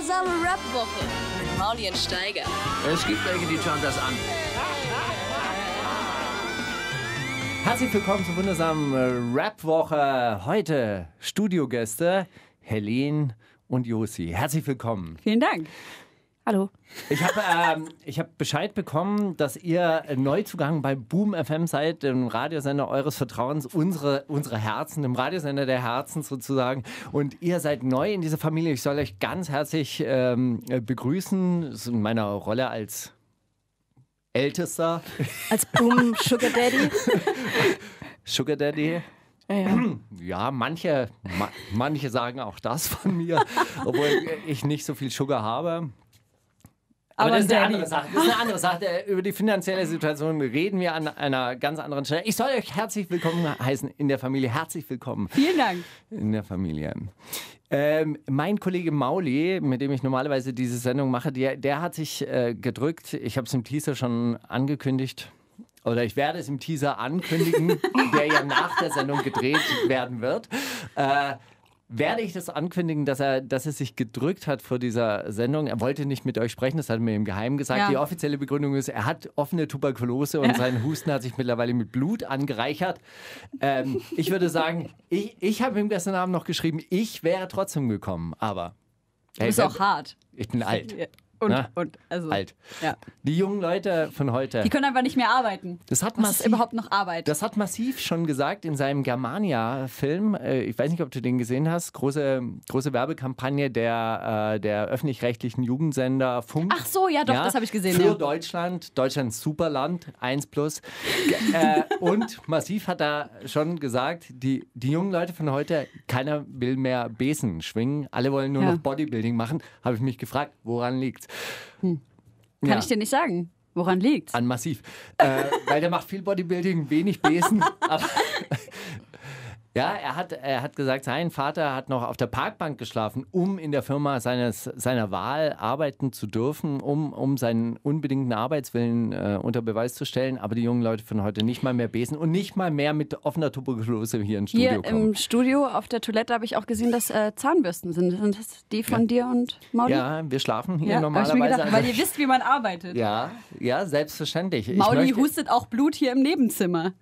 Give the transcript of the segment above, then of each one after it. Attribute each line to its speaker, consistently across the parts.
Speaker 1: wundersame Rap-Woche mit Maulien Steiger.
Speaker 2: Es gibt welche, die schauen das an. Herzlich willkommen zur wundersamen äh, Rap-Woche. Heute Studiogäste Helene und Josi. Herzlich willkommen. Vielen Dank. Hallo. Ich habe ähm, hab Bescheid bekommen, dass ihr Neuzugang bei Boom FM seid, dem Radiosender eures Vertrauens, unsere, unsere Herzen, dem Radiosender der Herzen sozusagen. Und ihr seid neu in dieser Familie. Ich soll euch ganz herzlich ähm, begrüßen. in meiner Rolle als Ältester.
Speaker 3: Als Boom Sugar Daddy.
Speaker 2: Sugar Daddy. Ja. ja, manche, ma manche sagen auch das von mir, obwohl ich nicht so viel Sugar habe.
Speaker 3: Aber, das, ist eine andere Sache. das ist eine
Speaker 2: andere Sache. Über die finanzielle Situation reden wir an einer ganz anderen Stelle. Ich soll euch herzlich willkommen heißen in der Familie. Herzlich willkommen. Vielen Dank. In der Familie. Ähm, mein Kollege Mauli, mit dem ich normalerweise diese Sendung mache, der, der hat sich äh, gedrückt. Ich habe es im Teaser schon angekündigt. Oder ich werde es im Teaser ankündigen, der ja nach der Sendung gedreht werden wird. Äh, werde ich das ankündigen, dass er, dass er sich gedrückt hat vor dieser Sendung. Er wollte nicht mit euch sprechen, das hat er mir im Geheimen gesagt. Ja. Die offizielle Begründung ist, er hat offene Tuberkulose und ja. sein Husten hat sich mittlerweile mit Blut angereichert. Ähm, ich würde sagen, ich, ich habe ihm gestern Abend noch geschrieben, ich wäre trotzdem gekommen, aber. Hey, du bist auch hart. Ich bin alt. Ja. Und, und also, alt. Ja. Die jungen Leute von heute. Die können
Speaker 1: einfach nicht mehr arbeiten.
Speaker 2: Das hat massiv, überhaupt noch Arbeit. Das hat massiv schon gesagt in seinem Germania-Film. Äh, ich weiß nicht, ob du den gesehen hast. Große, große Werbekampagne der, äh, der öffentlich-rechtlichen Jugendsender Funk. Ach
Speaker 1: so, ja, doch, ja, das habe ich gesehen. Für ja.
Speaker 2: Deutschland, Deutschlands Superland, 1 plus. äh, und massiv hat er schon gesagt, die, die jungen Leute von heute, keiner will mehr Besen schwingen. Alle wollen nur noch Bodybuilding machen. Habe ich mich gefragt, woran liegt es? Hm. Kann ja. ich dir
Speaker 1: nicht sagen. Woran liegt
Speaker 2: An massiv. Äh, weil der macht viel Bodybuilding, wenig Besen. aber ja, er hat, er hat gesagt, sein Vater hat noch auf der Parkbank geschlafen, um in der Firma seines, seiner Wahl arbeiten zu dürfen, um, um seinen unbedingten Arbeitswillen äh, unter Beweis zu stellen. Aber die jungen Leute von heute nicht mal mehr besen und nicht mal mehr mit offener Tuberkulose hier im Studio hier kommen. im
Speaker 1: Studio auf der Toilette habe ich auch gesehen, dass äh, Zahnbürsten sind. Sind das die von ja. dir und Mauli?
Speaker 2: Ja, wir schlafen hier ja, normalerweise. Ich mir gedacht, also, weil ihr wisst,
Speaker 1: wie man arbeitet. Ja,
Speaker 2: ja selbstverständlich. Mauli möchte,
Speaker 1: hustet auch Blut hier im Nebenzimmer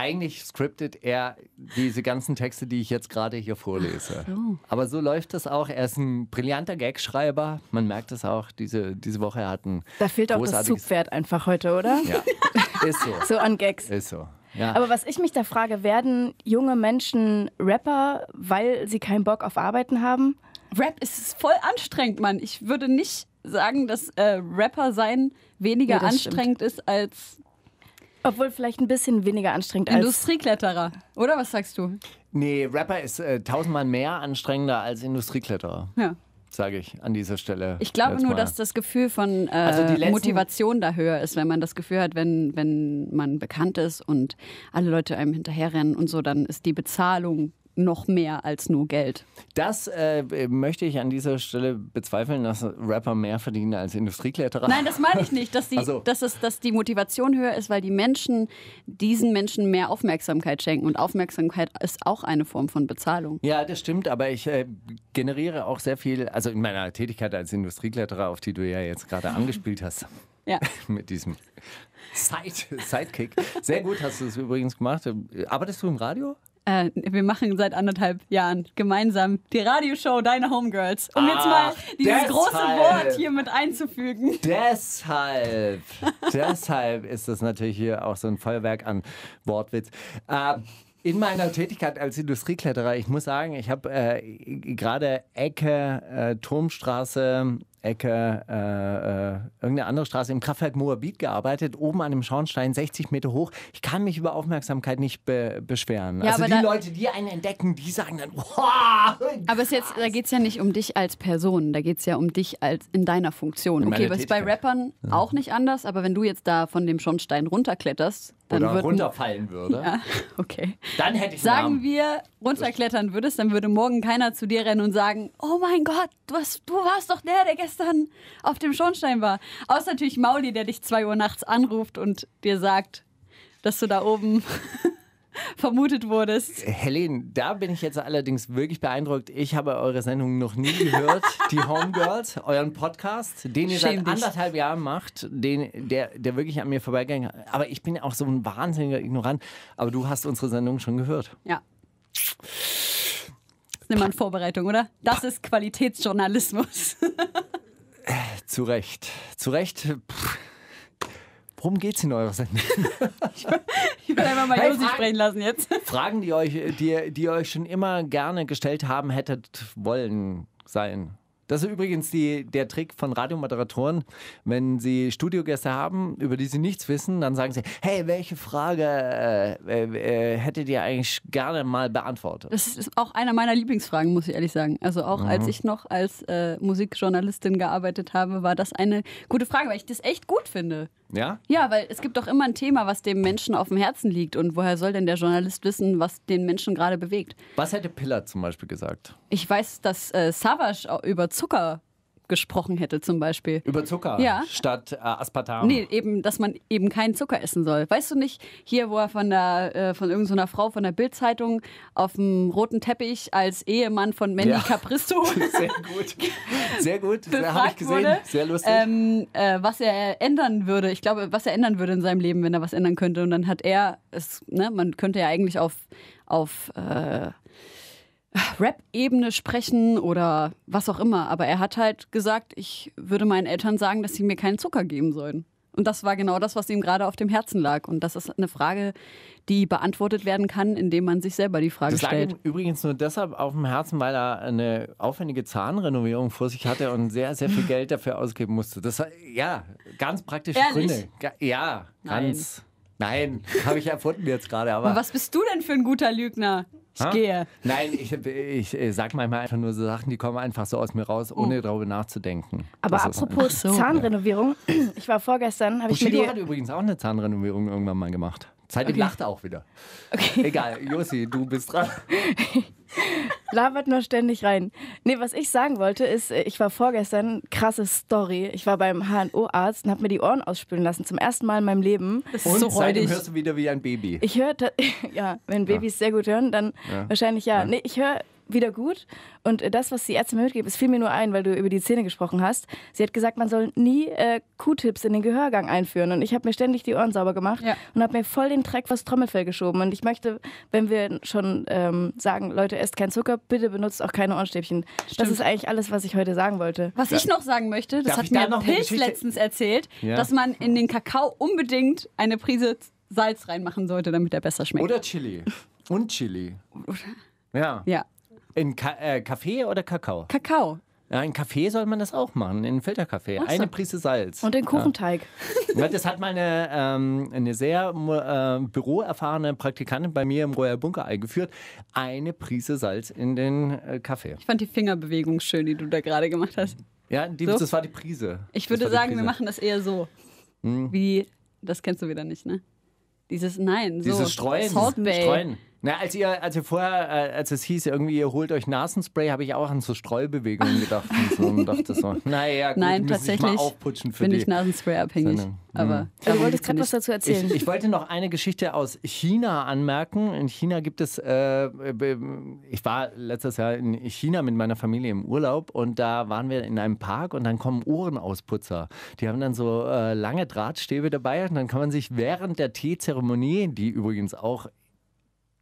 Speaker 2: eigentlich scriptet er diese ganzen Texte, die ich jetzt gerade hier vorlese. So. Aber so läuft das auch. Er ist ein brillanter Gagschreiber. Man merkt es auch. Diese, diese Woche hat ein. Da fehlt auch das Zugpferd
Speaker 3: einfach heute, oder? Ja.
Speaker 2: ist so. So an Gags. Ist so. Ja. Aber
Speaker 3: was ich mich da frage, werden junge Menschen Rapper, weil sie keinen Bock auf Arbeiten haben? Rap ist voll anstrengend, Mann. Ich würde nicht sagen,
Speaker 1: dass äh, Rapper sein weniger nee, anstrengend stimmt. ist als obwohl vielleicht ein
Speaker 3: bisschen weniger anstrengend als. Industriekletterer, oder? Was sagst du?
Speaker 2: Nee, Rapper ist äh, tausendmal mehr anstrengender als Industriekletterer. Ja. Sage ich an dieser Stelle. Ich glaube nur, mal. dass
Speaker 3: das
Speaker 1: Gefühl von äh, also letzten... Motivation da höher ist, wenn man das Gefühl hat, wenn, wenn man bekannt ist und alle Leute einem hinterherrennen und so, dann ist die Bezahlung noch mehr als nur Geld.
Speaker 2: Das äh,
Speaker 1: möchte ich an dieser Stelle bezweifeln, dass Rapper mehr verdienen als Industriekletterer. Nein, das meine ich nicht, dass die, also. dass, es, dass die Motivation höher ist, weil die Menschen diesen Menschen mehr Aufmerksamkeit schenken. Und Aufmerksamkeit ist auch eine Form von Bezahlung. Ja, das
Speaker 2: stimmt, aber ich äh, generiere auch sehr viel, also in meiner Tätigkeit als Industriekletterer, auf die du ja jetzt gerade angespielt hast. Ja. Mit diesem Side Sidekick. Sehr gut hast du es übrigens gemacht. Arbeitest du im Radio?
Speaker 1: Äh, wir machen seit anderthalb Jahren gemeinsam die Radioshow Deine Homegirls. Um Ach, jetzt ah, mal dieses deshalb, große Wort hier mit einzufügen.
Speaker 2: Deshalb, deshalb ist das natürlich hier auch so ein Feuerwerk an Wortwitz. Äh, in meiner Tätigkeit als Industriekletterer, ich muss sagen, ich habe äh, gerade Ecke, äh, Turmstraße, Ecke, äh, äh, irgendeine andere Straße, im Kraftwerk Moabit gearbeitet, oben an einem Schornstein, 60 Meter hoch. Ich kann mich über Aufmerksamkeit nicht be beschweren. Ja, also die Leute,
Speaker 1: die einen entdecken, die sagen dann, wow, Aber es jetzt, da geht es ja nicht um dich als Person, da geht es ja um dich als in deiner Funktion. Okay, das ist bei Rappern auch nicht anders, aber wenn du jetzt da von dem Schornstein runterkletterst, dann Oder würden, runterfallen
Speaker 2: würde. Ja, okay. Dann hätte ich Sagen
Speaker 1: wir, runterklettern würdest, dann würde morgen keiner zu dir rennen und sagen, oh mein Gott, du, hast, du warst doch der, der gestern gestern auf dem Schornstein war. Außer natürlich Mauli, der dich 2 Uhr nachts anruft und dir sagt, dass du da oben vermutet wurdest.
Speaker 2: Helene, da bin ich jetzt allerdings wirklich beeindruckt. Ich habe eure Sendung noch nie gehört, die Homegirls, euren Podcast, den ihr Schäm seit dich. anderthalb Jahren macht, den, der, der wirklich an mir vorbeigegangen ist. Aber ich bin auch so ein wahnsinniger Ignorant. Aber du hast unsere Sendung schon gehört.
Speaker 1: Ja. Das nennt man Vorbereitung, oder? Das ist Qualitätsjournalismus.
Speaker 2: Zu Recht. Zu Recht. Pff. Worum geht's in eurer Sendung?
Speaker 3: Ich will, einfach mal hey, Josi sprechen
Speaker 2: lassen jetzt. Fragen, die euch, die, die euch schon immer gerne gestellt haben hättet wollen sein. Das ist übrigens die, der Trick von Radiomoderatoren. Wenn sie Studiogäste haben, über die sie nichts wissen, dann sagen sie, hey, welche Frage äh, äh, äh hättet ihr eigentlich gerne mal beantwortet?
Speaker 1: Das ist auch einer meiner Lieblingsfragen, muss ich ehrlich sagen. Also auch mhm. als ich noch als äh, Musikjournalistin gearbeitet habe, war das eine gute Frage, weil ich das echt gut finde. Ja? Ja, weil es gibt doch immer ein Thema, was dem Menschen auf dem Herzen liegt. Und woher soll denn der Journalist wissen, was den Menschen gerade bewegt?
Speaker 2: Was hätte Pillard zum Beispiel
Speaker 1: gesagt? Ich weiß, dass äh, Savage über Zucker gesprochen hätte zum Beispiel. Über Zucker ja.
Speaker 2: statt äh, Aspartam. Nee,
Speaker 1: eben, dass man eben keinen Zucker essen soll. Weißt du nicht, hier wo er von, der, äh, von irgendeiner Frau von der Bildzeitung auf dem roten Teppich als Ehemann von Mandy ja. Capristo Sehr
Speaker 2: gut. Sehr gut. Habe ich gesehen. Wurde, Sehr lustig.
Speaker 1: Ähm, äh, was er ändern würde. Ich glaube, was er ändern würde in seinem Leben, wenn er was ändern könnte. Und dann hat er, es, ne, man könnte ja eigentlich auf, auf äh, Rap-Ebene sprechen oder was auch immer. Aber er hat halt gesagt, ich würde meinen Eltern sagen, dass sie mir keinen Zucker geben sollen. Und das war genau das, was ihm gerade auf dem Herzen lag. Und das ist eine Frage, die beantwortet werden kann, indem man sich selber die Frage das stellt. Lag
Speaker 2: ihm übrigens nur deshalb auf dem Herzen, weil er eine aufwendige Zahnrenovierung vor sich hatte und sehr, sehr viel Geld dafür ausgeben musste. Das ja ganz praktische Ehrlich? Gründe. Ja, ganz. Nein. Nein, habe ich erfunden jetzt gerade. Aber, aber was
Speaker 1: bist du denn für ein guter Lügner? Ich ha? gehe.
Speaker 2: Nein, ich, ich, äh, sag manchmal einfach nur so Sachen, die kommen einfach so aus mir raus, oh. ohne oh. darüber nachzudenken. Aber das apropos Zahnrenovierung,
Speaker 3: ich war vorgestern, habe oh, ich mir die... hat
Speaker 2: übrigens auch eine Zahnrenovierung irgendwann mal gemacht. Seitdem okay. lacht auch wieder. Okay. Egal, Josi, du bist dran.
Speaker 3: Labert nur ständig rein. Nee, was ich sagen wollte, ist, äh, ich war vorgestern, krasse Story, ich war beim HNO-Arzt und habe mir die Ohren ausspülen lassen, zum ersten Mal in meinem Leben. Das ist und so räudig. hörst du
Speaker 2: wieder wie ein Baby.
Speaker 3: Ich höre, ja, wenn Babys ja. sehr gut hören, dann ja. wahrscheinlich ja. ja. Nee, ich höre wieder gut. Und äh, das, was die Ärzte mir mitgeben, es fiel mir nur ein, weil du über die Zähne gesprochen hast. Sie hat gesagt, man soll nie äh, Q-Tips in den Gehörgang einführen. Und ich habe mir ständig die Ohren sauber gemacht ja. und habe mir voll den Dreck was Trommelfell geschoben. Und ich möchte, wenn wir schon ähm, sagen, Leute, esst kein Zucker, bitte benutzt auch keine Ohrenstäbchen. Stimmt. Das ist eigentlich alles, was ich heute sagen wollte. Was ja. ich noch
Speaker 1: sagen möchte, das Darf hat mir da Pilz letztens erzählt, ja. dass man in den Kakao unbedingt eine Prise Salz reinmachen sollte, damit er besser schmeckt. Oder
Speaker 2: Chili. Und Chili. Ja. Ja. In Ka äh, Kaffee oder Kakao? Kakao. Ja, in Kaffee soll man das auch machen, in Filterkaffee. So. Eine Prise Salz. Und in Kuchenteig. Ja. Das hat meine ähm, eine sehr äh, büroerfahrene Praktikantin bei mir im Royal Bunker eingeführt. Eine Prise Salz in den äh, Kaffee. Ich
Speaker 1: fand die Fingerbewegung schön, die du da gerade gemacht hast.
Speaker 2: Ja, die, so? das war die Prise. Ich würde sagen, wir machen
Speaker 1: das eher so. Hm. Wie, das kennst du wieder nicht, ne? Dieses Nein, so. Dieses Streuen. Salt Bay. Streuen.
Speaker 2: Na, als ihr, als ihr vorher, äh, als es hieß, irgendwie ihr holt euch Nasenspray, habe ich auch an so Streubewegungen gedacht und, so, und dachte so, naja, gut, Nein, tatsächlich bin die. ich Nasenspray
Speaker 1: abhängig. Seine, aber also, du wolltest gerade was dazu erzählen. Ich, ich,
Speaker 2: wollte noch eine Geschichte aus China anmerken. In China gibt es, äh, äh, ich war letztes Jahr in China mit meiner Familie im Urlaub und da waren wir in einem Park und dann kommen Ohrenausputzer. Die haben dann so äh, lange Drahtstäbe dabei und dann kann man sich während der Teezeremonie, die übrigens auch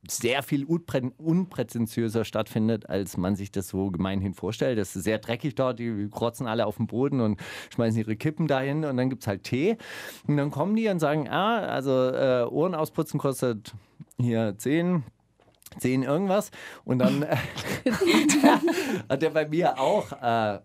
Speaker 2: sehr viel unprä unprätentiöser stattfindet, als man sich das so gemeinhin vorstellt. Das ist sehr dreckig dort, die krotzen alle auf den Boden und schmeißen ihre Kippen dahin und dann gibt es halt Tee. Und dann kommen die und sagen, ah, also äh, Ohren ausputzen kostet hier 10 10 irgendwas und dann äh, hat er bei mir auch äh,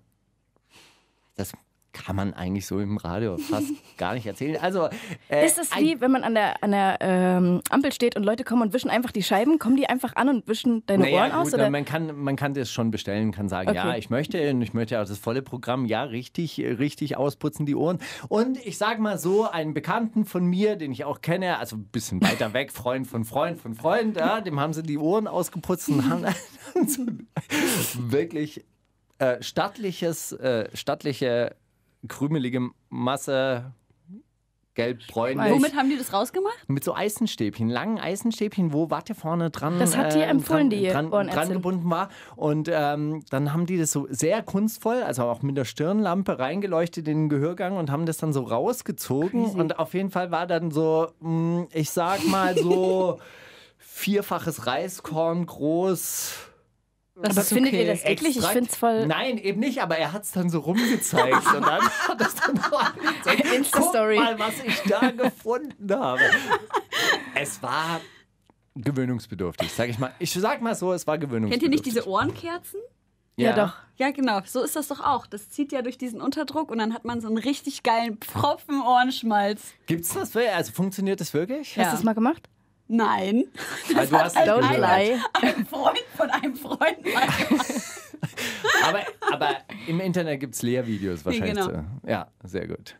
Speaker 2: das kann man eigentlich so im Radio fast gar nicht erzählen. Also, äh, ist es wie,
Speaker 3: wenn man an der, an der ähm, Ampel steht und Leute kommen und wischen einfach die Scheiben? Kommen die einfach an und wischen deine naja, Ohren gut, aus? Oder?
Speaker 2: Man, kann, man kann das schon bestellen, kann sagen, okay. ja, ich möchte und ich möchte auch das volle Programm, ja, richtig, richtig ausputzen die Ohren. Und ich sage mal so, einen Bekannten von mir, den ich auch kenne, also ein bisschen weiter weg, Freund von Freund von Freund, ja, dem haben sie die Ohren ausgeputzt und haben dann so wirklich äh, stattliches, äh, stattliche krümelige Masse, gelb-bräunlich. Womit
Speaker 1: haben die das rausgemacht?
Speaker 2: Mit so Eisenstäbchen, langen Eisenstäbchen, wo Watte vorne dran, das hat die ähm, empfohlen, äh, dran, dran, die dran, gebunden war. Und ähm, dann haben die das so sehr kunstvoll, also auch mit der Stirnlampe reingeleuchtet in den Gehörgang und haben das dann so rausgezogen. Crazy. Und auf jeden Fall war dann so, mm, ich sag mal so vierfaches Reiskorn groß
Speaker 3: das aber findet okay. ihr das eklig? Ich finde es voll.
Speaker 2: Nein, eben nicht, aber er hat es dann so rumgezeigt. und dann
Speaker 3: hat das dann
Speaker 1: auch Insta-Story. mal, was ich da
Speaker 2: gefunden habe. es war gewöhnungsbedürftig, sag ich mal. Ich sag mal so, es war gewöhnungsbedürftig. Kennt ihr nicht diese
Speaker 1: Ohrenkerzen? Ja. ja, doch. Ja, genau. So ist das doch auch. Das zieht ja durch diesen Unterdruck und dann hat man so einen richtig geilen Pfropfen Ohrenschmalz.
Speaker 2: Gibt's das? Also funktioniert das wirklich? Ja. Hast du das mal gemacht?
Speaker 1: Nein. Das du hast don't ein lie. Ein Freund von einem Freund.
Speaker 2: aber, aber im Internet gibt es Lehrvideos wahrscheinlich. Nee, genau. Ja, sehr gut.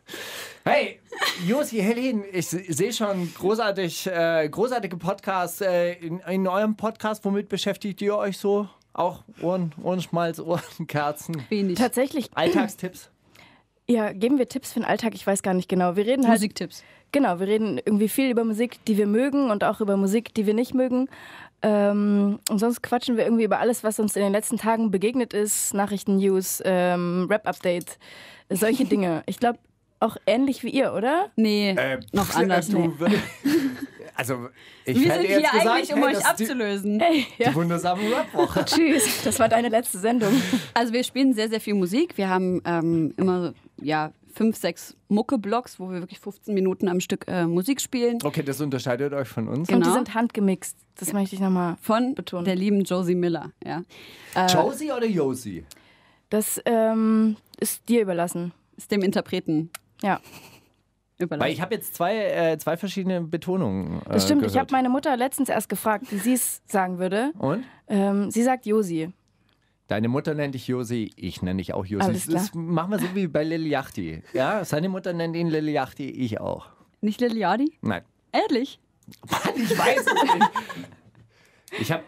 Speaker 2: Hey, Josi, Helene, ich sehe schon großartig, äh, großartige Podcasts. Äh, in, in eurem Podcast, womit beschäftigt ihr euch so? Auch Ohren, Ohrenschmalz, Ohrenkerzen. Wenig. Tatsächlich. Alltagstipps.
Speaker 3: Ja, geben wir Tipps für den Alltag? Ich weiß gar nicht genau. Wir reden halt. Musiktipps genau, wir reden irgendwie viel über Musik, die wir mögen und auch über Musik, die wir nicht mögen. Ähm, und sonst quatschen wir irgendwie über alles, was uns in den letzten Tagen begegnet ist. Nachrichten, News, ähm, rap updates solche Dinge. Ich glaube, auch ähnlich wie ihr, oder? Nee, äh, noch äh, anders. Du, nee.
Speaker 2: Also,
Speaker 1: ich Wir sind hier gesagt, eigentlich, hey, um euch
Speaker 3: abzulösen. Die, hey,
Speaker 1: ja. die wundersame Rap-Woche.
Speaker 3: Tschüss, das war deine
Speaker 1: letzte Sendung. Also, wir spielen sehr, sehr viel Musik. Wir haben ähm, immer, ja, fünf, sechs Mucke-Blocks, wo wir wirklich 15 Minuten am Stück äh, Musik spielen.
Speaker 2: Okay, das unterscheidet euch von uns. Genau. Und die genau. sind
Speaker 1: handgemixt. Das ja. möchte ich nochmal von betonen. der lieben Josie Miller. Ja. Äh, Josie
Speaker 2: oder Josie?
Speaker 3: Das ähm, ist dir überlassen. Ist dem Interpreten. Ja.
Speaker 2: Überlassen. Weil ich habe jetzt zwei, äh, zwei verschiedene Betonungen. Äh, das stimmt, gehört. ich habe
Speaker 3: meine Mutter letztens erst gefragt, wie sie es sagen würde. Und? Ähm, sie sagt Josie.
Speaker 2: Deine Mutter nennt dich Josi, ich nenne dich auch Josi. Alles klar. Das machen wir so wie bei Liliachti. Ja, seine Mutter nennt ihn Liliachti, ich auch.
Speaker 1: Nicht Liliadi? Nein. Ehrlich? Mann, ich weiß es nicht.
Speaker 2: Ich habe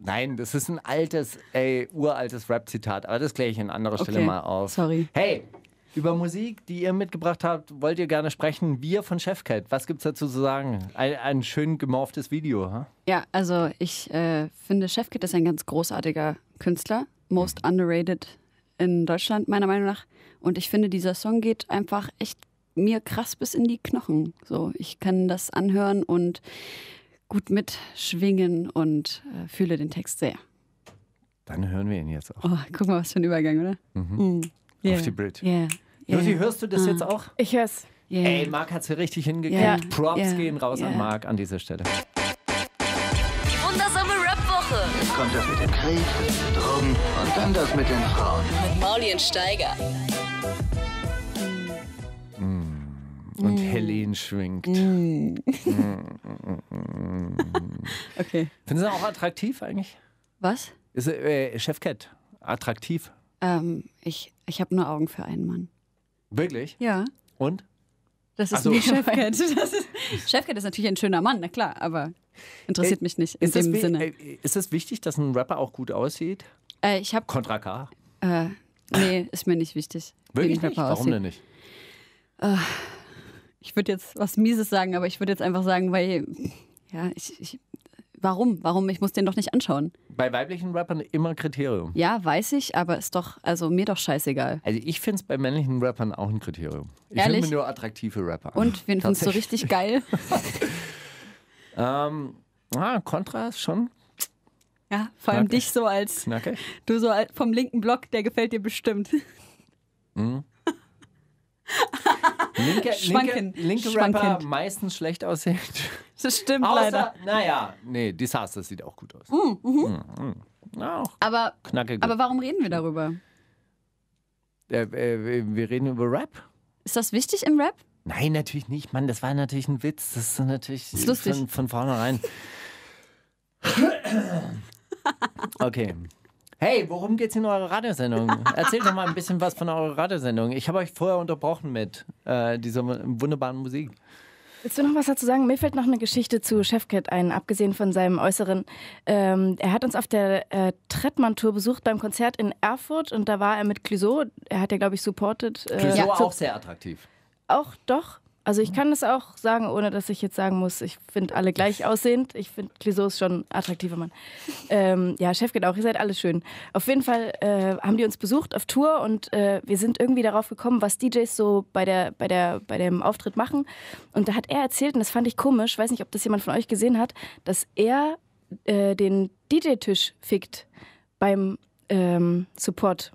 Speaker 2: Nein, das ist ein altes, ey, uraltes Rap-Zitat, aber das kläre ich an anderer Stelle okay. mal auf. Sorry. Hey, über Musik, die ihr mitgebracht habt, wollt ihr gerne sprechen. Wir von Chefcat, was gibt's dazu zu sagen? Ein, ein schön gemorftes Video, ha?
Speaker 1: Ja, also ich äh, finde, Chefcat ist ein ganz großartiger Künstler, most mhm. underrated in Deutschland, meiner Meinung nach. Und ich finde, dieser Song geht einfach echt mir krass bis in die Knochen. So, ich kann das anhören und gut mitschwingen und äh, fühle den Text sehr.
Speaker 2: Dann hören wir ihn jetzt
Speaker 1: auch. Oh, guck mal, was für ein Übergang, oder? Mhm. Mm. Yeah. Auf die Bridge. Yeah. Yeah. Lucy, hörst du das ah. jetzt auch? Ich hör's.
Speaker 2: Yeah. Ey, Marc hat es hier richtig hingekriegt. Props gehen raus an Marc an dieser Stelle. Jetzt kommt das mit dem Krieg, das mit den Drogen und dann das mit den Frauen.
Speaker 1: Mit Maulien Steiger.
Speaker 2: Mm. Und mm. Helen schwingt. Mm. okay. Finden Sie auch attraktiv eigentlich? Was? Ist äh, Chef Cat
Speaker 1: attraktiv? Ähm, ich ich habe nur Augen für einen Mann. Wirklich? Ja. Und? Das ist so. nicht Chef Cat ist natürlich ein schöner Mann, na klar, aber Interessiert äh, mich nicht in dem Sinne. Äh,
Speaker 2: ist es wichtig, dass ein Rapper auch gut aussieht? Äh, ich habe Kontra K.
Speaker 1: Äh, nee, ist mir nicht wichtig. Wirklich nicht? Warum aussieht. denn nicht? Äh, ich würde jetzt was Mieses sagen, aber ich würde jetzt einfach sagen, weil ja, ich, ich Warum? Warum? Ich muss den doch nicht anschauen.
Speaker 2: Bei weiblichen Rappern immer Kriterium. Ja, weiß ich, aber ist doch, also mir doch scheißegal. Also ich finde es bei männlichen Rappern auch ein Kriterium. Ehrlich? Ich finde mir nur attraktive Rapper. Und wen findest du richtig
Speaker 1: geil? Ähm, ah, Contra ist schon. Ja, vor allem dich so als. Knackig. Du so vom linken Block, der gefällt dir bestimmt.
Speaker 2: Mhm. linke, Schwanken. linke, linke Schwanken. Rapper
Speaker 1: meistens schlecht aussehen. Das stimmt Außer,
Speaker 2: leider. Naja, nee, Disaster sieht auch gut
Speaker 1: aus. Mhm, mhm.
Speaker 2: mhm. mhm. Auch aber, knackig. aber
Speaker 1: warum reden wir darüber?
Speaker 2: Äh, äh, wir reden über Rap.
Speaker 1: Ist das wichtig im Rap?
Speaker 2: Nein, natürlich nicht, Mann, das war natürlich ein Witz. Das ist natürlich das ist lustig. Von, von vornherein. okay. Hey, worum geht's in eurer Radiosendung? Erzählt doch mal ein bisschen was von eurer Radiosendung. Ich habe euch vorher unterbrochen mit äh, dieser wunderbaren Musik.
Speaker 3: Willst du noch was dazu sagen? Mir fällt noch eine Geschichte zu Chefcat ein, abgesehen von seinem Äußeren. Ähm, er hat uns auf der äh, Trettmann-Tour besucht beim Konzert in Erfurt und da war er mit Clouseau. Er hat ja, glaube ich, supported. Äh, Clouseau ja, auch sehr attraktiv auch doch. Also ich kann das auch sagen, ohne dass ich jetzt sagen muss, ich finde alle gleich aussehend. Ich finde Clisot ist schon ein attraktiver Mann. Ähm, ja, geht auch, ihr seid alle schön. Auf jeden Fall äh, haben die uns besucht auf Tour und äh, wir sind irgendwie darauf gekommen, was DJs so bei, der, bei, der, bei dem Auftritt machen. Und da hat er erzählt, und das fand ich komisch, weiß nicht, ob das jemand von euch gesehen hat, dass er äh, den DJ-Tisch fickt beim ähm, Support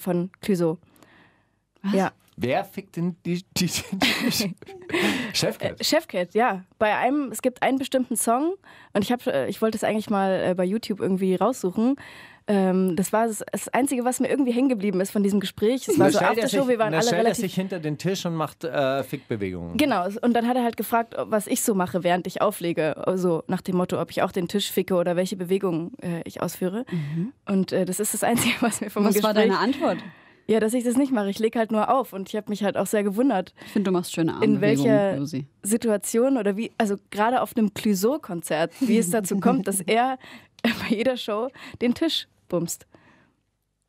Speaker 3: von Clisot. Was? Ja,
Speaker 2: Wer fickt
Speaker 3: denn die, die, die, die
Speaker 2: Chefcat?
Speaker 3: Äh, Chefcat, ja. Bei einem, es gibt einen bestimmten Song und ich, hab, äh, ich wollte es eigentlich mal äh, bei YouTube irgendwie raussuchen. Ähm, das war das, Einzige, was mir irgendwie hängen geblieben ist von diesem Gespräch. Es war so Aftershow, wir waren alle stellt relativ... er sich
Speaker 2: hinter den Tisch und macht äh, Fickbewegungen. Genau,
Speaker 3: und dann hat er halt gefragt, was ich so mache, während ich auflege. Also nach dem Motto, ob ich auch den Tisch ficke oder welche Bewegungen äh, ich ausführe. Mhm. Und äh, das ist das Einzige, was mir vom was Gespräch... Was war deine Antwort? Ja, dass ich das nicht mache. Ich lege halt nur auf und ich habe mich halt auch sehr gewundert. Ich finde, du machst schöne Arme. In welcher Lucy. Situation oder wie, also gerade auf einem Clueso-Konzert, wie es dazu kommt, dass er bei jeder Show den Tisch bumst.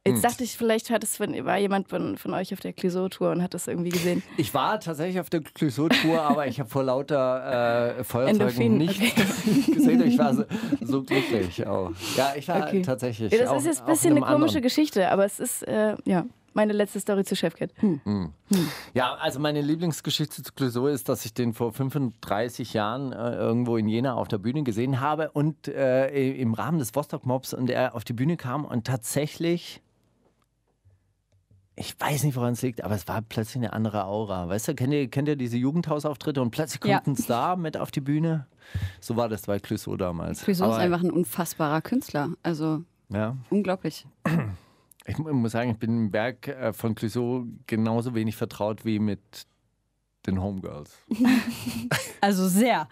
Speaker 3: Jetzt hm. dachte ich, vielleicht hat es von, war jemand von, von euch auf der Clueso-Tour und hat das irgendwie gesehen. Ich war tatsächlich auf der Clueso-Tour,
Speaker 2: aber ich habe vor lauter äh, Feuerzeugen nicht
Speaker 3: okay.
Speaker 2: gesehen. Ich war so, so glücklich auch. Ja, ich war okay. tatsächlich. Ja, das ist jetzt ein bisschen eine komische anderen.
Speaker 3: Geschichte, aber es ist, äh, ja meine letzte Story zu Chefcat. Hm. hm. Hm.
Speaker 2: Ja, also meine Lieblingsgeschichte zu Clouseau ist, dass ich den vor 35 Jahren äh, irgendwo in Jena auf der Bühne gesehen habe und äh, im Rahmen des Vostok Mobs und er auf die Bühne kam und tatsächlich ich weiß nicht, woran es liegt, aber es war plötzlich eine andere Aura. Weißt du, kennt ihr, kennt ihr diese Jugendhausauftritte und plötzlich kommt ja. ein Star mit auf die Bühne? So war das bei Clouseau damals. Clouseau ist einfach
Speaker 1: ein unfassbarer Künstler. Also ja. unglaublich.
Speaker 2: Ich muss sagen, ich bin im Werk äh, von Clouseau genauso wenig vertraut wie mit den Homegirls.
Speaker 1: also sehr.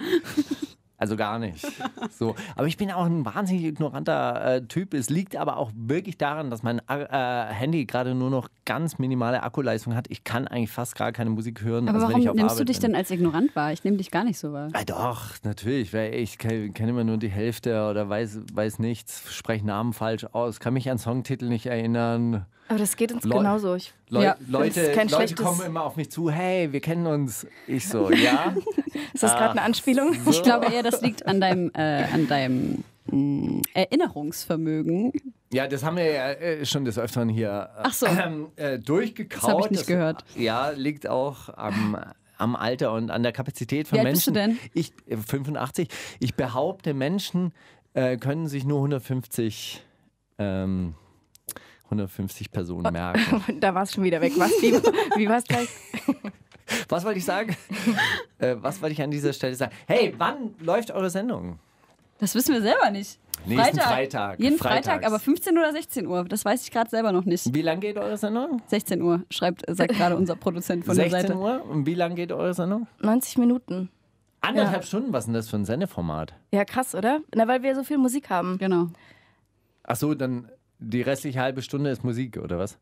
Speaker 2: Also gar nicht. So. Aber ich bin auch ein wahnsinnig ignoranter äh, Typ. Es liegt aber auch wirklich daran, dass mein äh, Handy gerade nur noch ganz minimale Akkuleistung hat. Ich kann eigentlich fast gar keine Musik hören. Aber warum nimmst Arbeit du dich bin. denn
Speaker 1: als ignorant wahr? Ich nehme dich gar nicht so wahr. Ah, doch,
Speaker 2: natürlich. Weil ich kenne immer nur die Hälfte oder weiß, weiß nichts, spreche Namen falsch aus, kann mich an Songtitel nicht erinnern.
Speaker 1: Aber das geht uns Leu genauso. Ich, Leu ja. Leute, Leute kommen
Speaker 2: immer auf mich zu, hey,
Speaker 1: wir kennen uns.
Speaker 2: Ich so, ja. Ist das ah, gerade eine
Speaker 1: Anspielung? So. Ich glaube eher, das liegt an deinem, äh, an deinem mh, mm, Erinnerungsvermögen.
Speaker 2: Ja, das haben wir ja äh, schon des Öfteren hier äh, so. äh durchgekaut. Das habe ich nicht das, gehört. Ja, liegt auch am am Alter und an der Kapazität von Wie Menschen. Wie bist du denn? Ich 85. Äh, ich behaupte, Menschen äh, können sich nur 150 ähm, 150 Personen merken.
Speaker 3: da war es schon wieder weg. Was, wie, wie war es gleich?
Speaker 2: Was wollte ich sagen? äh, was wollte ich an dieser Stelle sagen? Hey, wann läuft eure Sendung?
Speaker 1: Das wissen wir selber nicht. Nächsten Freitag. Freitag. Jeden Freitags. Freitag, aber 15 oder 16 Uhr, das weiß ich gerade selber noch nicht. Wie lange geht eure Sendung? 16 Uhr, schreibt, sagt gerade unser Produzent von der Seite. 16
Speaker 2: Uhr? Und wie lange geht eure Sendung?
Speaker 3: 90 Minuten. Anderthalb ja.
Speaker 2: Stunden, was ist denn das für ein Sendeformat?
Speaker 3: Ja, krass, oder? Na, weil wir so viel Musik haben. Genau.
Speaker 2: Ach so, dann die restliche halbe Stunde ist Musik, oder was?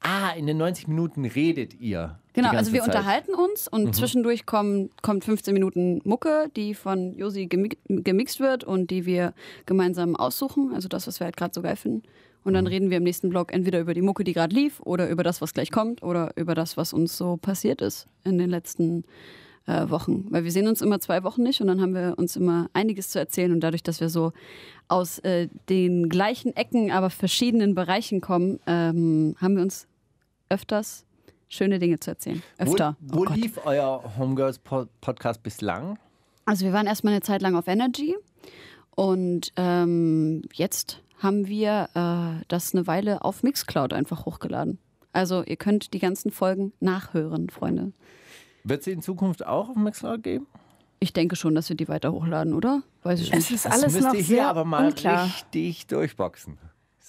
Speaker 2: Ah, in den 90 Minuten redet ihr. Genau, also wir Zeit. unterhalten
Speaker 1: uns und mhm. zwischendurch kommen, kommt 15 Minuten Mucke, die von Josi gemixt wird und die wir gemeinsam aussuchen, also das, was wir halt gerade so geil finden. Und dann mhm. reden wir im nächsten Blog entweder über die Mucke, die gerade lief, oder über das, was gleich kommt, oder über das, was uns so passiert ist in den letzten Jahren äh, Wochen. Weil wir sehen uns immer zwei Wochen nicht und dann haben wir uns immer einiges zu erzählen. Und dadurch, dass wir so aus äh, den gleichen Ecken, aber verschiedenen Bereichen kommen, ähm, haben wir uns öfters schöne Dinge zu erzählen. Öfter.
Speaker 2: Wo, wo oh lief euer Homegirls Podcast bislang?
Speaker 1: Also wir waren erstmal eine Zeit lang auf Energy und ähm, jetzt haben wir äh, das eine Weile auf Mixcloud einfach hochgeladen. Also ihr könnt die ganzen Folgen nachhören, Freunde. Wird sie in Zukunft auch auf Mixcloud geben? Ich denke schon, dass wir die weiter hochladen, oder? Weiß
Speaker 2: ich nicht. ist alles das müsst noch ihr hier aber mal unklar. richtig durchboxen.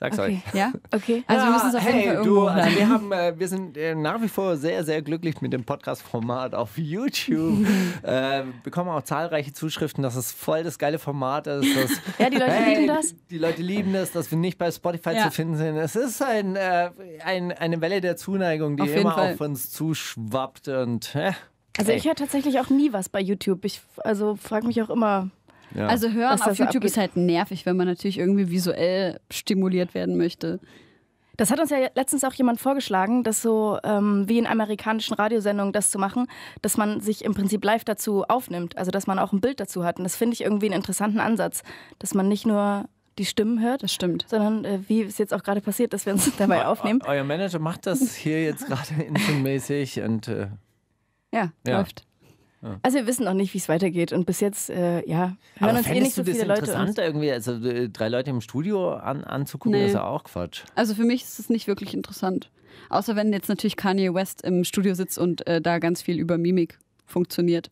Speaker 2: Sag's okay.
Speaker 3: euch. Ja, okay. Also ja, wir müssen es auf hey, jeden Fall du, also wir,
Speaker 2: haben, äh, wir sind äh, nach wie vor sehr, sehr glücklich mit dem Podcast-Format auf YouTube. äh, bekommen auch zahlreiche Zuschriften, dass es voll das geile Format ist. Dass, ja, die Leute hey, lieben das. Die Leute lieben das, dass wir nicht bei Spotify ja. zu finden sind. Es
Speaker 3: ist ein, äh, ein, eine Welle der Zuneigung, die auf immer auf
Speaker 2: uns zuschwappt. Und,
Speaker 1: also ich höre
Speaker 3: tatsächlich auch nie was bei YouTube. Ich also frage mich auch immer, ja. Also hören auf YouTube abgeht. ist halt
Speaker 1: nervig, wenn man natürlich irgendwie visuell stimuliert werden möchte.
Speaker 3: Das hat uns ja letztens auch jemand vorgeschlagen, das so ähm, wie in amerikanischen Radiosendungen das zu machen, dass man sich im Prinzip live dazu aufnimmt, also dass man auch ein Bild dazu hat. Und das finde ich irgendwie einen interessanten Ansatz, dass man nicht nur die Stimmen hört. Das stimmt. Sondern äh, wie es jetzt auch gerade passiert, dass wir uns dabei aufnehmen.
Speaker 2: euer Manager macht das hier jetzt gerade intimmäßig und äh,
Speaker 3: ja, ja, läuft. Also wir wissen noch nicht, wie es weitergeht und bis jetzt, äh, ja, hören Aber uns eh nicht so viele Leute. Interessant
Speaker 2: irgendwie, also äh, drei Leute im Studio an, anzugucken, nee. ist ja auch Quatsch.
Speaker 3: Also
Speaker 1: für mich ist es nicht wirklich interessant. Außer wenn jetzt natürlich Kanye West im Studio sitzt und äh, da ganz viel über Mimik funktioniert.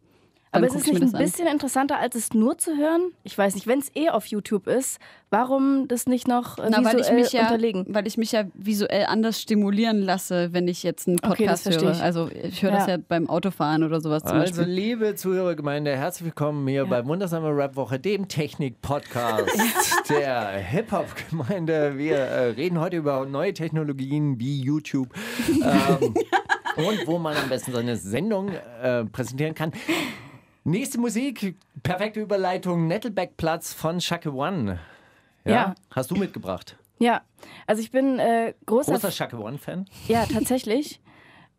Speaker 1: Aber ist es nicht ein bisschen
Speaker 3: an. interessanter, als es nur zu hören? Ich weiß nicht, wenn es eh auf YouTube ist, warum das nicht noch äh, Na, visuell weil ich mich ja, unterlegen? Weil ich mich
Speaker 1: ja visuell anders stimulieren lasse, wenn ich jetzt einen Podcast okay, höre. Ich. Also ich höre ja. das ja beim Autofahren oder sowas zum also, Beispiel. Also
Speaker 2: liebe Zuhörergemeinde, herzlich willkommen hier ja. bei Wundersame Rap-Woche, dem Technik-Podcast der Hip-Hop-Gemeinde. Wir äh, reden heute über neue Technologien wie YouTube. ähm, und wo man am besten seine Sendung äh, präsentieren kann. Nächste Musik, perfekte Überleitung, Nettelbeckplatz von Shaka One. Ja, ja, Hast du mitgebracht?
Speaker 3: Ja, also ich bin äh, großer, großer Shaka One-Fan. Ja, tatsächlich.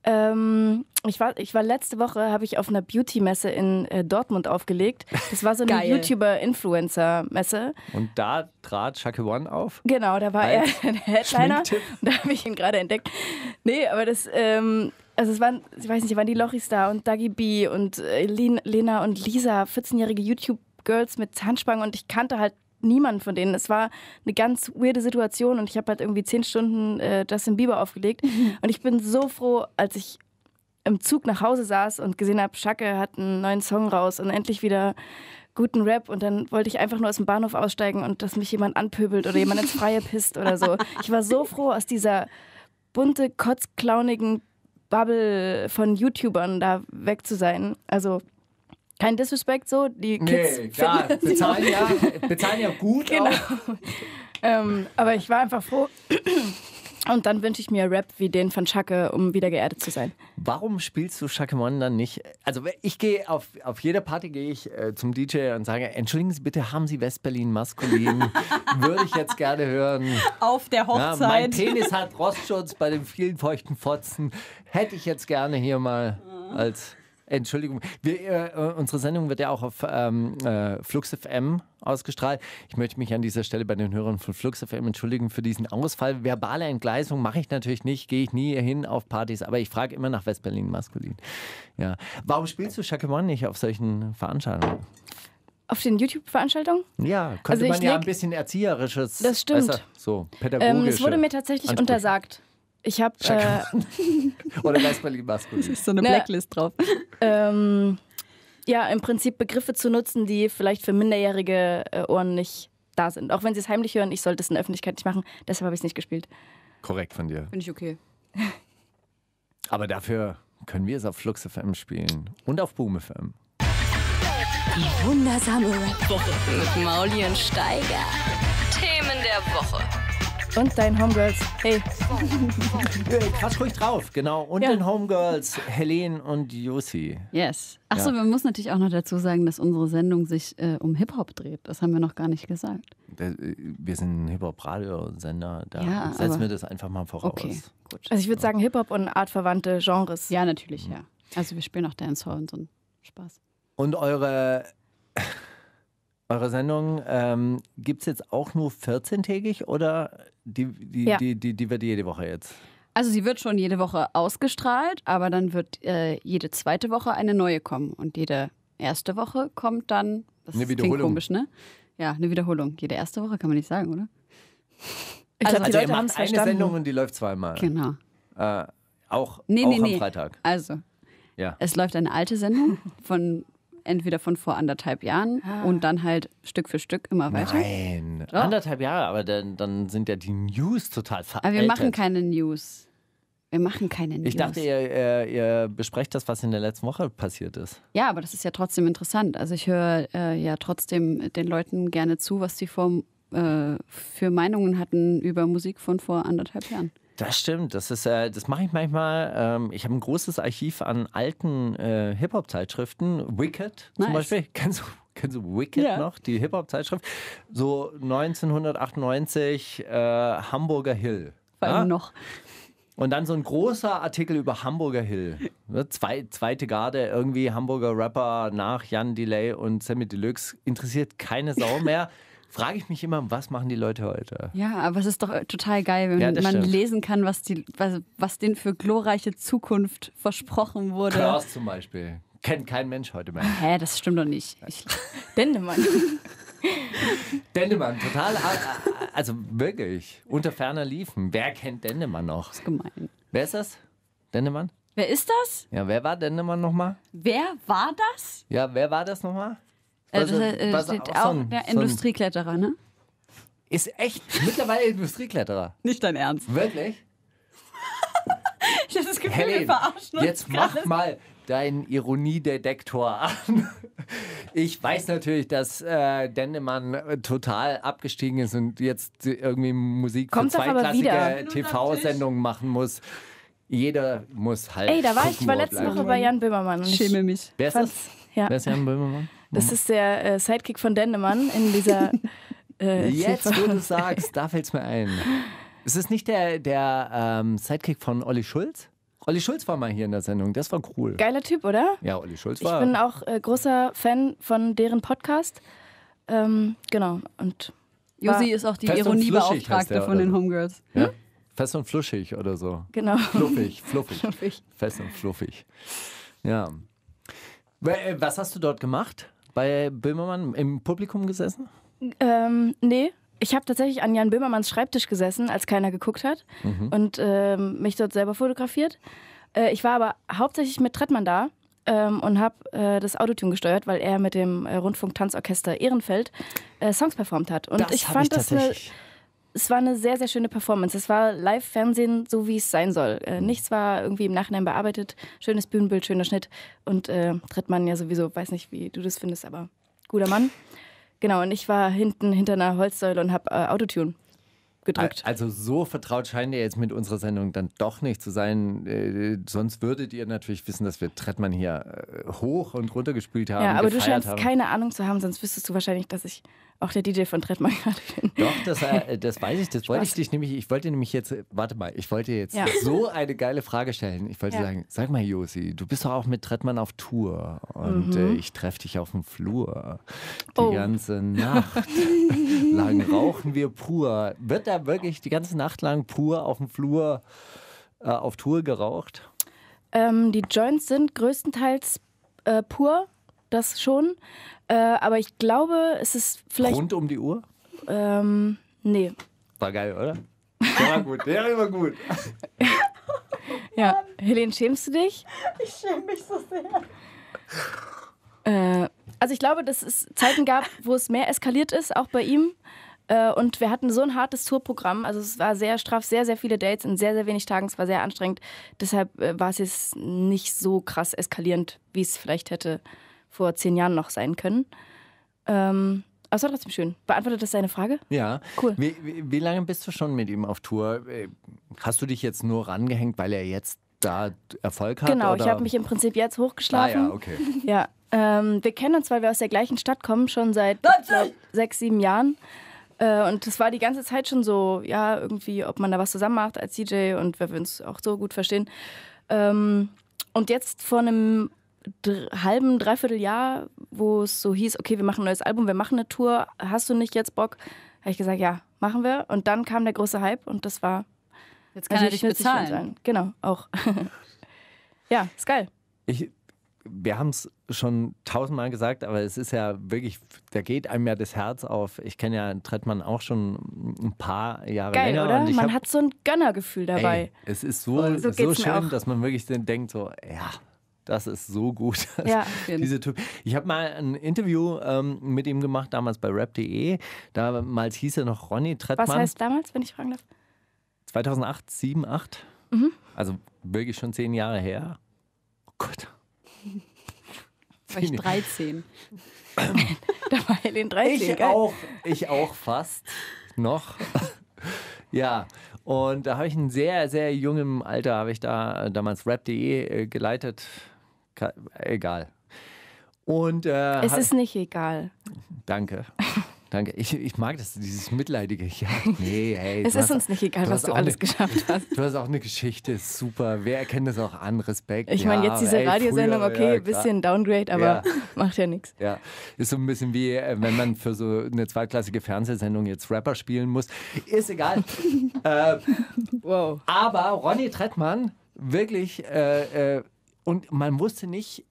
Speaker 3: Ähm, ich, war, ich war letzte Woche, habe ich auf einer Beauty-Messe in äh, Dortmund aufgelegt. Das war so eine YouTuber-Influencer-Messe.
Speaker 2: Und da trat Shaka One auf?
Speaker 3: Genau, da war er ein Headliner. Da habe ich ihn gerade entdeckt. Nee, aber das, ähm, also es waren, ich weiß nicht, waren die Lochis da und Dagi B und äh, Lena und Lisa, 14-jährige YouTube-Girls mit Zahnspangen und ich kannte halt niemanden von denen. Es war eine ganz weirde Situation und ich habe halt irgendwie zehn Stunden äh, Justin Bieber aufgelegt und ich bin so froh, als ich im Zug nach Hause saß und gesehen habe, Schacke hat einen neuen Song raus und endlich wieder guten Rap und dann wollte ich einfach nur aus dem Bahnhof aussteigen und dass mich jemand anpöbelt oder jemand ins Freie pisst oder so. Ich war so froh aus dieser bunte, kotzklaunigen Bubble von YouTubern da weg zu sein. Also kein Disrespect so, die Kids. Nee, klar, bezahlen ja, bezahlen ja gut. Genau. Ähm, aber ich war einfach froh, und dann wünsche ich mir Rap wie den von Schacke, um wieder geerdet zu sein. Warum spielst du Schacke Mann dann nicht? Also ich gehe
Speaker 2: auf, auf jeder Party gehe ich äh, zum DJ und sage, entschuldigen Sie bitte, haben Sie Westberlin maskulin? Würde ich jetzt gerne hören.
Speaker 1: Auf der Hochzeit. Ja, mein Penis hat
Speaker 2: Rostschutz bei den vielen feuchten Fotzen. Hätte ich jetzt gerne hier mal mhm. als Entschuldigung, wir, äh, äh, unsere Sendung wird ja auch auf ähm, äh, Flux ausgestrahlt. Ich möchte mich an dieser Stelle bei den Hörern von FluxFM entschuldigen für diesen Ausfall. Verbale Entgleisung mache ich natürlich nicht, gehe ich nie hin auf Partys, aber ich frage immer nach Westberlin maskulin. Ja. Warum spielst du Chacamon nicht auf solchen Veranstaltungen?
Speaker 3: Auf den YouTube-Veranstaltungen?
Speaker 2: Ja, könnte also man ja ein bisschen erzieherisches. Das stimmt. Weißt du, so, pädagogisch. Ähm, es wurde mir tatsächlich Ansprüche.
Speaker 3: untersagt. Ich habe. Äh,
Speaker 2: Oder weiß man maskulin? Das ist so
Speaker 3: eine Blacklist drauf. Ähm, ja, im Prinzip Begriffe zu nutzen, die vielleicht für minderjährige äh, Ohren nicht da sind. Auch wenn sie es heimlich hören, ich sollte es in der Öffentlichkeit nicht machen. Deshalb habe ich es nicht gespielt.
Speaker 2: Korrekt von dir. Finde
Speaker 3: ich okay.
Speaker 2: Aber dafür können wir es auf Flux FM spielen und auf Boom FM.
Speaker 3: Die wundersame woche mit Maulien Steiger. Themen der Woche. Und deinen Homegirls. Hey.
Speaker 2: Quatsch ruhig drauf, genau. Und ja. den Homegirls, Helene und Jussi. Yes. Achso, ja.
Speaker 1: man muss natürlich auch noch dazu sagen, dass unsere Sendung sich äh, um Hip-Hop dreht. Das
Speaker 3: haben wir noch gar nicht gesagt.
Speaker 2: Äh, wir sind ein hip hop radiosender Da ja, setzen wir das einfach mal voraus. Okay, gut.
Speaker 3: Also ich würde sagen, Hip-Hop und artverwandte Genres. Ja, natürlich, mhm. ja. Also wir spielen auch Dancehall und so einen Spaß.
Speaker 2: Und eure eure Sendung ähm, gibt es jetzt auch nur 14-tägig oder die, die, ja. die, die, die wird jede Woche jetzt?
Speaker 1: Also sie wird schon jede Woche ausgestrahlt, aber dann wird äh, jede zweite Woche eine neue kommen und jede erste Woche kommt dann das eine Wiederholung. Klingt komisch, ne? Ja, eine Wiederholung. Jede erste Woche kann man nicht sagen, oder? Ich also, glaube, die also Leute haben es Eine Sendung
Speaker 2: und die läuft zweimal. Genau. Äh, auch nee, auch nee, am nee. Freitag. Also, ja. es
Speaker 1: läuft eine alte Sendung von entweder von vor anderthalb Jahren ah. und dann halt Stück für Stück immer weiter. Nein,
Speaker 2: Doch. anderthalb Jahre, aber dann, dann sind ja die News total veraltet. Aber wir machen
Speaker 1: keine News. Wir machen keine News. Ich dachte,
Speaker 2: ihr, ihr, besprecht das, was in der letzten Woche passiert ist.
Speaker 1: Ja, aber das ist ja trotzdem interessant. Also ich höre äh, ja trotzdem den Leuten gerne zu, was sie vom, äh, für Meinungen hatten über Musik von vor anderthalb Jahren.
Speaker 2: Das stimmt, das ist, äh, das mache ich manchmal. Ähm, ich habe ein großes Archiv an alten äh, Hip-Hop-Zeitschriften. Wicked nice. zum Beispiel. Kennst du, kennst du Wicked ja. noch? Die Hip-Hop-Zeitschrift. So 1998 äh, Hamburger Hill. Vor allem ja? noch. Und dann so ein großer Artikel über Hamburger Hill. Ne, zwei, zweite Garde, irgendwie Hamburger Rapper nach Jan Delay und Sammy Deluxe. Interessiert keine Sau mehr frage ich mich immer, was machen die Leute heute?
Speaker 1: Ja, aber es ist doch äh, total geil, wenn ja, man stimmt. lesen kann, was, die, was, was denen für glorreiche Zukunft versprochen wurde. Klaus zum
Speaker 2: Beispiel. Kennt kein Mensch heute mehr.
Speaker 1: Hä, das stimmt doch nicht. Dendemann.
Speaker 2: Dendemann, total. Also wirklich. Unter ferner liefen. Wer kennt Dendemann noch? Das ist gemein. Wer ist das? Dendemann?
Speaker 1: Wer ist das?
Speaker 2: Ja, wer war Dendemann
Speaker 1: nochmal? Wer war das?
Speaker 2: Ja, wer war das nochmal?
Speaker 1: das also also, äh, was, steht auch, der Industriekletterer, ne?
Speaker 2: Ist echt mittlerweile Industriekletterer. Nicht dein Ernst. Wirklich?
Speaker 1: ich habe das Gefühl, Helen, wir verarschen uns jetzt mach alles.
Speaker 2: mal deinen Ironiedetektor an. Ich weiß natürlich, dass äh, Dennemann total abgestiegen ist und jetzt irgendwie Musik Kommt für zweiklassige TV-Sendungen machen muss. Jeder muss halt. Ey, da war ich, war letzte Woche bei Jan
Speaker 3: Böhmermann. Und Ich schäme mich. Wer ist das? Ja. Wer ist Jan
Speaker 2: Böhmermann? Das mhm.
Speaker 3: ist der äh, Sidekick von Dendemann in dieser. Äh, Jetzt, wo du
Speaker 2: sagst, da fällt es mir ein. Ist es nicht der, der ähm, Sidekick von Olli Schulz? Olli Schulz war mal hier in der Sendung, das war cool.
Speaker 3: Geiler Typ, oder? Ja, Olli Schulz war. Ich bin auch äh, großer Fan von deren Podcast. Ähm, genau, und. Josi ist auch die Ironiebeauftragte
Speaker 1: von den Homegirls. Ja?
Speaker 2: Hm? Fest und fluschig oder so. Genau. Fluffig, fluffig. fluffig. Fest und fluffig. Ja. Äh, was hast du dort gemacht? bei Böhmermann im Publikum gesessen?
Speaker 3: Ähm, nee. Ich habe tatsächlich an Jan Böhmermanns Schreibtisch gesessen, als keiner geguckt hat mhm. und ähm, mich dort selber fotografiert. Äh, ich war aber hauptsächlich mit Trettmann da ähm, und habe äh, das Autotune gesteuert, weil er mit dem äh, Rundfunk-Tanzorchester Ehrenfeld äh, Songs performt hat. Und das ich fand ich das eine es war eine sehr, sehr schöne Performance. Es war Live-Fernsehen, so wie es sein soll. Äh, nichts war irgendwie im Nachhinein bearbeitet. Schönes Bühnenbild, schöner Schnitt. Und äh, Trittmann ja sowieso, weiß nicht, wie du das findest, aber guter Mann. Genau, und ich war hinten hinter einer Holzsäule und habe äh, Autotune gedrückt.
Speaker 2: Also so vertraut scheint ihr jetzt mit unserer Sendung dann doch nicht zu sein. Äh, sonst würdet ihr natürlich wissen, dass wir Trettmann hier äh, hoch und runter gespielt haben. Ja, aber du scheinst haben.
Speaker 3: keine Ahnung zu haben, sonst wüsstest du wahrscheinlich, dass ich auch der DJ von Trettmann gerade bin. Doch,
Speaker 2: das, äh, das weiß ich, das wollte ich dich nämlich, ich wollte nämlich jetzt, äh, warte mal, ich wollte jetzt ja. so eine geile Frage stellen. Ich wollte ja. sagen, sag mal Josi, du bist doch auch mit Trettmann auf Tour und äh, mhm. äh, ich treffe dich auf dem Flur die oh. ganze Nacht. lang rauchen wir pur. Wird da wirklich die ganze Nacht lang pur auf dem Flur äh, auf Tour geraucht?
Speaker 3: Ähm, die Joints sind größtenteils äh, pur das schon. Äh, aber ich glaube, es ist vielleicht. Rund um die Uhr? Ähm, nee.
Speaker 2: War geil, oder? Der war gut, der war
Speaker 3: gut. ja, Helene, schämst du dich? Ich schäme mich so sehr. Äh, also ich glaube, dass es Zeiten gab, wo es mehr eskaliert ist, auch bei ihm. Äh, und wir hatten so ein hartes Tourprogramm. Also es war sehr straff, sehr, sehr viele Dates in sehr, sehr wenig Tagen. Es war sehr anstrengend. Deshalb äh, war es jetzt nicht so krass eskalierend, wie es vielleicht hätte vor zehn Jahren noch sein können. Ähm, aber es war trotzdem schön. Beantwortet das deine Frage?
Speaker 2: Ja. Cool. Wie, wie, wie, lange bist du schon mit ihm auf Tour? Äh, hast du dich jetzt nur rangehängt, weil er jetzt da Erfolg hat? Genau, oder? ich habe mich
Speaker 3: im Prinzip jetzt hochgeschlafen. Ah, ja, okay. ja. Ähm, wir kennen uns, weil wir aus der gleichen Stadt kommen, schon seit glaub, sechs, sieben Jahren. Äh, und das war die ganze Zeit schon so, ja, irgendwie, ob man da was zusammen macht als DJ und wir uns auch so gut verstehen. Ähm, und jetzt vor einem halben, dreiviertel Jahr, wo es so hieß, okay, wir machen ein neues Album, wir machen eine Tour, hast du nicht jetzt Bock? Habe ich gesagt, ja, machen wir. Und dann kam der große Hype und das war. Jetzt kann er dich bezahlen. Sein. Genau, auch. ja, ist geil.
Speaker 2: Ich, wir haben es schon tausendmal gesagt, aber es ist ja wirklich, da geht einem ja das Herz auf. Ich kenne ja Trettmann auch schon ein paar Jahre Geil, länger. Oder? man hab,
Speaker 3: hat so ein Gönnergefühl dabei. Ey, es ist so, oh, so, so schön, dass
Speaker 2: man wirklich denkt, so, ja, das ist so gut. Ja, diese typ ich habe mal ein Interview ähm, mit ihm gemacht, damals bei rap.de. Damals hieß er noch Ronny Trettmann. Was heißt
Speaker 3: damals, wenn ich fragen darf?
Speaker 2: 2008, 7, 8. Mhm. Also wirklich schon zehn Jahre her. Oh Gott.
Speaker 1: War ich 13. da war Helen 13. Ich geil. auch.
Speaker 2: Ich auch fast. Noch. ja. Und da habe ich in sehr, sehr jungem Alter, habe ich da damals rap.de äh, geleitet, egal. Und, äh, es ist
Speaker 3: nicht egal.
Speaker 2: Danke. Danke. Ich, ich mag das, dieses mitleidige. Ja, nee, hey. es ist hast, uns nicht egal, du was du alles eine, geschafft hast. Du hast auch eine Geschichte, super. Wer erkennt das auch an? Respekt. Ich meine, jetzt diese ey, Radiosendung, früher, okay, ja, bisschen
Speaker 3: Downgrade, aber ja.
Speaker 2: macht ja nichts. Ja, ist so ein bisschen wie, äh, wenn man für so eine zweitklassige Fernsehsendung jetzt Rapper spielen muss. Ist egal. äh, wow. Aber Ronny Trettmann, wirklich. Äh, äh und man wusste nicht,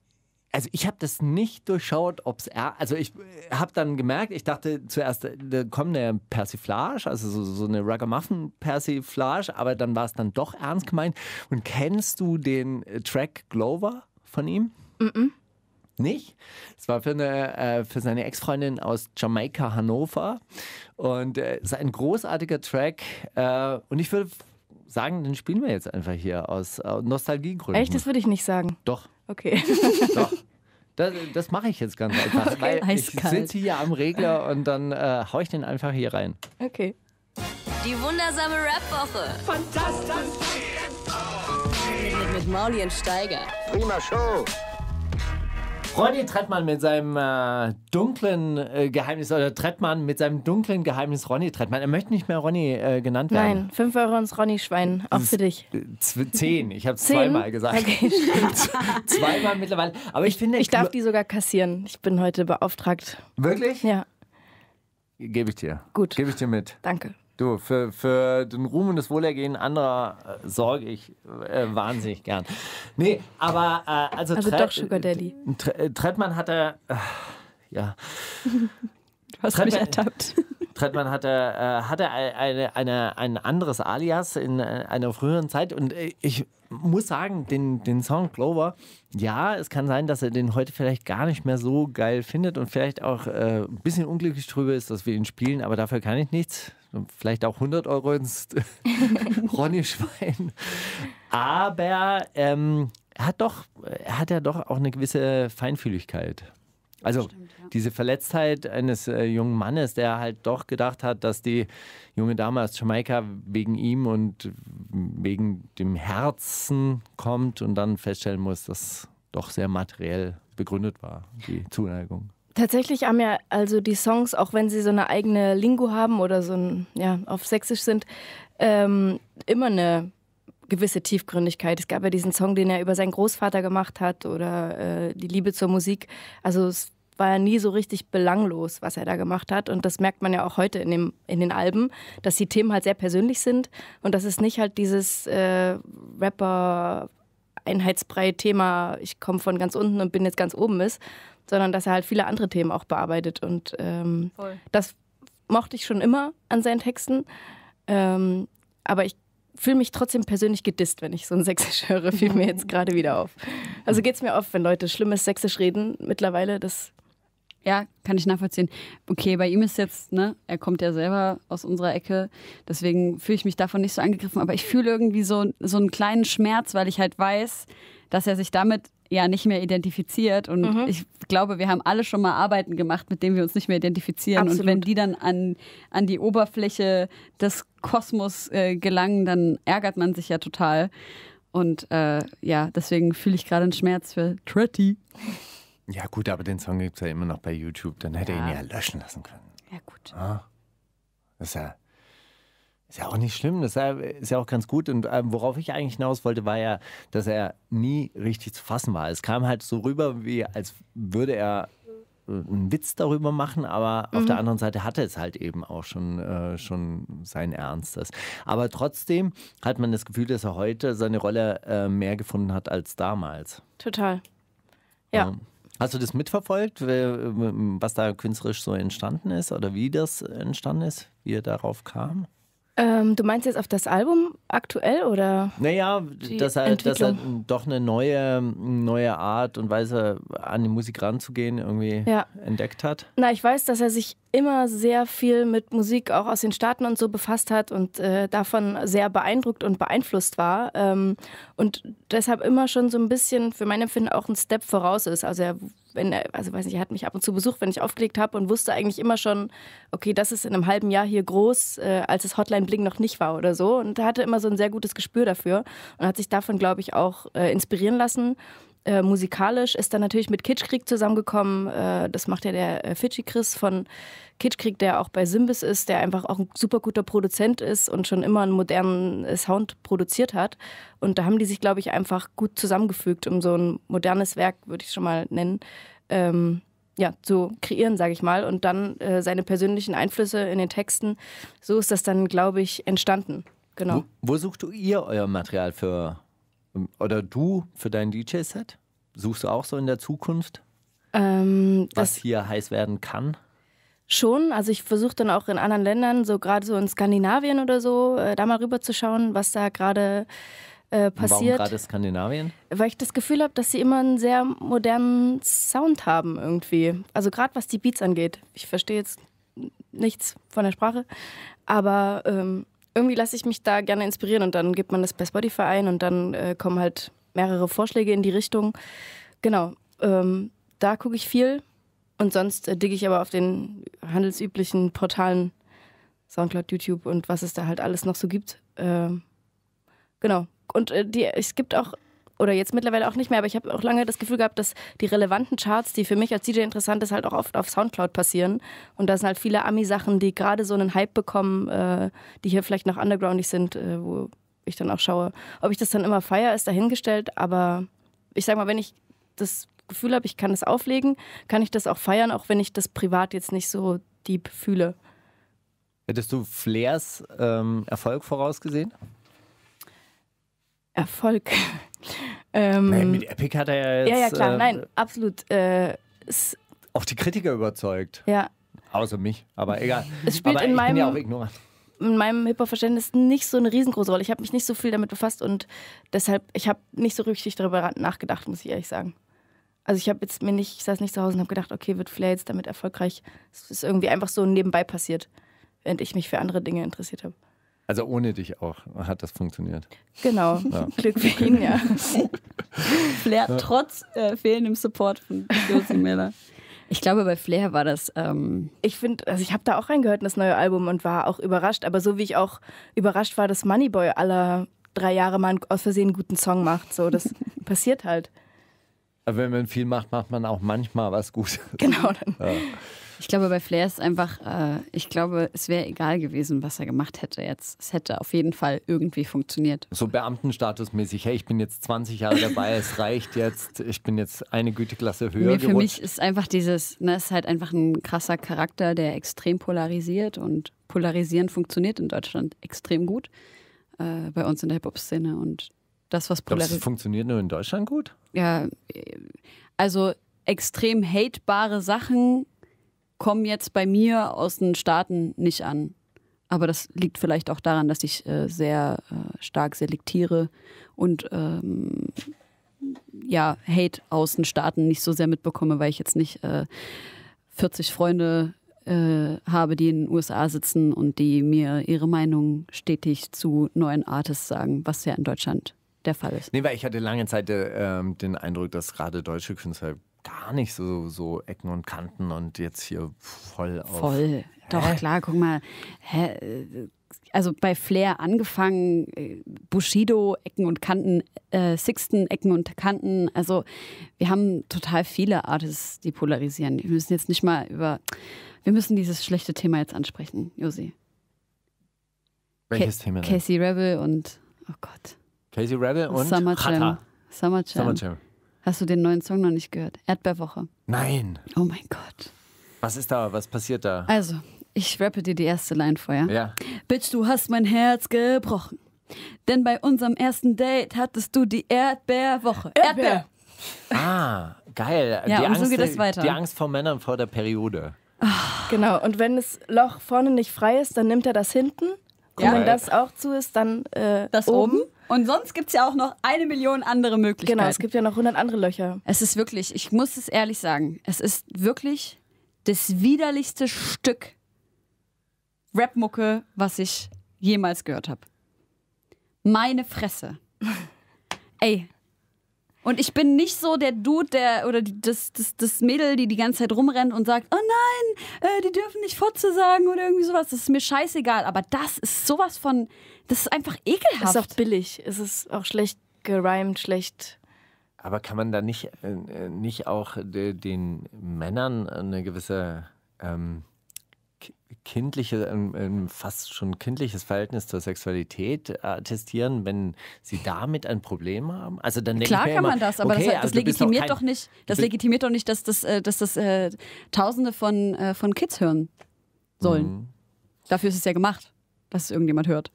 Speaker 2: also ich habe das nicht durchschaut, ob es er, also ich äh, habe dann gemerkt, ich dachte zuerst, äh, da kommt eine Persiflage, also so, so eine Ragamuffin-Persiflage, aber dann war es dann doch ernst gemeint. Und kennst du den äh, Track Glover von ihm? Mm, -mm. Nicht? Es war für, eine, für seine Ex-Freundin aus Jamaika, Hannover. Und es ist ein großartiger Track. und ich würde sagen, den spielen wir jetzt einfach hier aus äh, Nostalgiegründen. Echt, das würde ich nicht sagen. Doch. Okay. Doch. Das, das mache ich jetzt ganz einfach, okay.
Speaker 3: weil ich sitze hier am Regler
Speaker 2: und dann äh, haue ich den einfach hier rein.
Speaker 3: Okay. Die wundersame Rap-Woche. Fantastisch. Mit, mit, mit
Speaker 1: Maulien Steiger. Prima Show.
Speaker 2: Ronny Trettmann mit seinem äh, dunklen äh, Geheimnis oder Trettmann mit seinem dunklen Geheimnis Ronny Trettmann. Er möchte nicht mehr Ronny äh, genannt werden. Nein,
Speaker 3: 5 Euro ins Ronny-Schwein, auch für
Speaker 2: dich. Äh, zehn, ich habe zweimal gesagt. Okay,
Speaker 3: zweimal
Speaker 2: mittlerweile. Aber ich finde. Ich darf die
Speaker 3: sogar kassieren. Ich bin heute beauftragt. Wirklich? Ja.
Speaker 2: Gebe ich dir. Gut. Gebe ich dir mit. Danke. Du, für, für den Ruhm und das Wohlergehen anderer äh, sorge ich äh, wahnsinnig gern. Nee, aber äh, also, also doch Sugar äh, Daddy. Äh, Trettmann hat er. Äh, ja. du hast Trettmann, mich ertappt. Trettmann hatte, äh, hatte eine, eine, ein anderes Alias in einer früheren Zeit und ich muss sagen, den, den Song Clover, ja, es kann sein, dass er den heute vielleicht gar nicht mehr so geil findet und vielleicht auch äh, ein bisschen unglücklich drüber ist, dass wir ihn spielen, aber dafür kann ich nichts vielleicht auch 100 Euro ins Ronny-Schwein. Aber ähm, er hat doch, er hat ja doch auch eine gewisse Feinfühligkeit. Also Stimmt, ja. diese Verletztheit eines äh, jungen Mannes, der halt doch gedacht hat, dass die junge Dame aus Jamaika wegen ihm und wegen dem Herzen kommt und dann feststellen muss, dass doch sehr materiell begründet war, die Zuneigung.
Speaker 3: Tatsächlich haben ja also die Songs, auch wenn sie so eine eigene Lingo haben oder so ein, ja, auf Sächsisch sind, ähm, immer eine gewisse Tiefgründigkeit. Es gab ja diesen Song, den er über seinen Großvater gemacht hat oder äh, die Liebe zur Musik. Also es war ja nie so richtig belanglos, was er da gemacht hat. Und das merkt man ja auch heute in, dem, in den Alben, dass die Themen halt sehr persönlich sind und dass es nicht halt dieses äh, Rapper Einheitsbrei-Thema, ich komme von ganz unten und bin jetzt ganz oben ist, sondern dass er halt viele andere Themen auch bearbeitet. Und ähm, das mochte ich schon immer an seinen Texten. Ähm, aber ich fühle mich trotzdem persönlich gedisst, wenn ich so ein Sächsisch höre, fiel mir jetzt gerade wieder auf. Also geht es mir oft, wenn Leute schlimmes Sächsisch reden mittlerweile, das ja, kann ich nachvollziehen. Okay, bei ihm ist jetzt,
Speaker 1: ne, er kommt ja selber aus unserer Ecke, deswegen fühle ich mich davon nicht so angegriffen, aber ich fühle irgendwie so, so einen kleinen Schmerz, weil ich halt weiß, dass er sich damit ja nicht mehr identifiziert und mhm. ich glaube, wir haben alle schon mal Arbeiten gemacht, mit denen wir uns nicht mehr identifizieren Absolut. und wenn die dann an, an die Oberfläche des Kosmos äh, gelangen, dann ärgert man sich ja total und äh, ja, deswegen fühle ich gerade einen Schmerz für Tretti.
Speaker 2: Ja, gut, aber den Song gibt es ja immer noch bei YouTube. Dann hätte ja. er ihn ja löschen lassen können. Ja, gut. Ah, das ist ja, ist ja auch nicht schlimm. Das ist ja, auch ganz gut. Und ähm, worauf ich eigentlich hinaus wollte, war ja, dass er nie richtig zu fassen war. Es kam halt so rüber, wie als würde er äh, einen Witz darüber machen, aber mhm. auf der anderen Seite hatte es halt eben auch schon, äh, schon sein Ernstes. Aber trotzdem hat man das Gefühl, dass er heute seine Rolle äh, mehr gefunden hat als damals.
Speaker 3: Total. ja. ja.
Speaker 2: Hast du das mitverfolgt, ähm, was da künstlerisch so entstanden ist oder wie das entstanden ist, wie er darauf kam?
Speaker 3: Ähm, du meinst jetzt auf das Album aktuell oder?
Speaker 2: Naja, dass er, dass er doch eine neue, neue Art und Weise an die Musik ranzugehen irgendwie ja. entdeckt hat.
Speaker 3: Na, ich weiß, dass er sich immer sehr viel mit Musik auch aus den Staaten und so befasst hat und äh, davon sehr beeindruckt und beeinflusst war ähm, und deshalb immer schon so ein bisschen für mein Empfinden auch ein Step voraus ist. Also er wenn er, also weiß nicht, er hat mich ab und zu besucht, wenn ich aufgelegt habe und wusste eigentlich immer schon, okay, das ist in einem halben Jahr hier groß, äh, als es Hotline Bling noch nicht war oder so. Und er hatte immer so ein sehr gutes Gespür dafür und hat sich davon, glaube ich, auch äh, inspirieren lassen äh, musikalisch ist dann natürlich mit Kitschkrieg zusammengekommen. Äh, das macht ja der äh, Fidschi Chris von Kitschkrieg, der auch bei Simbis ist, der einfach auch ein super guter Produzent ist und schon immer einen modernen äh, Sound produziert hat. Und da haben die sich, glaube ich, einfach gut zusammengefügt, um so ein modernes Werk, würde ich schon mal nennen, ähm, ja, zu kreieren, sage ich mal. Und dann äh, seine persönlichen Einflüsse in den Texten. So ist das dann, glaube ich, entstanden. Genau.
Speaker 2: Wo, wo sucht ihr euer Material für ähm, oder du für dein DJ-Set? Suchst du auch so in der Zukunft?
Speaker 3: Ähm, was
Speaker 2: hier heiß werden kann?
Speaker 3: Schon, also ich versuche dann auch in anderen Ländern, so gerade so in Skandinavien oder so, äh, da mal rüber zu schauen, was da gerade äh, passiert. Warum gerade
Speaker 2: Skandinavien?
Speaker 3: Weil ich das Gefühl habe, dass sie immer einen sehr modernen Sound haben irgendwie. Also gerade was die Beats angeht. Ich verstehe jetzt nichts von der Sprache, aber ähm, irgendwie lasse ich mich da gerne inspirieren und dann gibt man das bei Spotify ein und dann äh, kommen halt mehrere Vorschläge in die Richtung. Genau, ähm, da gucke ich viel und sonst äh, digge ich aber auf den handelsüblichen Portalen Soundcloud, YouTube und was es da halt alles noch so gibt. Ähm, genau, und äh, die, es gibt auch oder jetzt mittlerweile auch nicht mehr, aber ich habe auch lange das Gefühl gehabt, dass die relevanten Charts, die für mich als DJ interessant ist, halt auch oft auf Soundcloud passieren. Und da sind halt viele Ami-Sachen, die gerade so einen Hype bekommen, äh, die hier vielleicht noch undergroundig sind, äh, wo ich dann auch schaue. Ob ich das dann immer feier, ist dahingestellt, aber ich sag mal, wenn ich das Gefühl habe, ich kann das auflegen, kann ich das auch feiern, auch wenn ich das privat jetzt nicht so deep fühle.
Speaker 2: Hättest du Flairs ähm, Erfolg vorausgesehen?
Speaker 3: Erfolg. Ähm, Nein, mit Epic hat er ja jetzt. Ja, ja, klar. Äh, Nein, absolut. Äh,
Speaker 2: auch die Kritiker überzeugt. Ja. Außer mich, aber egal. Es spielt aber in ich meinem, bin ja auch ignorant.
Speaker 3: In meinem Hip-Hop-Verständnis nicht so eine riesengroße Rolle. Ich habe mich nicht so viel damit befasst und deshalb, ich habe nicht so richtig darüber nachgedacht, muss ich ehrlich sagen. Also ich habe jetzt mir nicht, ich saß nicht zu Hause und habe gedacht, okay, wird Flair jetzt damit erfolgreich? Es ist irgendwie einfach so nebenbei passiert, während ich mich für andere Dinge interessiert habe.
Speaker 2: Also ohne dich auch hat das funktioniert.
Speaker 1: Genau, ja. Glück für ihn,
Speaker 3: ja. Flair trotz äh, fehlendem Support von
Speaker 1: Josie Miller.
Speaker 3: Ich glaube, bei Flair war das. Ähm ich finde, also ich habe da auch reingehört in das neue Album und war auch überrascht. Aber so wie ich auch überrascht war, dass Moneyboy alle drei Jahre mal aus Versehen einen guten Song macht. So, das passiert halt.
Speaker 2: Aber wenn man viel macht, macht man auch manchmal was Gutes. Genau. Dann. Ja.
Speaker 3: Ich glaube, bei Flair ist einfach, äh,
Speaker 1: ich glaube, es wäre egal gewesen, was er gemacht hätte jetzt. Es hätte auf jeden Fall irgendwie funktioniert.
Speaker 2: So Beamtenstatusmäßig, hey, ich bin jetzt 20 Jahre dabei, es reicht jetzt, ich bin jetzt eine Güteklasse höher. Mir, gerutscht. für mich
Speaker 1: ist einfach dieses, ne, ist halt einfach ein krasser Charakter, der extrem polarisiert und polarisieren funktioniert in Deutschland extrem gut. Äh, bei uns in der Hip-Hop-Szene und das, was polarisiert. Das funktioniert nur in Deutschland gut? Ja, äh, also extrem hatebare Sachen kommen jetzt bei mir aus den Staaten nicht an. Aber das liegt vielleicht auch daran, dass ich äh, sehr äh, stark selektiere und ähm, ja, Hate aus den Staaten nicht so sehr mitbekomme, weil ich jetzt nicht äh, 40 Freunde äh, habe, die in den USA sitzen und die mir ihre Meinung stetig zu neuen Artists sagen, was ja in Deutschland der Fall ist.
Speaker 2: Nee, weil ich hatte lange Zeit äh, ähm, den Eindruck, dass gerade deutsche Künstler gar nicht so, so Ecken und Kanten und jetzt hier voll auf. Voll,
Speaker 1: Hä? doch klar, guck mal. Hä? Äh, also bei Flair angefangen, äh, Bushido, Ecken und Kanten, äh, Sixten, Ecken und Kanten. Also wir haben total viele Artists, die polarisieren. Wir müssen jetzt nicht mal über, wir müssen dieses schlechte Thema jetzt ansprechen, Josi.
Speaker 2: Welches Ca Thema? Denn?
Speaker 1: Casey Rebel und, oh
Speaker 2: Gott. Casey Rebel und Summer Jam. Summer Jam. Summer Jam.
Speaker 1: Hast du den neuen Song noch nicht gehört? Erdbeerwoche. Nein. Oh mein Gott.
Speaker 2: Was ist da? Was passiert da? Also,
Speaker 1: ich rappe dir die erste Line vorher. Ja. Bitch, du hast mein Herz gebrochen. Denn bei unserem ersten Date hattest du die Erdbeerwoche. Erdbeer. Erdbeer.
Speaker 2: Ah, geil. Ja, die, und Angst, so geht das weiter. die Angst vor Männern vor der Periode. Ah.
Speaker 3: Genau, und wenn das Loch vorne nicht frei ist, dann nimmt er das hinten. Und ja. wenn das auch zu ist, dann äh, das oben. oben.
Speaker 1: Und sonst gibt es ja auch noch eine Million andere Möglichkeiten. Genau, es gibt ja noch hundert andere Löcher. Es ist wirklich, ich muss es ehrlich sagen, es ist wirklich das widerlichste Stück Rapmucke, was ich jemals gehört habe. Meine Fresse. Ey, und ich bin nicht so der Dude, der oder die, das, das, das Mädel, die die ganze Zeit rumrennt und sagt, oh nein, äh, die dürfen nicht Fotze sagen oder irgendwie sowas. Das ist mir scheißegal. Aber das ist sowas von, das ist einfach ekelhaft. Es ist auch billig.
Speaker 3: Es ist auch schlecht gerimt, schlecht.
Speaker 2: Aber kann man da nicht, äh, äh nicht auch de, den Männern eine gewisse ähm, kindliche, ein, ähm, ähm, fast schon kindliches Verhältnis zur Sexualität äh, attestieren, wenn sie damit ein Problem haben? Also dann Klar kann immer, man das, aber okay, das, das also legitimiert doch, kein,
Speaker 1: nicht, das legitimiert doch nicht, dass das, äh, dass das äh, Tausende von, äh, von Kids hören sollen. Mhm.
Speaker 3: Dafür ist es ja gemacht, dass es irgendjemand hört.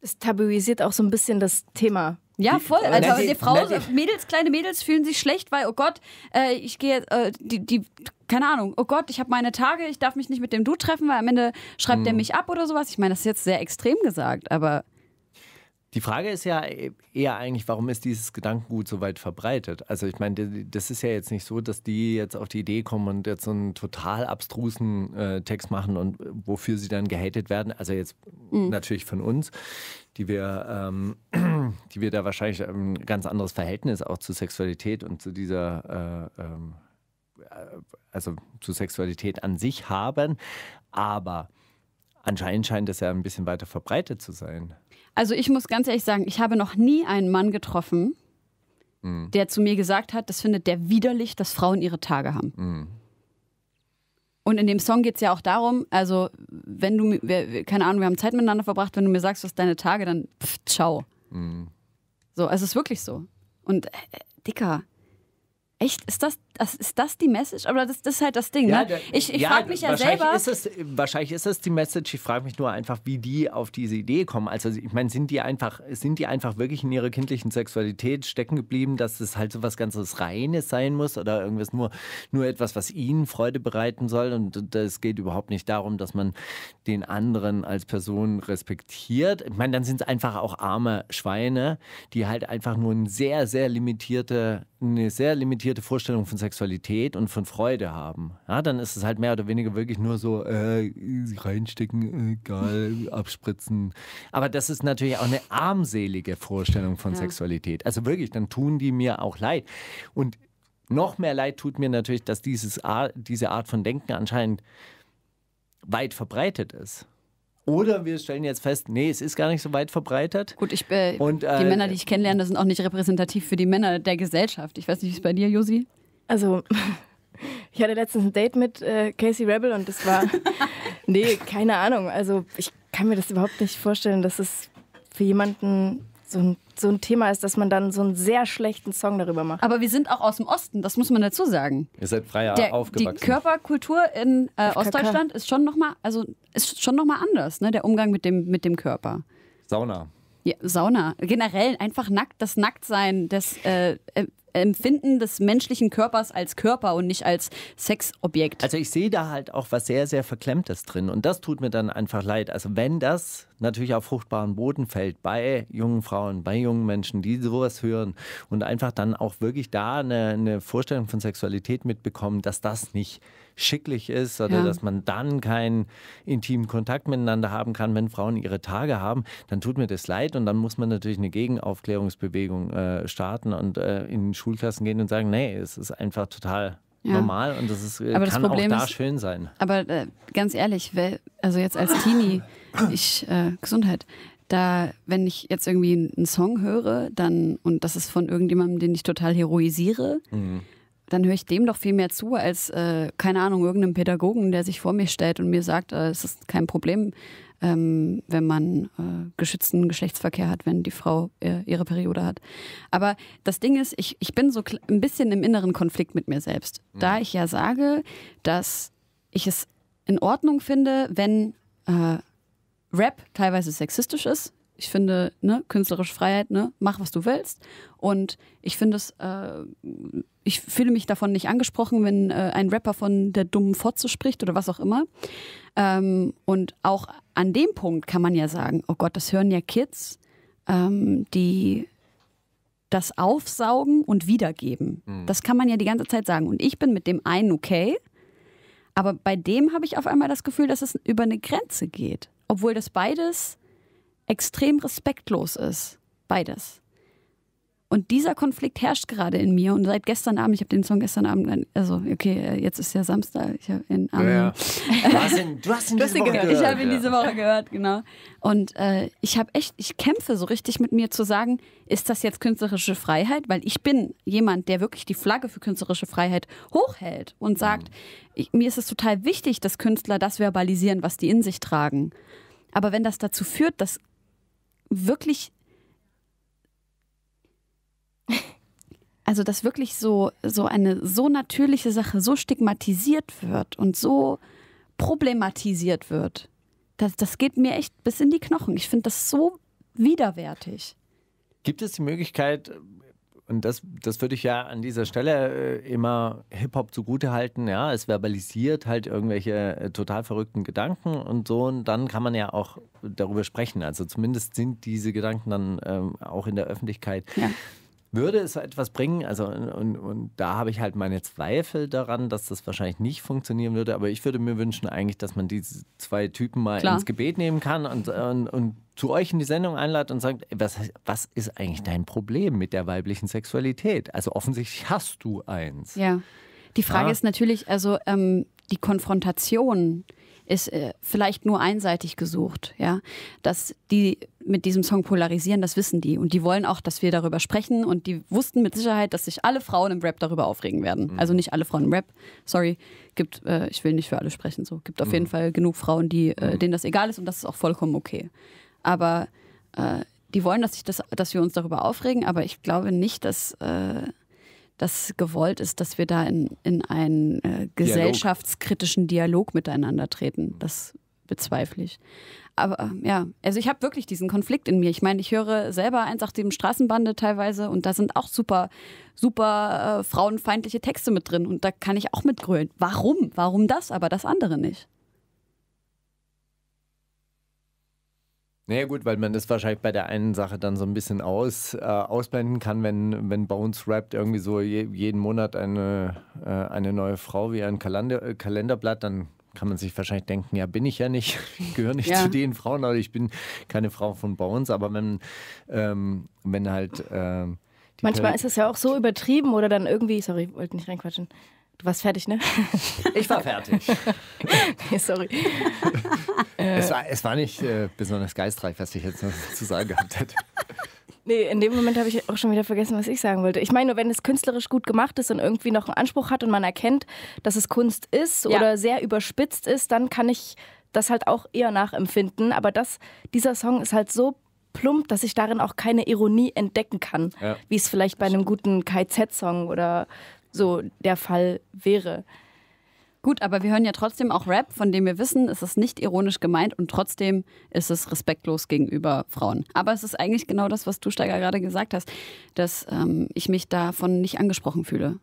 Speaker 3: Es tabuisiert auch so ein bisschen das Thema ja, voll. Also na, die, Frau, na, die,
Speaker 1: Mädels, kleine Mädels fühlen sich schlecht, weil, oh Gott, äh, ich gehe, äh, die, die, keine Ahnung, oh Gott, ich habe meine Tage, ich darf mich nicht mit dem Du treffen, weil am Ende schreibt mhm. er mich ab oder sowas. Ich meine, das ist jetzt sehr extrem gesagt, aber.
Speaker 2: Die Frage ist ja e-, eher eigentlich, warum ist dieses Gedankengut so weit verbreitet? Also ich meine, das ist ja jetzt nicht so, dass die jetzt auf die Idee kommen und jetzt so einen total abstrusen äh, Text machen und äh, wofür sie dann gehatet werden. Also jetzt mhm. natürlich von uns die wir, ähm, die wir da wahrscheinlich ähm, ein ganz anderes Verhältnis auch zu Sexualität und zu dieser, äh, ähm, äh, also zu Sexualität an sich haben. Aber anscheinend scheint es ja ein bisschen weiter verbreitet zu sein.
Speaker 1: Also ich muss ganz ehrlich sagen, ich habe noch nie einen Mann getroffen, mhm. der zu mir gesagt hat, das findet der widerlich, dass Frauen ihre Tage haben. Mhm. Und in dem Song geht es ja auch darum, also wenn du, wir, keine Ahnung, wir haben Zeit miteinander verbracht, wenn du mir sagst, was deine Tage, dann pff, ciao. Mhm. So, es ist wirklich so. Und äh, äh Dicker, echt, ist das, das, ist das die Message? Aber das, das ist halt das Ding. Ja, ne? ich ich ja, frage mich ja selber. Ist es,
Speaker 2: wahrscheinlich ist das die Message. Ich frage mich nur einfach, wie die auf diese Idee kommen. Also ich meine, sind die einfach, sind die einfach wirklich in ihrer kindlichen Sexualität stecken geblieben, dass es halt so was ganzes Reines sein muss oder irgendwas nur, nur etwas, was ihnen Freude bereiten soll. Und es geht überhaupt nicht darum, dass man den anderen als Person respektiert. Ich meine, dann sind es einfach auch arme Schweine, die halt einfach nur eine sehr, sehr limitierte, eine sehr limitierte Vorstellung von Sexualität und von Freude haben, ja, dann ist es halt mehr oder weniger wirklich nur so äh, reinstecken, äh, egal, abspritzen. Aber das ist natürlich auch eine armselige Vorstellung von ja. Sexualität. Also wirklich, dann tun die mir auch leid. Und noch mehr leid tut mir natürlich, dass dieses Ar diese Art von Denken anscheinend weit verbreitet ist. Oder wir stellen jetzt fest, nee, es ist gar nicht so weit verbreitet. Gut,
Speaker 1: ich, äh, und, äh, die Männer, die ich kennenlerne, sind auch nicht repräsentativ für die Männer der Gesellschaft. Ich weiß nicht, wie es bei dir, Josi?
Speaker 3: Also, ich hatte letztens ein Date mit äh, Casey Rebel und das war. nee, keine Ahnung. Also, ich kann mir das überhaupt nicht vorstellen, dass es für jemanden so ein, so ein Thema ist, dass man dann so einen sehr schlechten Song darüber macht. Aber wir sind auch aus dem Osten,
Speaker 1: das muss man dazu sagen.
Speaker 2: Ihr seid freier Der, aufgewachsen. Die
Speaker 1: Körperkultur in äh, Ostdeutschland ist schon nochmal also, noch anders, ne? der Umgang mit dem, mit dem Körper. Sauna. Ja, Sauna. Generell einfach nackt, das Nacktsein, das äh, äh Empfinden des menschlichen Körpers als Körper und nicht als Sexobjekt.
Speaker 2: Also ich sehe da halt auch was sehr, sehr Verklemmtes drin und das tut mir dann einfach leid. Also wenn das natürlich auf fruchtbaren Boden fällt bei jungen Frauen, bei jungen Menschen, die sowas hören und einfach dann auch wirklich da eine, eine Vorstellung von Sexualität mitbekommen, dass das nicht schicklich ist oder ja. dass man dann keinen intimen Kontakt miteinander haben kann, wenn Frauen ihre Tage haben, dann tut mir das leid und dann muss man natürlich eine Gegenaufklärungsbewegung äh, starten und äh, in Schulklassen gehen und sagen, nee, es ist einfach total ja. normal und das ist, äh, aber kann das auch da ist, schön sein.
Speaker 1: Aber äh, ganz ehrlich, also jetzt als Teenie, ich, äh, Gesundheit, da, wenn ich jetzt irgendwie einen Song höre, dann, und das ist von irgendjemandem, den ich total heroisiere, mhm dann höre ich dem doch viel mehr zu, als, äh, keine Ahnung, irgendeinem Pädagogen, der sich vor mir stellt und mir sagt, äh, es ist kein Problem, ähm, wenn man äh, geschützten Geschlechtsverkehr hat, wenn die Frau äh, ihre Periode hat. Aber das Ding ist, ich, ich bin so ein bisschen im inneren Konflikt mit mir selbst. Mhm. Da ich ja sage, dass ich es in Ordnung finde, wenn äh, Rap teilweise sexistisch ist, ich finde, ne, künstlerische Freiheit, ne, mach was du willst. Und ich finde es, äh, ich fühle mich davon nicht angesprochen, wenn äh, ein Rapper von der dummen Fotze spricht oder was auch immer. Ähm, und auch an dem Punkt kann man ja sagen, oh Gott, das hören ja Kids, ähm, die das aufsaugen und wiedergeben. Mhm. Das kann man ja die ganze Zeit sagen. Und ich bin mit dem einen okay, aber bei dem habe ich auf einmal das Gefühl, dass es über eine Grenze geht. Obwohl das beides extrem respektlos ist. Beides. Und dieser Konflikt herrscht gerade in mir und seit gestern Abend, ich habe den Song gestern Abend, also okay, äh, jetzt ist ja Samstag, ich habe ihn Ja, ja. Du hast ihn, du hast ihn, du hast ihn gehört. gehört. Ich habe ihn ja. diese Woche gehört, genau. Und äh, ich habe echt, ich kämpfe so richtig mit mir zu sagen, ist das jetzt künstlerische Freiheit? Weil ich bin jemand, der wirklich die Flagge für künstlerische Freiheit hochhält und sagt, mhm. ich, mir ist es total wichtig, dass Künstler das verbalisieren, was die in sich tragen. Aber wenn das dazu führt, dass wirklich also dass wirklich so, so eine so natürliche Sache so stigmatisiert wird und so problematisiert wird, das, das geht mir echt bis in die Knochen. Ich finde das so widerwärtig.
Speaker 2: Gibt es die Möglichkeit, und das, das würde ich ja an dieser Stelle äh, immer Hip-Hop zugutehalten, ja, es verbalisiert halt irgendwelche äh, total verrückten Gedanken und so, und dann kann man ja auch darüber sprechen. Also zumindest sind diese Gedanken dann ähm, auch in der Öffentlichkeit. Ja. Würde es etwas bringen? Also, und, und da habe ich halt meine Zweifel daran, dass das wahrscheinlich nicht funktionieren würde. Aber ich würde mir wünschen, eigentlich, dass man diese zwei Typen mal Klar. ins Gebet nehmen kann und, und, und zu euch in die Sendung einladet und sagt, was, was ist eigentlich dein Problem mit der weiblichen Sexualität? Also offensichtlich hast du eins.
Speaker 1: Ja. Die Frage ja. ist natürlich, also ähm, die Konfrontation ist äh, vielleicht nur einseitig gesucht, ja. Dass die mit diesem Song polarisieren, das wissen die. Und die wollen auch, dass wir darüber sprechen. Und die wussten mit Sicherheit, dass sich alle Frauen im Rap darüber aufregen werden. Mhm. Also nicht alle Frauen im Rap, sorry, gibt, äh, ich will nicht für alle sprechen, so. Gibt auf mhm. jeden Fall genug Frauen, die, äh, mhm. denen das egal ist und das ist auch vollkommen okay. Aber äh, die wollen, dass, ich das, dass wir uns darüber aufregen, aber ich glaube nicht, dass äh, das gewollt ist, dass wir da in, in einen äh, gesellschaftskritischen Dialog miteinander treten. Das bezweifle ich. Aber ähm, ja, also ich habe wirklich diesen Konflikt in mir. Ich meine, ich höre selber eins dem Straßenbande teilweise und da sind auch super, super äh, frauenfeindliche Texte mit drin und da kann ich auch mitgrölen. Warum? Warum das, aber das andere nicht?
Speaker 2: Naja gut, weil man das wahrscheinlich bei der einen Sache dann so ein bisschen aus, äh, ausblenden kann, wenn, wenn Bones rappt irgendwie so je, jeden Monat eine, äh, eine neue Frau wie ein Kalender, äh, Kalenderblatt, dann kann man sich wahrscheinlich denken, ja bin ich ja nicht, gehöre nicht ja. zu den Frauen, aber ich bin keine Frau von Bones, aber wenn, ähm, wenn halt... Äh, Manchmal ist
Speaker 3: es ja auch so übertrieben oder dann irgendwie, sorry, wollte nicht reinquatschen, Du warst fertig, ne? Ich war fertig. nee, sorry. es, äh. war,
Speaker 2: es war nicht äh, besonders geistreich, was ich jetzt noch zu sagen gehabt hätte.
Speaker 3: Nee, in dem Moment habe ich auch schon wieder vergessen, was ich sagen wollte. Ich meine, nur wenn es künstlerisch gut gemacht ist und irgendwie noch einen Anspruch hat und man erkennt, dass es Kunst ist ja. oder sehr überspitzt ist, dann kann ich das halt auch eher nachempfinden. Aber das, dieser Song ist halt so plump, dass ich darin auch keine Ironie entdecken kann, ja. wie es vielleicht bei einem guten KZ-Song oder so der Fall wäre. Gut, aber wir hören ja trotzdem auch Rap, von dem wir wissen, es
Speaker 1: ist nicht ironisch gemeint und trotzdem ist es respektlos gegenüber Frauen. Aber es ist eigentlich genau das, was du, Steiger, gerade gesagt hast, dass ähm, ich mich davon nicht angesprochen fühle.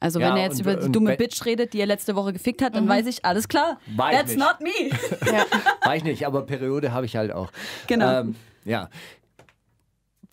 Speaker 1: Also ja, wenn er jetzt und, über die dumme Bitch redet, die er letzte Woche gefickt hat, dann mhm. weiß ich, alles klar, War that's nicht. not me. ja.
Speaker 2: Weiß nicht, aber Periode habe ich halt auch. Genau. Ähm, ja,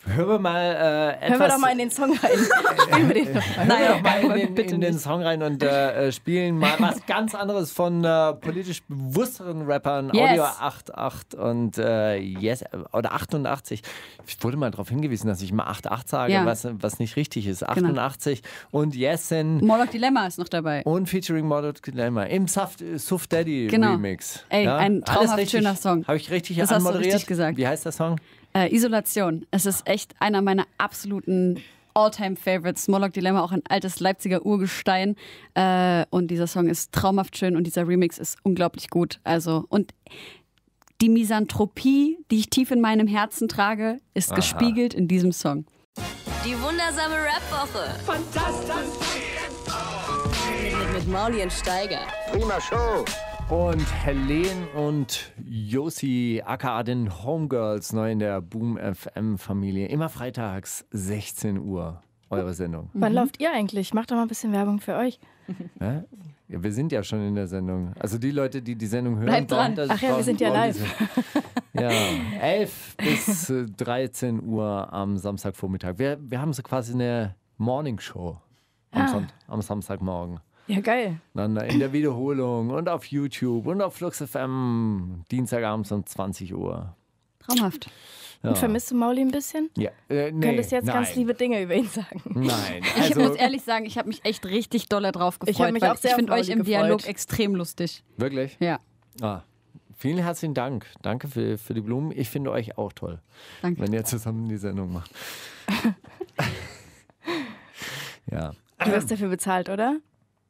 Speaker 2: Hören wir mal äh, etwas. Hören wir doch mal
Speaker 3: in den Song rein. spielen wir den Hören Nein, doch mal in
Speaker 2: den, bitte in den Song rein und äh, äh spielen mal was ganz anderes von äh, politisch bewussteren Rappern. Yes. Audio 88 und äh, yes, oder 88. Ich wurde mal darauf hingewiesen, dass ich mal 88 sage, ja. was, was nicht richtig ist. 88 genau. und Yesen. Moloch Dilemma ist noch dabei. Und featuring Moloch Dilemma im Soft, Suf Daddy genau. Remix. Ey, ja? ein traumhaft richtig, schöner Song. Habe ich richtig das anmoderiert? Hast du richtig gesagt. Wie heißt der Song?
Speaker 1: Äh, Isolation. Es ist echt einer meiner absoluten All-Time-Favorites. Morlock Dilemma, auch ein altes Leipziger Urgestein. Äh, und dieser Song ist traumhaft schön und dieser Remix ist unglaublich gut. Also, und die Misanthropie, die ich tief in meinem Herzen trage, ist Aha. gespiegelt in diesem Song.
Speaker 3: Die wundersame Rap-Woche. Fantastisch.
Speaker 1: Mit, mit, mit Steiger. Prima Show. Und
Speaker 2: Helene und Josi, aka den Homegirls, neu in der Boom FM-Familie. Immer freitags, 16 Uhr, eure Sendung. Wann mhm. lauft
Speaker 3: ihr eigentlich? Macht doch mal ein bisschen Werbung für euch.
Speaker 2: Ja? Ja, wir sind ja schon in der Sendung. Also die Leute, die die Sendung hören, bleibt dran. Brauchen, Ach ja, wir sind ja live. ja, 11 bis 13 äh, Uhr am Samstagvormittag. Wir, wir haben so quasi eine Morning Show am, ah. am Samstagmorgen. Ja, geil. Dann in der Wiederholung und auf YouTube und auf Flux FM, Dienstagabends um 20 Uhr. Traumhaft. Ja. Und vermisst
Speaker 3: du Mauli ein bisschen? Ja. Äh, nee, du könntest jetzt nein. ganz liebe Dinge über ihn sagen. Nein. Also, ich muss ehrlich sagen, ich habe mich echt
Speaker 1: richtig doll drauf gefreut. Ich, ich finde euch im Dialog extrem lustig. Wirklich? Ja.
Speaker 2: Ah, Vielen herzlichen Dank. Danke für, für die Blumen. Ich finde euch auch toll, Danke. wenn ihr zusammen die Sendung macht. ja. Du wirst
Speaker 3: dafür bezahlt, oder?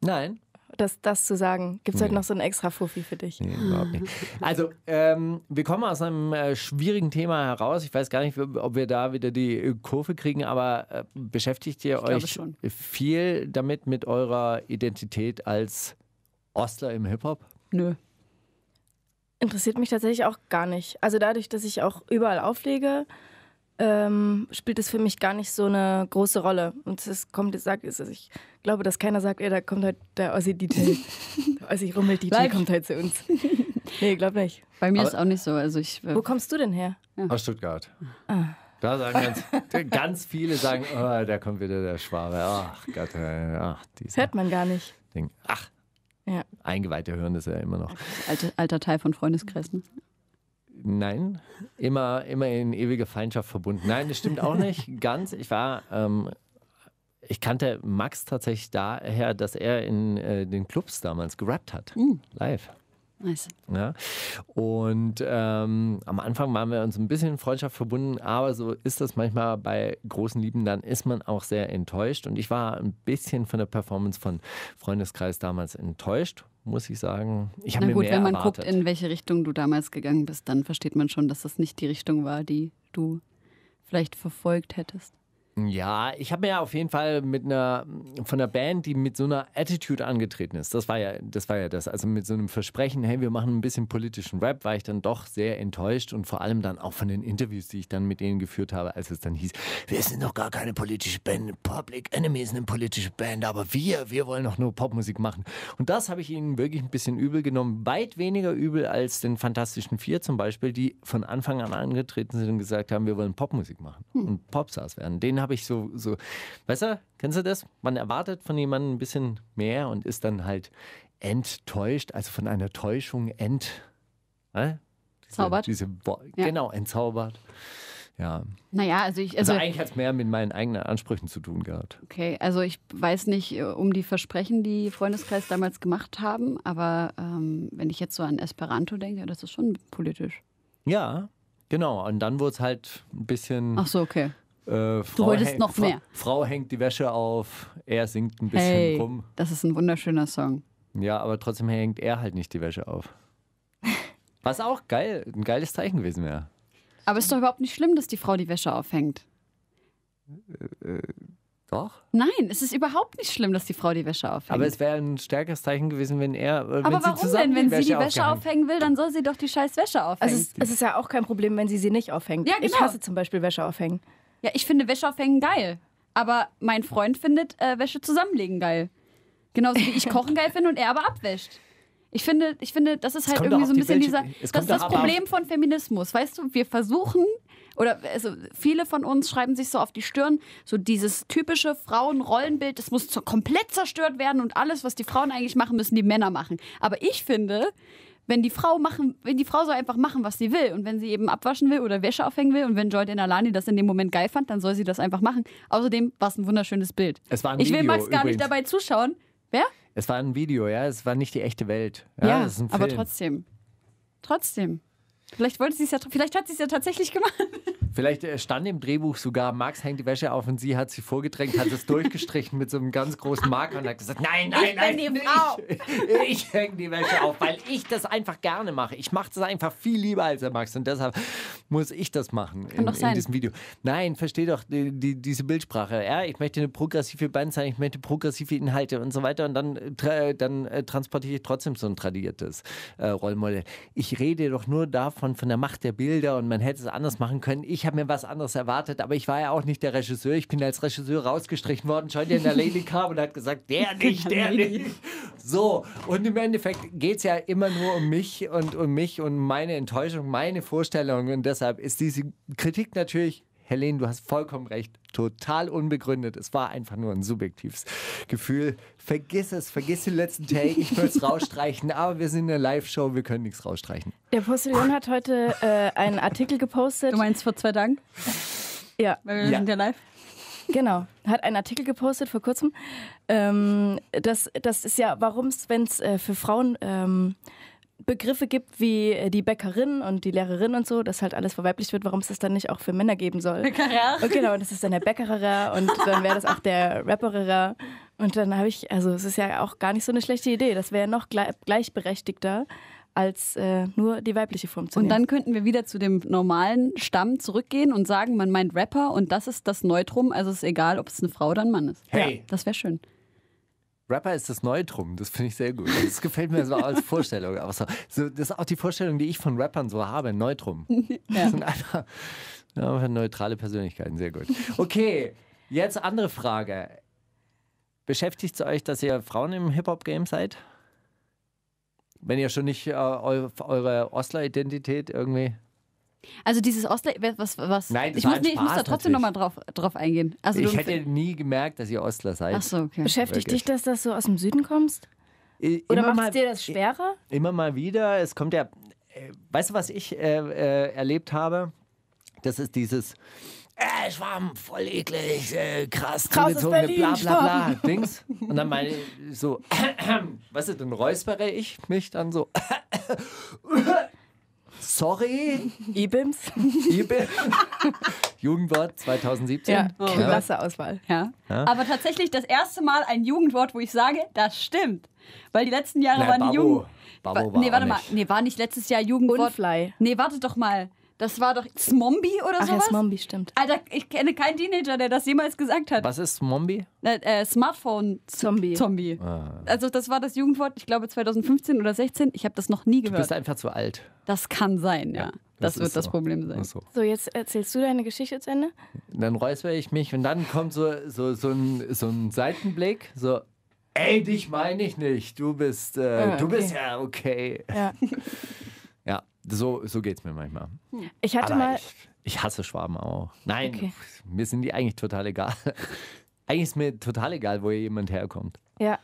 Speaker 3: Nein. Das, das zu sagen. Gibt es nee. heute noch so einen extra Fuffi für dich? Nee, überhaupt nicht.
Speaker 2: Also, ähm, wir kommen aus einem äh, schwierigen Thema heraus. Ich weiß gar nicht, ob wir da wieder die äh, Kurve kriegen, aber äh, beschäftigt ihr ich euch viel damit mit eurer Identität als Ostler im Hip-Hop?
Speaker 1: Nö.
Speaker 3: Interessiert mich tatsächlich auch gar nicht. Also, dadurch, dass ich auch überall auflege, ähm, spielt es für mich gar nicht so eine große Rolle. Und es kommt, sagt, ist, dass ich glaube, dass keiner sagt, ey, da kommt halt der Ossi-DJ. Der Ossi-Rummel-DJ kommt halt zu uns. Nee, glaub nicht. Bei mir Aber ist auch nicht so. Also ich, äh, wo kommst du denn her?
Speaker 2: Aus Stuttgart. Ah. Da sagen ganz, ganz viele sagen, oh, da kommt wieder der Schwabe. Ach Gott, äh, ach, das
Speaker 1: Hört man gar nicht. Ding. Ach. Ja.
Speaker 2: Eingeweihte hören das ja immer noch.
Speaker 1: Alter, alter Teil von Freundeskreisen.
Speaker 2: Ne? Nein, immer, immer in ewiger Feindschaft verbunden. Nein, das stimmt auch nicht ganz. Ich war ähm, ich kannte Max tatsächlich daher, dass er in äh, den Clubs damals gerappt hat. Mhm. Live. Nice. Ja. Und ähm, am Anfang waren wir uns ein bisschen in Freundschaft verbunden, aber so ist das manchmal bei großen Lieben, dann ist man auch sehr enttäuscht. Und ich war ein bisschen von der Performance von Freundeskreis damals enttäuscht, muss ich sagen. Ich habe mir gut, mehr wenn man erwartet.
Speaker 1: guckt, in welche Richtung du damals gegangen bist, dann versteht man schon, dass das nicht die Richtung war, die du vielleicht verfolgt hättest.
Speaker 2: Ja, ich habe mir ja auf jeden Fall mit einer von einer Band, die mit so einer Attitude angetreten ist. Das war ja, das war ja das. Also mit so einem Versprechen, hey, wir machen ein bisschen politischen Rap, war ich dann doch sehr enttäuscht und vor allem dann auch von den Interviews, die ich dann mit denen geführt habe, als es dann hieß, wir sind doch gar keine politische Band, Public Enemy ist eine politische Band, aber wir, wir wollen doch nur Popmusik machen. Und das habe ich ihnen wirklich ein bisschen übel genommen, weit weniger übel als den Fantastischen Vier zum Beispiel, die von Anfang an angetreten sind und gesagt haben, wir wollen Popmusik machen hm. und Popstars werden. Den habe ich so, so, weißt du, kennst du das? Man erwartet von jemandem ein bisschen mehr und ist dann halt enttäuscht, also von einer Täuschung ent. Äh? Zaubert. Diese, diese ja. Genau, entzaubert. Ja.
Speaker 1: Naja, also ich. Also, also eigentlich hat es
Speaker 2: mehr mit meinen eigenen Ansprüchen zu tun gehabt.
Speaker 1: Okay, also ich weiß nicht äh, um die Versprechen, die Freundeskreis damals gemacht haben, aber ähm, wenn ich jetzt so an Esperanto denke, das ist schon politisch.
Speaker 2: Ja, genau. Und dann wurde es halt ein bisschen. Ach so, okay. Äh, du wolltest noch mehr. Frau, Frau, hängt die Wäsche auf, er singt ein bisschen hey, rum. Das ist ein
Speaker 1: wunderschöner Song.
Speaker 2: Ja, aber trotzdem hängt er halt nicht die Wäsche auf. Was auch geil, ein geiles Zeichen gewesen wäre.
Speaker 1: Aber ist doch überhaupt nicht schlimm, dass die Frau die Wäsche aufhängt.
Speaker 2: Äh, äh, doch?
Speaker 1: Nein, es ist überhaupt nicht schlimm, dass die Frau die Wäsche aufhängt. Aber es
Speaker 2: wäre ein stärkeres Zeichen gewesen, wenn er. Äh, wenn aber warum denn? Wenn sie die Wäsche
Speaker 3: aufhängen will, dann soll sie doch die scheiß Wäsche aufhängen. Also es, es, ist ja auch kein Problem, wenn sie sie nicht aufhängt. Ja, genau. Ich hasse zum Beispiel Wäsche aufhängen.
Speaker 1: Ja, ich finde Wäsche aufhängen geil. Aber mein Freund findet äh, Wäsche zusammenlegen geil. Genauso wie ich Kochen geil finde und er aber abwäscht. Ich finde, ich finde, das ist halt irgendwie so ein bisschen Welt. dieser. das ist das Problem von Feminismus. Weißt du, wir versuchen, oder also viele von uns schreiben sich so auf die Stirn, so dieses typische Frauenrollenbild, das muss komplett zerstört werden und alles, was die Frauen eigentlich machen, müssen die Männer machen. Aber ich finde, wenn die Frau machen, wenn die Frau soll einfach machen, was sie will und wenn sie eben abwaschen will oder Wäsche aufhängen will und wenn Jordan Alani das in dem Moment geil fand, dann soll sie das einfach machen. Außerdem war es ein wunderschönes Bild. Es war ein ich Video, will Max gar übrigens. nicht dabei zuschauen. Wer?
Speaker 2: Es war ein Video, ja. Es war nicht die echte Welt. Ja, ja aber
Speaker 1: trotzdem. Trotzdem. Vielleicht wollte sie es ja, vielleicht hat sie es ja tatsächlich gemacht.
Speaker 2: Vielleicht äh, stand im Drehbuch sogar, Max hängt die Wäsche auf und sie hat sie vorgedrängt, hat es durchgestrichen mit so einem ganz großen Marker und hat gesagt, nein, nein, ich nein, nein die Frau. ich, ich hänge die Wäsche auf, weil ich das einfach gerne mache. Ich mache das einfach viel lieber als der Max und deshalb muss ich das machen in, in, diesem Video. Nein, verstehe doch die, die, diese Bildsprache. Ja, ich möchte eine progressive Band sein, ich möchte progressive Inhalte und so weiter und dann, äh, dann äh, transportiere ich trotzdem so ein tradiertes äh, Rollmodell. Ich rede doch nur davon, von der Macht der Bilder und man hätte es anders machen können. Ich ich habe mir was anderes erwartet, aber ich war ja auch nicht der Regisseur. Ich bin als Regisseur rausgestrichen worden. Schon in der Lady kam und hat gesagt, der nicht, der nicht. So, und im Endeffekt geht es ja immer nur um mich und um mich und meine Enttäuschung, meine Vorstellung. Und deshalb ist diese Kritik natürlich Helene, du hast vollkommen recht, total unbegründet. Es war einfach nur ein subjektives Gefühl. Vergiss es, vergiss den letzten Take, ich würde es rausstreichen, aber wir sind eine Live-Show, wir können nichts rausstreichen.
Speaker 3: Der Postillon hat heute äh, einen Artikel gepostet. Du meinst vor zwei Tagen? Ja. Weil wir ja. sind ja live. Genau, hat einen Artikel gepostet vor kurzem. Ähm, das, das ist ja, warum es, wenn es äh, für Frauen ähm, Begriffe gibt wie äh, die Bäckerin und die Lehrerin und so, dass halt alles verweiblicht wird, warum es das dann nicht auch für Männer geben soll. Bäckerer. Und genau, das ist dann der Bäckerer und dann wäre das auch der Rapperer. Und dann habe ich, also es ist ja auch gar nicht so eine schlechte Idee. Das wäre noch gleichberechtigter als äh, nur
Speaker 1: die weibliche Form zu nehmen. Und dann könnten wir wieder zu dem normalen Stamm zurückgehen und sagen, man meint Rapper und das ist das Neutrum, also es ist egal, ob es eine Frau oder ein Mann ist. Hey. Ja, das wäre schön.
Speaker 2: Rapper ist das Neutrum, das finde ich sehr gut. Das gefällt mir so als Vorstellung. Aber so, so, das ist auch die Vorstellung, die ich von Rappern so habe, Neutrum.
Speaker 1: Ja. Das sind einfach,
Speaker 2: einfach neutrale Persönlichkeiten, sehr gut. Okay, jetzt andere Frage. Beschäftigt es euch, dass ihr Frauen im Hip-Hop-Game seid? Wenn ihr schon nicht äh, auf eure Ostler-Identität irgendwie
Speaker 1: also dieses Ostler, was, was? Nein, ich, muss, nee, ich muss da trotzdem nochmal
Speaker 3: drauf, drauf eingehen. Also ich hätte
Speaker 2: nie gemerkt, dass ihr Ostler seid. Ach so, okay. Beschäftigt Wirklich. dich
Speaker 3: das, dass du aus dem Süden kommst? Oder macht es dir das schwerer?
Speaker 2: Immer mal wieder. Es kommt ja, äh, weißt du, was ich äh, äh, erlebt habe? Das ist dieses, äh, Schwamm, voll eklig, äh, krass, zugezogene, bla bla bla, Dings. Und dann meine ich so, äh, äh, weißt du, dann räuspere ich mich dann so. Sorry. IBIMS. IBIMS. Jugendwort 2017. Ja, klasse
Speaker 3: Auswahl. Ja.
Speaker 1: Aber tatsächlich das erste Mal ein Jugendwort, wo ich sage, das stimmt. Weil die letzten Jahre Nein, waren die Jugend. Babo war nee, warte mal. Nicht. Nee, war nicht letztes Jahr Jugendwort. Unfly. Nee, wartet doch mal. Das war doch Smombie oder Ach, sowas? Ach, ja,
Speaker 3: Smombie, stimmt.
Speaker 1: Alter, ich kenne keinen Teenager, der das jemals gesagt hat. Was ist Smombie? Äh, äh, Smartphone-Zombie. Zombie. Ah. Also das war das Jugendwort, ich glaube 2015 oder 16. Ich habe das noch nie gehört. Du bist einfach zu alt. Das kann sein, ja. ja das, das wird so. das Problem sein. So.
Speaker 3: so. jetzt erzählst du deine Geschichte zu Ende.
Speaker 2: Dann räusper ich mich und dann kommt so, so, so, ein, so ein Seitenblick, so, ey, dich meine ich nicht. Du bist, äh, ah, okay. du bist ja okay. Ja. So, so geht es mir manchmal.
Speaker 3: Hm. Ich hatte Aber mal.
Speaker 2: Ich, ich, hasse Schwaben auch. Nein, okay. mir sind die eigentlich total egal. eigentlich ist mir total egal, wo jemand herkommt.
Speaker 3: Ja.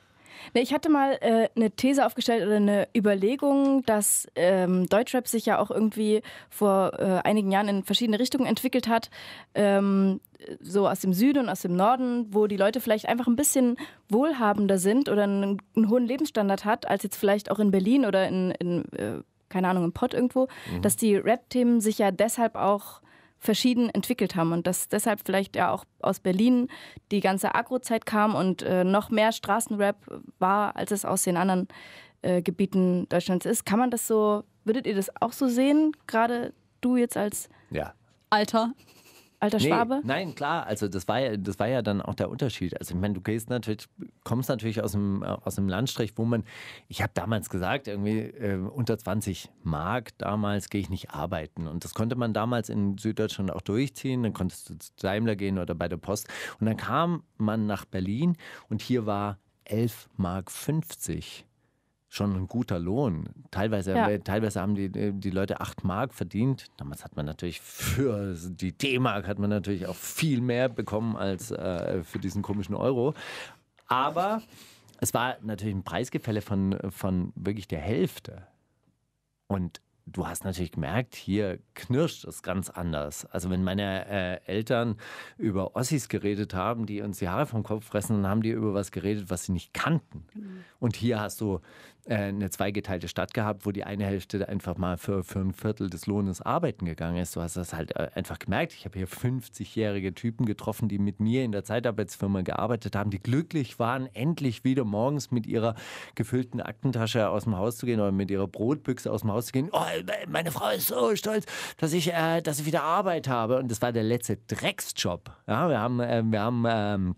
Speaker 3: Nee, ich hatte mal äh, eine These aufgestellt oder eine Überlegung, dass ähm, Deutschrap sich ja auch irgendwie vor äh, einigen Jahren in verschiedene Richtungen entwickelt hat. Ähm, so aus dem Süden und aus dem Norden, wo die Leute vielleicht einfach ein bisschen wohlhabender sind oder einen, einen hohen Lebensstandard hat, als jetzt vielleicht auch in Berlin oder in, in äh, keine Ahnung, im Pott irgendwo, mhm. dass die Rap-Themen sich ja deshalb auch verschieden entwickelt haben und dass deshalb vielleicht ja auch aus Berlin die ganze Agro-Zeit kam und äh, noch mehr Straßenrap war, als es aus den anderen äh, Gebieten Deutschlands ist. Kann man das so, würdet ihr das auch so sehen, gerade du jetzt als ja. Alter alter Schwabe? Nee,
Speaker 2: nein, klar. Also das war ja, das war ja dann auch der Unterschied. Also ich meine, du gehst natürlich, kommst natürlich aus einem, äh, aus einem Landstrich, wo man, ich habe damals gesagt, irgendwie äh, unter 20 Mark damals gehe ich nicht arbeiten. Und das konnte man damals in Süddeutschland auch durchziehen. Dann konntest du zu Daimler gehen oder bei der Post. Und dann kam man nach Berlin und hier war 11 Mark 50 schon ein guter Lohn. Teilweise, ja. teilweise haben die, die Leute 8 Mark verdient. Damals hat man natürlich für die D-Mark hat man natürlich auch viel mehr bekommen als äh, für diesen komischen Euro. Aber es war natürlich ein Preisgefälle von, von wirklich der Hälfte. Und du hast natürlich gemerkt, hier knirscht es ganz anders. Also wenn meine äh, Eltern über Ossis geredet haben, die uns die Haare vom Kopf fressen, dann haben die über was geredet, was sie nicht kannten. Mhm. Und hier hast du äh, eine zweigeteilte Stadt gehabt, wo die eine Hälfte einfach mal für, für ein Viertel des Lohnes arbeiten gegangen ist. Du hast das halt äh, einfach gemerkt. Ich habe hier 50-jährige Typen getroffen, die mit mir in der Zeitarbeitsfirma gearbeitet haben, die glücklich waren, endlich wieder morgens mit ihrer gefüllten Aktentasche aus dem Haus zu gehen oder mit ihrer Brotbüchse aus dem Haus zu gehen. Oh, meine Frau ist so stolz, dass ich, äh, dass ich wieder Arbeit habe. Und das war der letzte Drecksjob. Ja, wir haben, äh, wir haben ähm,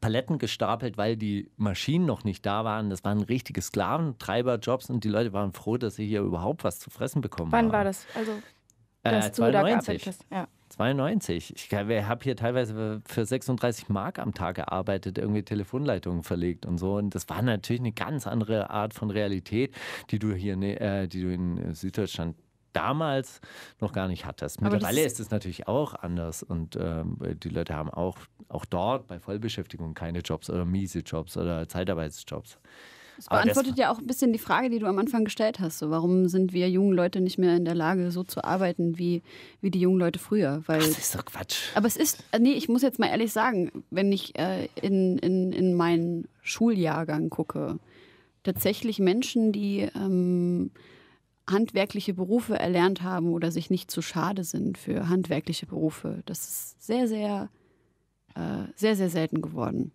Speaker 2: Paletten gestapelt, weil die Maschinen noch nicht da waren. Das waren richtige Sklaventreiberjobs und die Leute waren froh, dass sie hier überhaupt was zu fressen bekommen Wann haben. Wann war das? Also, äh, dass äh, 92. ja. 92. Ich habe hier teilweise für 36 Mark am Tag gearbeitet, irgendwie Telefonleitungen verlegt und so. Und das war natürlich eine ganz andere Art von Realität, die du hier, ne, äh, die du in Süddeutschland damals noch gar nicht hattest. Mittlerweile ist es natürlich auch anders und ähm, die Leute haben auch, auch dort bei Vollbeschäftigung keine Jobs oder miese Jobs oder Zeitarbeitsjobs.
Speaker 1: Das beantwortet das ja auch ein bisschen die Frage, die du am Anfang gestellt hast. So, warum sind wir jungen Leute nicht mehr in der Lage, so zu arbeiten wie, wie die jungen Leute früher? Weil, Ach, das ist doch Quatsch. Aber es ist, äh, nee, ich muss jetzt mal ehrlich sagen, wenn ich äh, in, in, in meinen Schuljahrgang gucke, tatsächlich Menschen, die ähm, handwerkliche Berufe erlernt haben oder sich nicht zu schade sind für handwerkliche Berufe. Das ist
Speaker 3: sehr, sehr,
Speaker 1: äh, sehr, sehr selten geworden.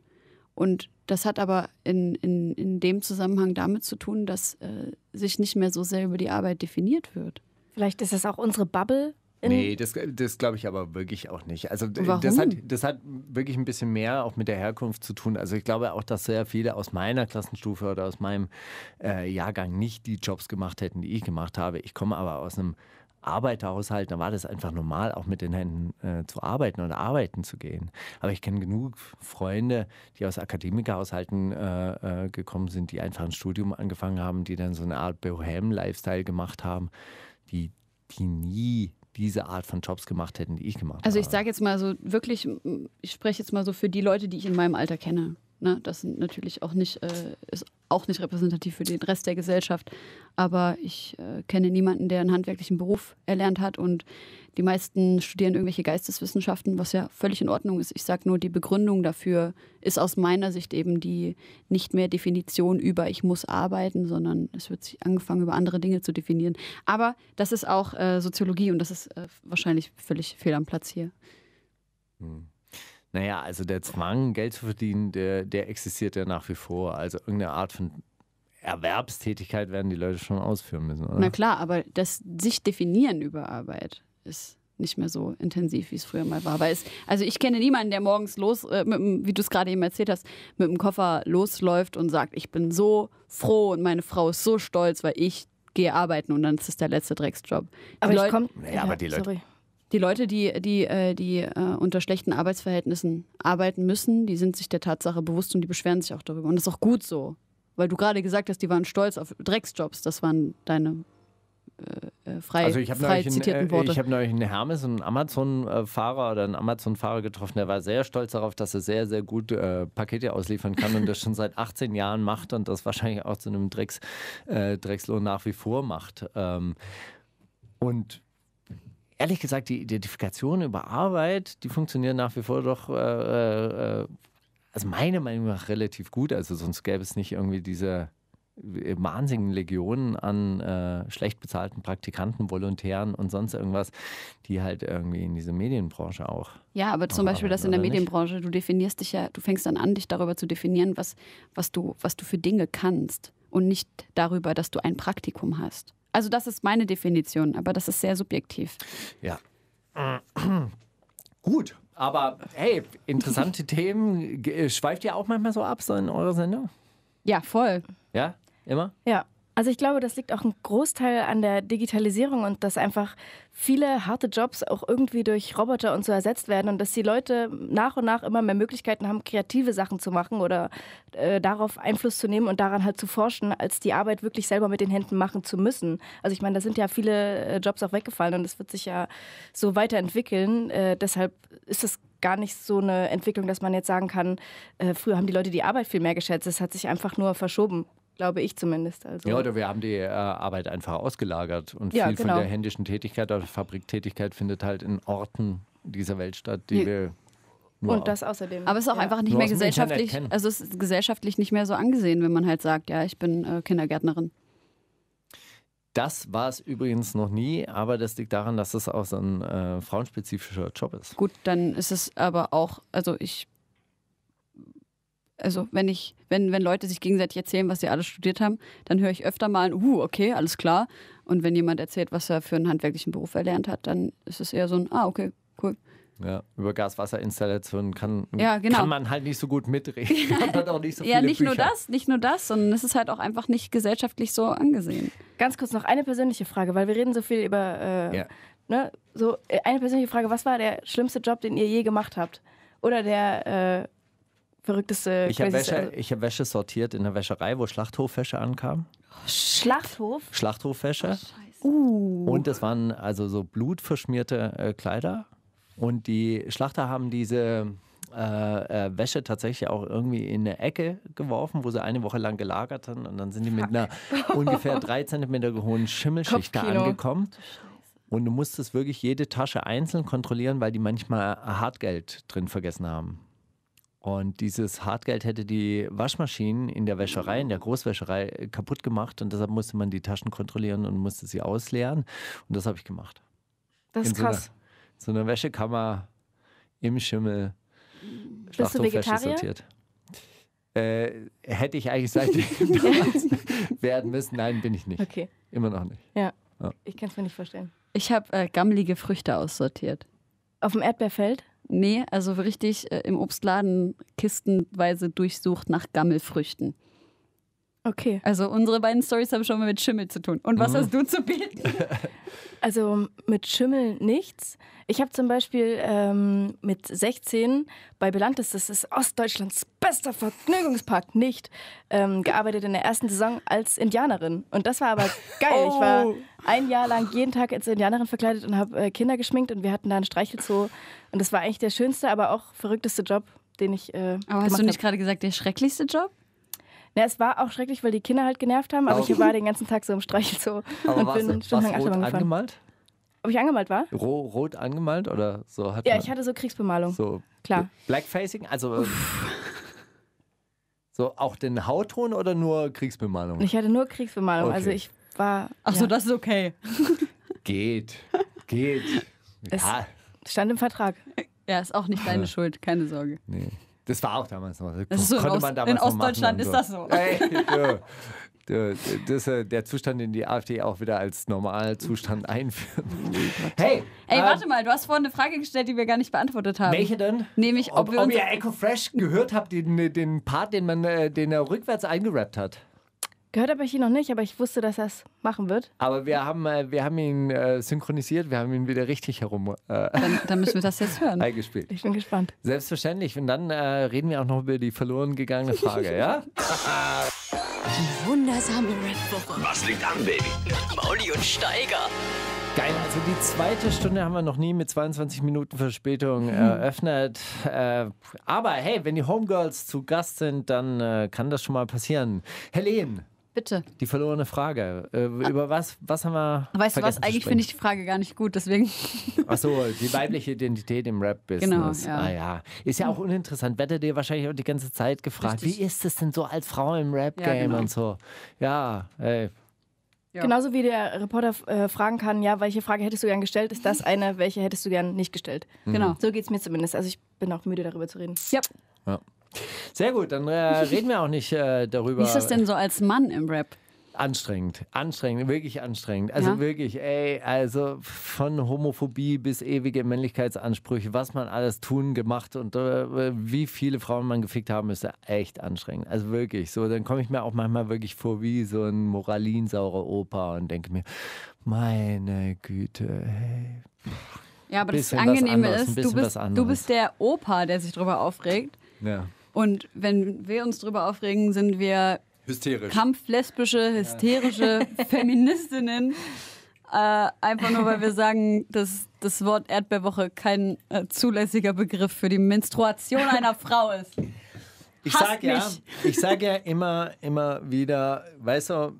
Speaker 1: Und das hat aber in, in, in dem Zusammenhang damit zu tun, dass äh, sich nicht mehr so sehr über die Arbeit definiert wird.
Speaker 3: Vielleicht ist es auch unsere Bubble, Nee,
Speaker 2: das, das glaube ich aber wirklich auch nicht. Also Warum? Das, hat, das hat wirklich ein bisschen mehr auch mit der Herkunft zu tun. Also ich glaube auch, dass sehr viele aus meiner Klassenstufe oder aus meinem äh, Jahrgang nicht die Jobs gemacht hätten, die ich gemacht habe. Ich komme aber aus einem Arbeiterhaushalt, da war das einfach normal, auch mit den Händen äh, zu arbeiten und arbeiten zu gehen. Aber ich kenne genug Freunde, die aus Akademikerhaushalten äh, äh, gekommen sind, die einfach ein Studium angefangen haben, die dann so eine Art Bohem-Lifestyle gemacht haben, die, die nie diese Art von Jobs gemacht hätten, die ich gemacht also
Speaker 1: habe. Also ich sage jetzt mal so wirklich, ich spreche jetzt mal so für die Leute, die ich in meinem Alter kenne. Ne? Das sind natürlich auch nicht, äh, ist auch nicht repräsentativ für den Rest der Gesellschaft. Aber ich äh, kenne niemanden, der einen handwerklichen Beruf erlernt hat und die meisten studieren irgendwelche Geisteswissenschaften, was ja völlig in Ordnung ist. Ich sage nur, die Begründung dafür ist aus meiner Sicht eben die nicht mehr Definition über ich muss arbeiten, sondern es wird sich angefangen, über andere Dinge zu definieren. Aber das ist auch äh, Soziologie und das ist äh, wahrscheinlich völlig fehl am Platz hier.
Speaker 2: Hm. Naja, also der Zwang, Geld zu verdienen, der, der existiert ja nach wie vor. Also irgendeine Art von Erwerbstätigkeit werden die Leute schon ausführen müssen, oder? Na
Speaker 1: klar, aber das sich definieren über Arbeit ist nicht mehr so intensiv, wie es früher mal war. Aber es, also ich kenne niemanden, der morgens los, äh, mit, wie du es gerade eben erzählt hast, mit dem Koffer losläuft und sagt, ich bin so froh und meine Frau ist so stolz, weil ich gehe arbeiten und dann ist es der letzte Drecksjob. Die aber, Leute, kommt, ja, ja, aber die Leute sorry die Leute, die, die, äh, die äh, unter schlechten Arbeitsverhältnissen arbeiten müssen, die sind sich der Tatsache bewusst und die beschweren sich auch darüber. Und das ist auch gut so. Weil du gerade gesagt hast, die waren stolz auf Drecksjobs. Das waren deine äh, äh frei, also ich frei zitierten einen, äh, Worte. Ich
Speaker 2: habe neulich einen Hermes, einen Amazon-Fahrer oder einen Amazon-Fahrer getroffen, der war sehr stolz darauf, dass er sehr, sehr gut äh, Pakete ausliefern kann und das schon seit 18 Jahren macht und das wahrscheinlich auch zu einem Drecks, äh, Dreckslohn nach wie vor macht. Ähm, und ehrlich gesagt, die Identifikation über Arbeit, die funktioniert nach wie vor doch, äh, äh, also meiner Meinung nach, relativ gut. Also sonst gäbe es nicht irgendwie diese wahnsinnigen Legionen an äh, schlecht bezahlten Praktikanten, Volontären und sonst irgendwas, die halt irgendwie in diese Medienbranche auch.
Speaker 1: Ja, aber zum Beispiel arbeiten, das in der Medienbranche, nicht? du definierst dich ja, du fängst dann an, dich darüber zu definieren, was, was, du, was du für Dinge kannst und nicht darüber, dass du ein Praktikum hast. Also das ist meine Definition, aber das ist sehr subjektiv. Ja.
Speaker 2: Gut, aber hey, interessante Themen. Äh, schweift ihr auch manchmal so ab, so in eurer Sendung? Ja, voll. Ja, immer?
Speaker 3: Ja. Also ich glaube, das liegt auch ein Großteil an der Digitalisierung und dass einfach viele harte Jobs auch irgendwie durch Roboter und so ersetzt werden und dass die Leute nach und nach immer mehr Möglichkeiten haben, kreative Sachen zu machen oder äh, darauf Einfluss zu nehmen und daran halt zu forschen, als die Arbeit wirklich selber mit den Händen machen zu müssen. Also ich meine, da sind ja viele äh, Jobs auch weggefallen und es wird sich ja so weiterentwickeln. Äh, deshalb ist das gar nicht so eine Entwicklung, dass man jetzt sagen kann, äh, früher haben die Leute die Arbeit viel mehr geschätzt. Es hat sich einfach nur verschoben, Glaube ich zumindest. Also. Ja, oder
Speaker 2: wir haben die äh, Arbeit einfach ausgelagert und ja, viel genau. von der händischen Tätigkeit oder Fabriktätigkeit findet halt in Orten dieser Welt statt, die ja. wir
Speaker 1: und das außerdem. Aber es ist auch ja. einfach nicht mehr gesellschaftlich, also es ist gesellschaftlich nicht mehr so angesehen, wenn man halt sagt, ja, ich bin äh, Kindergärtnerin.
Speaker 2: Das war es übrigens noch nie, aber das liegt daran, dass es auch so ein äh, frauenspezifischer Job ist.
Speaker 1: Gut, dann ist es aber auch, also ich also wenn ich, wenn, wenn Leute sich gegenseitig erzählen, was sie alle studiert haben, dann höre ich öfter mal uh, okay, alles klar. Und wenn jemand erzählt, was er für einen handwerklichen Beruf erlernt hat, dann ist es eher so ein, ah, okay, cool.
Speaker 2: Ja, über Gaswasserinstallationen kann, ja, genau. kann man halt nicht so gut mitreden. Ja, nicht, so ja, nicht nur das,
Speaker 1: nicht nur das,
Speaker 3: sondern es ist halt auch einfach nicht gesellschaftlich so angesehen. Ganz kurz noch eine persönliche Frage, weil wir reden so viel über äh, ja. ne, so äh, eine persönliche Frage, was war der schlimmste Job, den ihr je gemacht habt? Oder der äh, verrückteste. Ich habe Wäsche,
Speaker 2: ich hab Wäsche sortiert in der Wäscherei, wo Schlachthofwäsche ankam.
Speaker 3: Schlachthof?
Speaker 2: Schlachthofwäsche.
Speaker 3: Oh, uh. Und
Speaker 2: das waren also so blutverschmierte äh, Kleider. Und die Schlachter haben diese äh, äh, Wäsche tatsächlich auch irgendwie in eine Ecke geworfen, wo sie eine Woche lang gelagert haben. Und dann sind die mit einer ungefähr drei Zentimeter hohen Schimmelschicht da angekommen. Und du musstest wirklich jede Tasche einzeln kontrollieren, weil die manchmal Hartgeld drin vergessen haben. Und dieses Hartgeld hätte die Waschmaschinen in der Wäscherei, in der Großwäscherei äh, kaputt gemacht. Und deshalb musste man die Taschen kontrollieren und musste sie ausleeren. Und das habe ich gemacht.
Speaker 3: Das ist in krass. So einer,
Speaker 2: so einer Wäschekammer im Schimmel. Bist du Vegetarier? Sortiert. Äh, hätte ich eigentlich seitdem damals werden müssen. Nein, bin ich nicht. Okay. Immer noch nicht. Ja. ja.
Speaker 3: Ich kann es mir nicht vorstellen.
Speaker 1: Ich habe äh, gammelige Früchte aussortiert. Auf dem Erdbeerfeld? Nee, also richtig äh, im Obstladen kistenweise durchsucht nach Gammelfrüchten. Okay.
Speaker 3: Also unsere beiden
Speaker 1: Stories haben schon mal mit Schimmel zu tun. Und was mhm. hast du zu bieten?
Speaker 3: Also mit Schimmel nichts. Ich habe zum Beispiel ähm, mit 16 bei Belantis, das ist Ostdeutschlands bester Vergnügungspark, nicht ähm, gearbeitet in der ersten Saison als Indianerin. Und das war aber geil. Oh. Ich war oh. ein Jahr lang jeden Tag als Indianerin verkleidet und habe äh, Kinder geschminkt und wir hatten da einen Streichelzoo. Und das war eigentlich der schönste, aber auch verrückteste Job, den ich. Äh, aber hast du nicht gerade gesagt, der schrecklichste Job? Na, es war auch schrecklich, weil die Kinder halt genervt haben, aber oh. ich war den ganzen Tag so im Streichel so aber und bin stundenlang Achterbahn gefahren. angemalt? Ob ich angemalt war?
Speaker 2: Ro rot angemalt oder so? ja, ich hatte
Speaker 3: so Kriegsbemalung. So klar.
Speaker 2: Blackfacing, also ähm, so auch den Hautton oder nur Kriegsbemalung? Ich
Speaker 3: hatte nur Kriegsbemalung, also okay. also ich war. Ach so, ja. das ist okay.
Speaker 2: Geht, geht. Es
Speaker 3: stand im Vertrag. Ja, ist auch nicht deine
Speaker 1: Schuld, keine Sorge.
Speaker 2: Nee. Das war auch damals noch. Also das, das so konnte man damals in noch Ostdeutschland ist das so. Hey, du, Das ist äh, der Zustand, den die AfD auch wieder als Normalzustand einführt. Hey! Ey, ähm, warte
Speaker 1: mal, du hast vorhin eine Frage gestellt, die wir gar nicht beantwortet haben. Welche denn?
Speaker 3: Nämlich, ob, ob, ob ihr Echo
Speaker 2: Fresh gehört habt, den, den Part, den man äh, den er rückwärts eingerappt hat.
Speaker 3: Gehört habe ich ihn noch nicht, aber ich wusste, dass er es machen wird.
Speaker 2: Aber wir haben, äh, wir haben ihn äh, synchronisiert, wir haben ihn wieder richtig herum. Äh, dann, dann, müssen wir das jetzt hören. Eingespielt.
Speaker 3: Ich bin gespannt.
Speaker 2: Selbstverständlich. Und dann reden wir auch noch über die verloren gegangene Frage, ja?
Speaker 1: die wundersame Red Woche. Was liegt an, Baby? Mauli und Steiger.
Speaker 2: Geil, also die zweite Stunde haben wir noch nie mit 22 Minuten Verspätung hm. eröffnet. Äh, aber hey, wenn die Homegirls zu Gast sind, dann kann das schon mal passieren. Helene, Bitte. Die verlorene Frage. Äh, über was, was haben wir. Weißt du was? Eigentlich finde ich die
Speaker 1: Frage gar nicht gut, deswegen.
Speaker 2: Achso, die weibliche Identität im Rap-Business. Genau. Ah, ja. Ah, ja. Ist ja auch uninteressant. Wette dir wahrscheinlich auch die ganze Zeit gefragt, Richtig. wie ist es denn so als Frau im Rap-Game ja, genau. und so? Ja, ey.
Speaker 3: Ja. Genauso wie der Reporter äh, fragen kann, ja, welche Frage hättest du gern gestellt, ist das eine, welche hättest du gern nicht gestellt. Mhm. Genau. So geht es mir zumindest. Also ich bin auch müde, darüber zu reden. Ja.
Speaker 2: ja. Sehr gut, dann äh, reden wir auch nicht äh, darüber. Wie ist das denn
Speaker 1: so als Mann im Rap?
Speaker 2: Anstrengend, anstrengend, wirklich anstrengend. Also ja. wirklich, ey, also von Homophobie bis ewige Männlichkeitsansprüche, was man alles tun, gemacht und äh, wie viele Frauen man gefickt haben müsste, echt anstrengend. Also wirklich so, dann komme ich mir auch manchmal wirklich vor wie so ein moralinsaurer Opa und denke mir, meine Güte, ey.
Speaker 1: Ja, aber das Angenehme anderes, ist, du bist, du bist der Opa, der sich drüber aufregt. Ja. Und wenn wir uns darüber aufregen, sind wir Hysterisch. kampflesbische, hysterische ja. Feministinnen. Äh, einfach nur, weil wir sagen, dass das Wort Erdbeerwoche kein äh, zulässiger Begriff für die Menstruation einer Frau ist. Ich sage ja, sag
Speaker 2: ja immer, immer wieder, weißt du,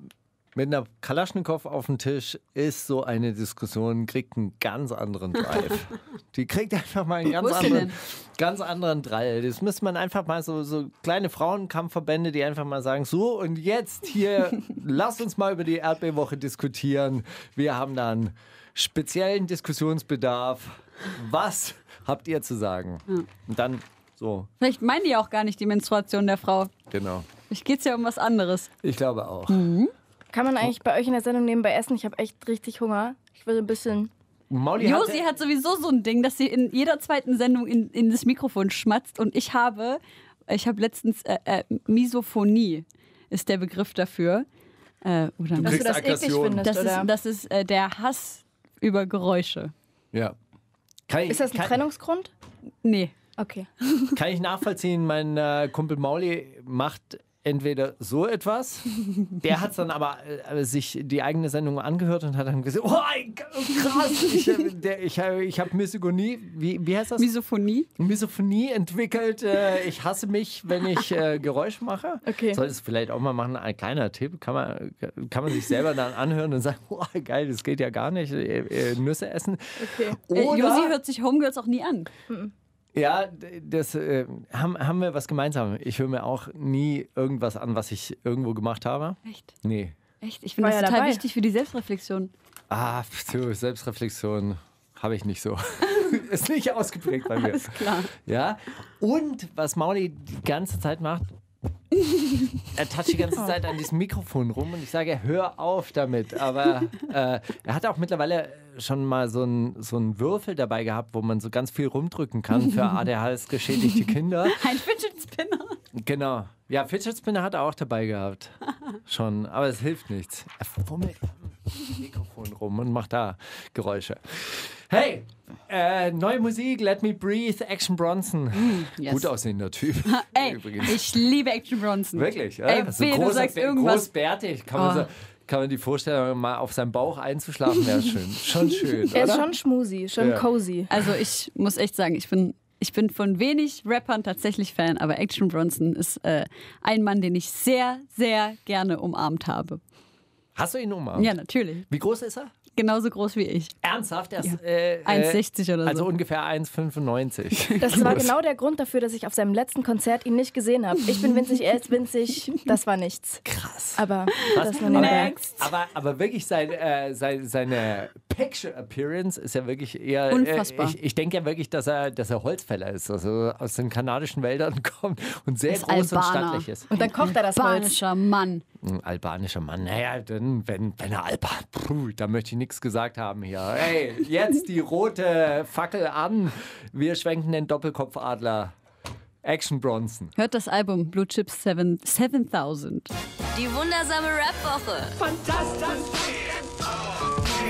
Speaker 2: mit einer Kalaschnikow auf dem Tisch ist so eine Diskussion, kriegt einen ganz anderen Drive. Die kriegt einfach mal einen ganz anderen, ganz anderen Drive. Das müsste man einfach mal so, so kleine Frauenkampfverbände, die einfach mal sagen, so und jetzt hier, lass uns mal über die Erdbeerwoche diskutieren. Wir haben da einen speziellen Diskussionsbedarf. Was habt ihr zu sagen? Und dann so.
Speaker 1: Vielleicht meinen die auch gar nicht die Menstruation der Frau. Genau. Ich es ja um was anderes. Ich
Speaker 2: glaube auch. Mhm.
Speaker 3: Kann man eigentlich bei euch in der Sendung nebenbei essen? Ich habe echt richtig Hunger. Ich will ein bisschen.
Speaker 2: Molly Josi hat
Speaker 3: sowieso so ein Ding, dass sie in jeder zweiten Sendung in, in das Mikrofon
Speaker 1: schmatzt. Und ich habe, ich habe letztens äh, äh, Misophonie ist der Begriff dafür. Äh, oder du dass du das eklig findest, das oder? ist, das ist äh, der Hass
Speaker 3: über Geräusche.
Speaker 1: Ja. Ich, ist das ein kann,
Speaker 3: Trennungsgrund? Nee. Okay.
Speaker 2: Kann ich nachvollziehen, mein äh, Kumpel Mauli macht entweder so etwas, der hat dann aber äh, sich die eigene Sendung angehört und hat dann gesagt, oh, krass, ich, der, ich, äh, ich habe Misogonie, wie, wie heißt das? Misophonie. Misophonie entwickelt, äh, ich hasse mich, wenn ich äh, Geräusche mache. Okay. Solltest du vielleicht auch mal machen, ein kleiner Tipp, kann man, kann man sich selber dann anhören und sagen, oh, geil, das geht ja gar nicht, äh, äh, Nüsse essen.
Speaker 1: Okay. Oder, Josi hört sich Homegirls auch nie an. Mhm.
Speaker 2: Ja, das äh, haben, haben wir was gemeinsam. Ich höre mir auch nie irgendwas an, was ich irgendwo gemacht habe. Echt? Nee.
Speaker 1: Echt? Ich finde das ja total dabei. wichtig für die Selbstreflexion.
Speaker 2: Ah, pf, Selbstreflexion habe ich nicht so. Ist nicht ausgeprägt bei mir. Alles klar. Ja. Und was Mauli die ganze Zeit macht, er toucht die ganze oh. Zeit an diesem Mikrofon rum und ich sage, hör auf damit. Aber äh, er hat auch mittlerweile schon mal so einen so Würfel dabei gehabt, wo man so ganz viel rumdrücken kann für ADHS-geschädigte Kinder.
Speaker 1: Ein Fidget Spinner.
Speaker 2: Genau. Ja, Fidget Spinner hat er auch dabei gehabt. Schon. Aber es hilft nichts. Er
Speaker 1: fummelt am
Speaker 2: Mikrofon rum und macht da Geräusche. Hey, äh, neue Musik, Let Me Breathe, Action Bronson. Mm, yes. Gut aussehender Typ. Ey, Übrigens. ich
Speaker 1: liebe Action Bronson. Bronson. Wirklich, ja? Ey, so groß, du sagst irgendwas. Großbärtig, kann man oh. so
Speaker 2: kann man die Vorstellung mal auf seinem Bauch einzuschlafen, wäre schön. schon
Speaker 1: schön. Er ist schon
Speaker 3: schmusi, schon ja. cozy. Also ich
Speaker 1: muss echt sagen, ich bin, ich bin von wenig Rappern tatsächlich Fan, aber Action Bronson ist äh, ein Mann, den ich sehr, sehr gerne umarmt habe.
Speaker 2: Hast du ihn umarmt? Ja, natürlich. Wie groß ist er?
Speaker 1: genauso groß wie ich.
Speaker 2: Ernsthaft? ja. äh, 1,60 äh, oder also so. Also ungefähr 1,95. Das war genau
Speaker 3: der Grund dafür, dass ich auf seinem letzten Konzert ihn nicht gesehen habe. Ich bin winzig, er ist winzig. Das war nichts. Krass. Aber Was? das war Next.
Speaker 2: Aber, aber wirklich sein, äh, sein, seine Picture Appearance ist ja wirklich eher. Äh, Unfassbar. Äh, ich, ich denke ja wirklich, dass er, dass er Holzfäller ist. Also aus den kanadischen Wäldern kommt und sehr ist groß Albaner. und stattlich ist. Und dann kocht
Speaker 1: er das Holz. Mann
Speaker 2: ein albanischer Mann, naja, denn wenn, wenn er Alba, puh, da möchte ich nichts gesagt haben hier. Hey, jetzt die rote Fackel an. Wir schwenken den Doppelkopfadler. Action Bronson.
Speaker 1: Hört das Album Blue Chips 7000.
Speaker 3: Die wundersame Rap-Woche. Fantastisch.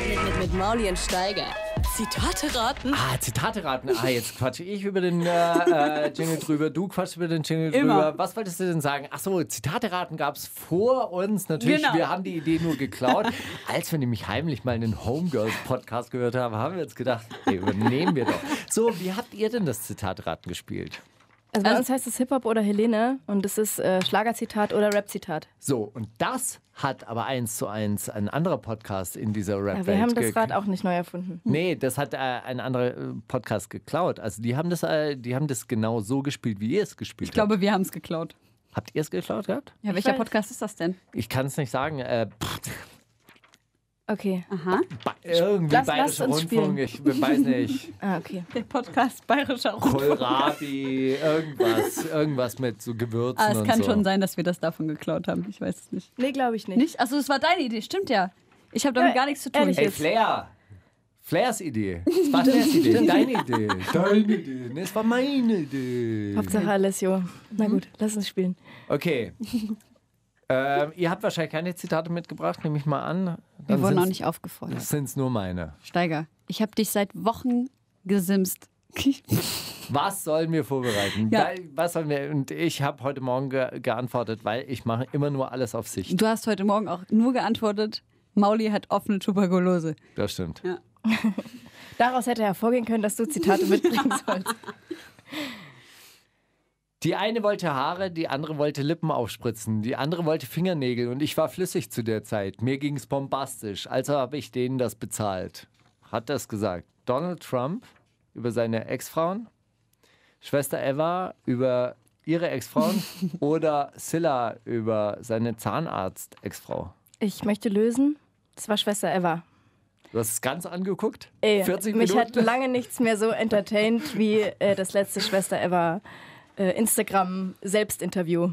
Speaker 3: Mit, mit, mit Maulien
Speaker 1: Steiger. Zitate raten.
Speaker 2: Ah, Zitate raten. Ah, jetzt quatsche ich über den äh, äh, Jingle drüber, du quatschst über den Jingle Immer. drüber. Was wolltest du denn sagen? Achso, Zitate raten gab es vor uns. Natürlich, genau. wir haben die Idee nur geklaut. Als wir nämlich heimlich mal einen Homegirls-Podcast gehört haben, haben wir jetzt gedacht, ey, übernehmen wir doch. So, wie habt ihr denn das Zitate raten gespielt?
Speaker 3: Also bei also uns heißt es Hip-Hop oder Helene und es ist äh, Schlagerzitat oder Rap-Zitat.
Speaker 2: So, und das hat aber eins zu eins ein anderer Podcast in dieser rap ja, Wir haben das Rad
Speaker 3: auch nicht neu erfunden.
Speaker 2: Nee, das hat äh, ein anderer äh, Podcast geklaut. Also die haben das, äh, die haben das genau so gespielt, wie ihr es gespielt habt. Ich glaube, wir haben es geklaut. Habt ihr es geklaut gehabt? Ja, welcher
Speaker 1: Podcast ist das denn?
Speaker 2: Ich kann es nicht sagen. Äh, pff.
Speaker 1: Okay. Aha. Ba irgendwie lass, Bayerischer lass Rundfunk, ich weiß nicht. ah, okay. Der Podcast Bayerischer Rundfunk. Kohlrabi,
Speaker 2: irgendwas, irgendwas mit so Gewürzen. Ah, es kann so. schon
Speaker 1: sein, dass wir das davon geklaut haben. Ich weiß es nicht. Nee, glaube ich nicht. Nicht? Also, es war deine Idee, stimmt ja. Ich habe damit ja, gar nichts zu tun. Ey, Flair!
Speaker 2: Flairs Idee. Es war Flairs Idee. Deine Idee. Deine Idee. Nee, es war meine Idee. Hauptsache
Speaker 3: Alessio. Na mhm. gut, lass uns spielen. Okay.
Speaker 2: Ähm, ihr habt wahrscheinlich keine Zitate mitgebracht, nehme ich mal an. Dann Wir wurden auch nicht aufgefordert. Das sind nur meine.
Speaker 1: Steiger, ich habe dich seit Wochen gesimst.
Speaker 2: was sollen wir vorbereiten? Ja. Was sollen wir? Und ich habe heute Morgen ge geantwortet, weil ich mache immer nur alles auf Sicht.
Speaker 1: Du hast heute Morgen auch nur geantwortet, Mauli hat offene Tuberkulose. Das stimmt. Ja.
Speaker 3: Daraus hätte hervorgehen können, dass du Zitate mitbringen sollst.
Speaker 2: Die eine wollte Haare, die andere wollte Lippen aufspritzen, die andere wollte Fingernägel und ich war flüssig zu der Zeit. Mir ging es bombastisch, also habe ich denen das bezahlt. Hat das gesagt Donald Trump über seine Ex-Frauen, Schwester Eva über ihre Ex-Frauen oder Silla über seine Zahnarzt-Ex-Frau?
Speaker 3: Ich möchte lösen. Es war Schwester Eva. Du hast es ganz angeguckt? Ey, 40 Minuten? Mich hat lange nichts mehr so entertained wie äh, das letzte Schwester Eva. Äh, Instagram-Selbstinterview.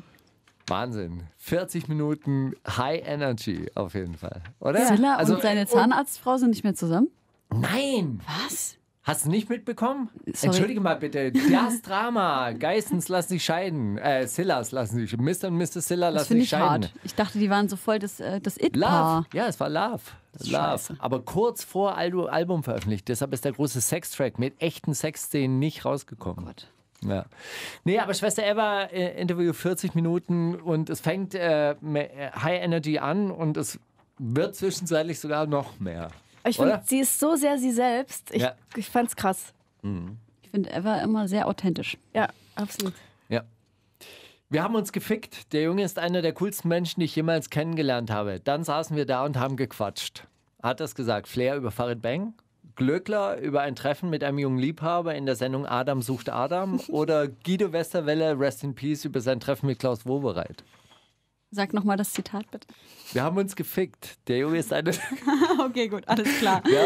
Speaker 2: Wahnsinn. 40 Minuten High Energy auf jeden Fall, oder? Silla also, äh, und seine
Speaker 3: Zahnarztfrau sind nicht mehr zusammen?
Speaker 1: Nein!
Speaker 2: Was? Hast du nicht mitbekommen? Sorry. Entschuldige mal bitte. Das
Speaker 1: Drama.
Speaker 2: Geistens lassen sich scheiden. Äh, Sillas lassen sich. Mr. und Mrs. Silla lassen sich scheiden. Hart.
Speaker 1: Ich dachte, die waren so voll das, äh, das It-Paar.
Speaker 2: Ja, es war Love. Love. Aber kurz vor Album veröffentlicht. Deshalb ist der große Sextrack mit echten Sexszenen nicht rausgekommen. Oh Gott. Ja. Nee, aber Schwester Eva, äh, Interview 40 Minuten und es fängt äh, äh, High Energy an und es wird zwischenzeitlich sogar noch mehr. Ich finde,
Speaker 3: sie ist so
Speaker 1: sehr sie selbst. Ich, ja. ich fand's krass. Mhm. Ich finde Eva immer sehr authentisch. Ja,
Speaker 3: absolut.
Speaker 2: Ja. Wir haben uns gefickt. Der Junge ist einer der coolsten Menschen, die ich jemals kennengelernt habe. Dann saßen wir da und haben gequatscht. Hat das gesagt? Flair über Farid Bang? Glöckler über ein Treffen mit einem jungen Liebhaber in der Sendung Adam sucht Adam oder Guido Westerwelle, Rest in Peace, über sein Treffen mit Klaus Wobereit?
Speaker 1: Sag nochmal das Zitat bitte.
Speaker 2: Wir haben uns gefickt. Der Junge ist eine.
Speaker 1: okay, gut, alles klar. Ja,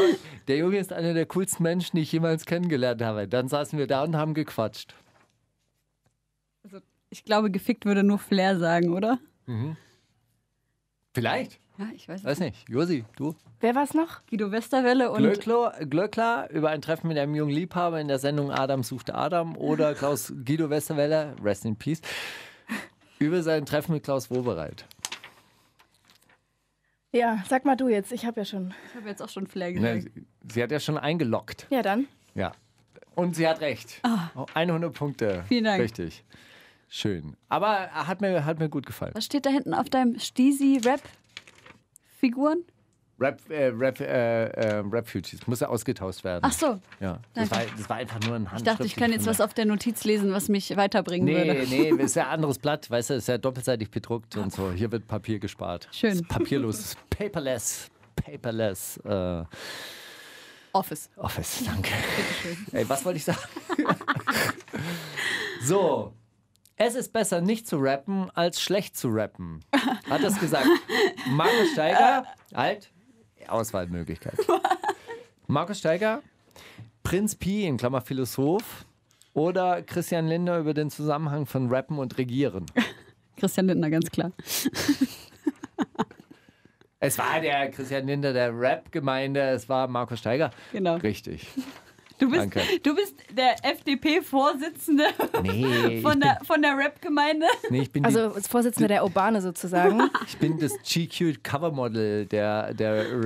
Speaker 2: der Junge ist einer der coolsten Menschen, die ich jemals kennengelernt habe. Dann saßen wir da und haben gequatscht.
Speaker 1: Also, ich glaube, gefickt würde nur Flair sagen, oder?
Speaker 2: Mhm. Vielleicht.
Speaker 1: Ja, ich weiß,
Speaker 3: weiß nicht.
Speaker 2: Josi, du?
Speaker 3: Wer war es noch? Guido Westerwelle und. Glöckler,
Speaker 2: Glöckler über ein Treffen mit einem jungen Liebhaber in der Sendung Adam sucht Adam oder Klaus Guido Westerwelle, rest in peace, über sein Treffen mit Klaus Wobereit.
Speaker 3: Ja, sag mal du jetzt. Ich habe ja schon. Ich habe jetzt auch schon Flair gesehen.
Speaker 2: Ne, sie hat ja schon eingeloggt. Ja, dann. Ja. Und sie hat recht. Ah. Oh. 100 Punkte. Vielen Dank. Richtig. Schön.
Speaker 1: Aber hat mir, hat mir gut gefallen. Was steht da hinten auf deinem Stisi-Rap? Figuren?
Speaker 2: Rap, äh, Rap, äh, äh, Refugees. Muss er ausgetauscht werden. Ach so. Ja. Das war, das, war, einfach nur ein Handschrift. Ich dachte, ich kann jetzt was
Speaker 1: auf der Notiz lesen, was mich weiterbringen nee, würde. Nee, nee, ist
Speaker 2: ja ein anderes Blatt. Weißt du, ist ja doppelseitig bedruckt und so. Hier wird Papier gespart. Schön. papierlos. Paperless. Paperless. Äh, Office. Office, danke. Ey, was wollte ich sagen? so. Es ist besser, nicht zu rappen, als schlecht zu rappen. Hat das gesagt.
Speaker 3: Markus Steiger,
Speaker 2: halt, Auswahlmöglichkeit. Markus Steiger, Prinz Pi, in Klammer Philosoph, oder Christian Lindner über den Zusammenhang von Rappen und Regieren.
Speaker 1: Christian Lindner, ganz klar.
Speaker 2: Es war der Christian Lindner der Rap-Gemeinde, es war Markus Steiger. Genau. Richtig. Du bist, Danke.
Speaker 3: du bist der FDP-Vorsitzende
Speaker 2: nee, von,
Speaker 3: der, von der Rap-Gemeinde. Nee, ich bin also als Vorsitzender der Urbane sozusagen.
Speaker 2: Ich bin das GQ-Covermodel der, der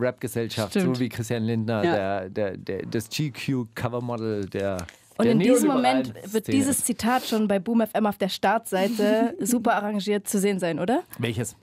Speaker 2: Rap-Gesellschaft, Rap so wie Christian Lindner, ja. der, der, der, das GQ-Covermodel der.
Speaker 3: Und in diesem Moment wird Szene. dieses Zitat schon bei Boom FM auf der Startseite super arrangiert zu sehen sein, oder? Welches?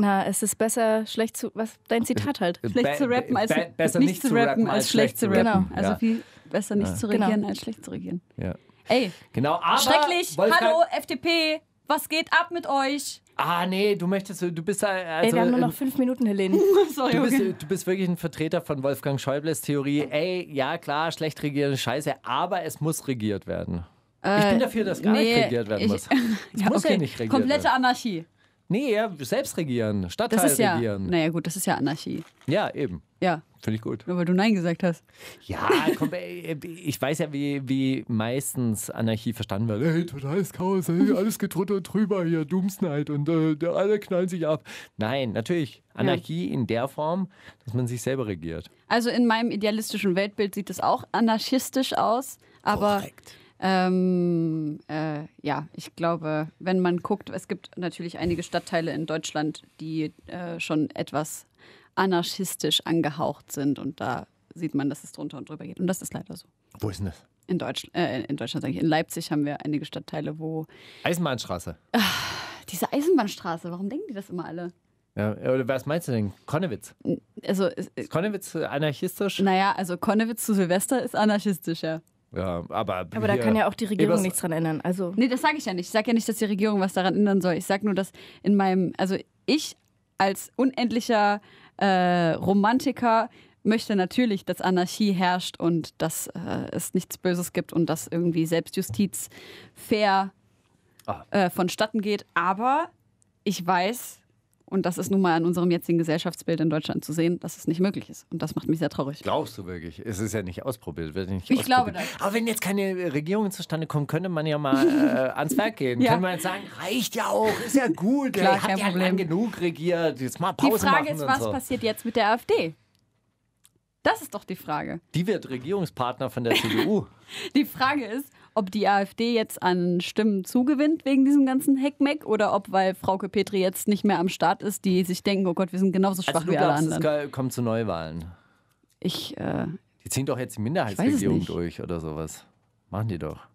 Speaker 3: Na, es ist besser, schlecht zu. Was? Dein Zitat halt. Äh, schlecht zu rappen als be besser nicht, zu rappen, als schlecht zu rappen. Genau. Also ja. viel besser nicht ja. zu regieren genau. als schlecht zu regieren. Ja. Ey.
Speaker 2: Genau, aber. Schrecklich. Wolfgang, Hallo,
Speaker 1: FDP. Was geht ab mit euch? Ah, nee, du möchtest,
Speaker 2: du bist also, Ey, wir haben nur noch ähm,
Speaker 3: fünf Minuten, Helene. Sorry, du, bist,
Speaker 2: du bist wirklich ein Vertreter von Wolfgang Schäubles Theorie. Ey, ja, klar, schlecht regieren ist scheiße, aber es muss regiert werden.
Speaker 3: Äh,
Speaker 1: ich bin äh, dafür, dass gar nee, nicht regiert werden ich, muss. Es ja, muss okay. ja nicht regiert Komplette werden. Anarchie.
Speaker 2: Nee, ja, selbst regieren, Stadtteil das ist ja, regieren.
Speaker 1: Naja, gut, das ist ja Anarchie.
Speaker 2: Ja, eben. Ja. Finde ich gut.
Speaker 1: Nur weil du Nein gesagt hast.
Speaker 2: Ja, komm, ich weiß ja, wie, wie meistens Anarchie verstanden wird. Hey, totales Chaos, alles getrunter drüber hier, Doomsnight und äh, alle knallen sich ab. Nein, natürlich. Anarchie ja. in der Form, dass man sich selber regiert.
Speaker 1: Also in meinem idealistischen Weltbild sieht es auch anarchistisch aus, aber. Korrekt ähm, äh, ja, ich glaube, wenn man guckt, es gibt natürlich einige Stadtteile in Deutschland, die äh, schon etwas anarchistisch angehaucht sind und da sieht man, dass es drunter und drüber geht. Und das ist leider so. Wo ist denn das? In, Deutsch, äh, in Deutschland, sage ich. In Leipzig haben wir einige Stadtteile, wo.
Speaker 2: Eisenbahnstraße.
Speaker 1: Ach, diese Eisenbahnstraße, warum denken die das immer alle?
Speaker 2: Ja, äh, oder was meinst du denn? Konnewitz? Also, äh, äh ist Konnewitz anarchistisch?
Speaker 1: Naja, also Konnewitz zu Silvester ist anarchistisch, ja.
Speaker 2: Ja, aber, aber da kann ja auch die Regierung nichts dran
Speaker 1: ändern. Also nee, das sage ich ja nicht. Ich sage ja nicht, dass die Regierung was daran ändern soll. Ich sage nur, dass in meinem, also ich als unendlicher äh, Romantiker möchte natürlich, dass Anarchie herrscht und dass äh, es nichts Böses gibt und dass irgendwie Selbstjustiz fair ah. äh, vonstatten geht. Aber ich weiß, und das ist nun mal an unserem jetzigen Gesellschaftsbild in Deutschland zu sehen, dass es nicht möglich ist. Und das macht mich sehr traurig.
Speaker 2: Glaubst du wirklich? Es ist ja nicht ausprobiert. Wird nicht ich glaube das. Aber wenn jetzt keine Regierungen zustande kommen, könnte man ja mal äh, ans Werk gehen. ja. Könnte man jetzt sagen, reicht ja auch, ist ja gut. Klar, ey, kein hat Problem. ja lang genug regiert, jetzt mal Pause machen Die Frage machen ist, was so.
Speaker 1: passiert jetzt mit der AfD? Das ist doch die Frage.
Speaker 2: Die wird Regierungspartner von der CDU.
Speaker 1: die Frage ist, ob die AfD jetzt an Stimmen zugewinnt wegen diesem ganzen Heckmeck oder ob, weil Frauke Petri jetzt nicht mehr am Start ist, die sich denken, oh Gott, wir sind genauso also schwach also wie alle anderen.
Speaker 2: Es kommt zu Neuwahlen. Ich. Äh, die ziehen doch jetzt die Minderheitsregierung durch oder sowas. Machen die doch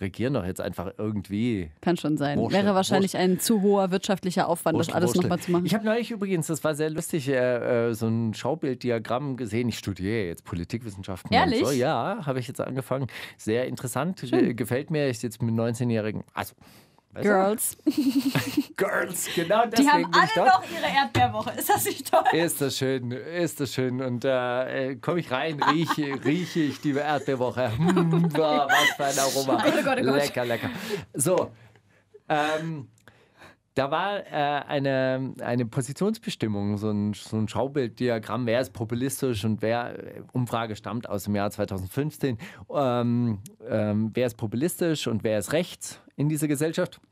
Speaker 2: regieren doch jetzt einfach irgendwie.
Speaker 1: Kann schon sein. Wurschtel, Wäre wahrscheinlich Wurschtel. ein zu hoher wirtschaftlicher Aufwand, Wurschtel, das alles nochmal
Speaker 2: zu machen. Ich habe neulich übrigens, das war sehr lustig, äh, äh, so ein Schaubilddiagramm gesehen. Ich studiere jetzt Politikwissenschaften. Ehrlich? So. Ja, habe ich jetzt angefangen. Sehr interessant. Schön. Äh, gefällt mir. Ich sitze mit 19-Jährigen. Also Girls. Girls, genau deswegen. Die haben alle bin ich noch
Speaker 1: ihre Erdbeerwoche. Ist das nicht toll? Ist
Speaker 2: das schön, ist das schön. Und äh, äh komme ich rein, rieche, rieche ich die Erdbeerwoche. Hm, was für ein Aroma. Oh oh lecker, lecker. So. Ähm, da war äh, eine, eine Positionsbestimmung, so ein, so ein Schaubilddiagramm, wer ist populistisch und wer, äh, Umfrage stammt aus dem Jahr 2015, ähm, ähm, wer ist populistisch und wer ist rechts in dieser Gesellschaft.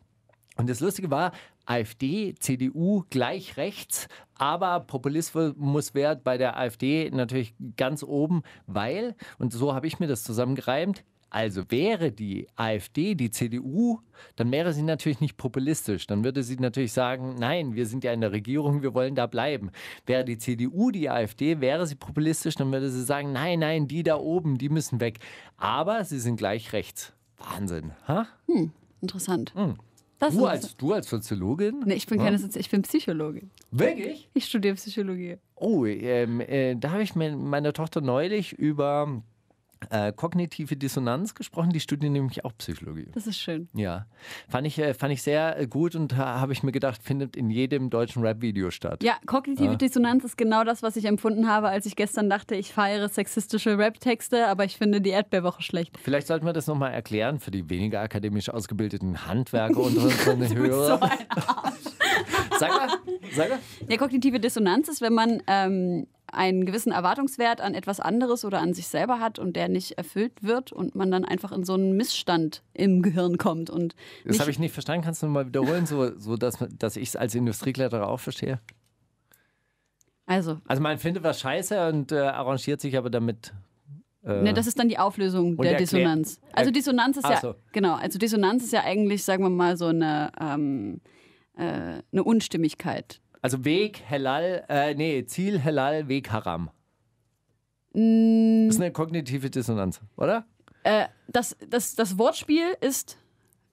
Speaker 2: Und das Lustige war, AfD, CDU gleich rechts, aber Populismus Populismuswert bei der AfD natürlich ganz oben, weil, und so habe ich mir das zusammengereimt, also wäre die AfD, die CDU, dann wäre sie natürlich nicht populistisch. Dann würde sie natürlich sagen, nein, wir sind ja in der Regierung, wir wollen da bleiben. Wäre die CDU die AfD, wäre sie populistisch, dann würde sie sagen, nein, nein, die da oben, die müssen weg. Aber sie sind gleich rechts. Wahnsinn. Ha?
Speaker 1: Hm, interessant. Hm. du, als,
Speaker 2: du als Soziologin? Nee, ich bin keine Soziologin,
Speaker 1: ich bin Psychologin. Wirklich? Ich studiere Psychologie.
Speaker 2: Oh, ähm, äh, da habe ich mit meiner Tochter neulich über äh, kognitive Dissonanz gesprochen. Die studieren nämlich auch Psychologie. Das ist schön. Ja. Fand ich, äh, fand ich sehr äh, gut und äh, habe ich mir gedacht, findet in jedem deutschen Rap-Video statt. Ja,
Speaker 1: kognitive ja. Dissonanz ist genau das, was ich empfunden habe, als ich gestern dachte, ich feiere sexistische Rap-Texte, aber ich finde die Erdbeerwoche schlecht.
Speaker 2: Vielleicht sollten wir das nochmal erklären für die weniger akademisch ausgebildeten Handwerker und unseren Hörern. So ein Arsch. sag mal,
Speaker 1: sag mal. Ja, kognitive Dissonanz ist, wenn man ähm, einen gewissen Erwartungswert an etwas anderes oder an sich selber hat und der nicht erfüllt wird und man dann einfach in so einen Missstand im Gehirn kommt. Und das habe
Speaker 2: ich nicht verstanden. Kannst du mal wiederholen, so, so dass, dass ich es als Industriekletterer auch verstehe? Also, also man findet was scheiße und äh, arrangiert sich aber damit äh, Ne, das ist
Speaker 1: dann die Auflösung der Dissonanz. Also Dissonanz ist so. ja genau. Also Dissonanz ist ja eigentlich, sagen wir mal, so eine ähm, äh, eine Unstimmigkeit.
Speaker 2: Also Weg Halal, äh, nee, Ziel Halal, Weg Haram.
Speaker 1: Mm. Das ist
Speaker 2: eine kognitive Dissonanz, oder?
Speaker 1: Äh, das, das, das Wortspiel ist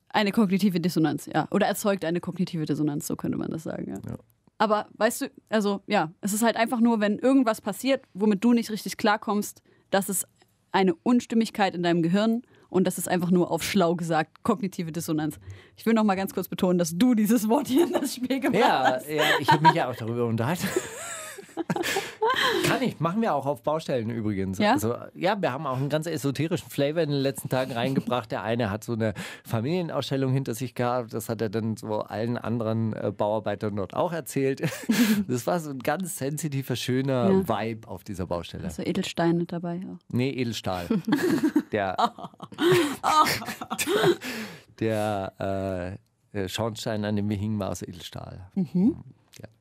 Speaker 1: eine kognitive Dissonanz, ja. Oder erzeugt eine kognitive Dissonanz, so könnte man das sagen, ja. ja. Aber weißt du, also ja, es ist halt einfach nur, wenn irgendwas passiert, womit du nicht richtig klarkommst, dass es eine Unstimmigkeit in deinem Gehirn und das ist einfach nur auf schlau gesagt kognitive Dissonanz. Ich will noch mal ganz kurz betonen, dass du dieses Wort hier in das Spiel gebracht ja, hast.
Speaker 2: Ja, ich habe mich ja auch darüber unterhalten. Kann ich. Machen wir auch auf Baustellen übrigens. Ja? Also, ja, wir haben auch einen ganz esoterischen Flavor in den letzten Tagen reingebracht. Der eine hat so eine Familienausstellung hinter sich gehabt. Das hat er dann so allen anderen äh, Bauarbeitern dort auch erzählt. Das war so ein ganz sensitiver, schöner ja. Vibe auf dieser Baustelle. So also
Speaker 1: Edelsteine dabei Ja.
Speaker 2: Nee, Edelstahl. der, der, der, äh, äh, Schornstein, an dem wir hingen, war aus Edelstahl. Mhm. mhm.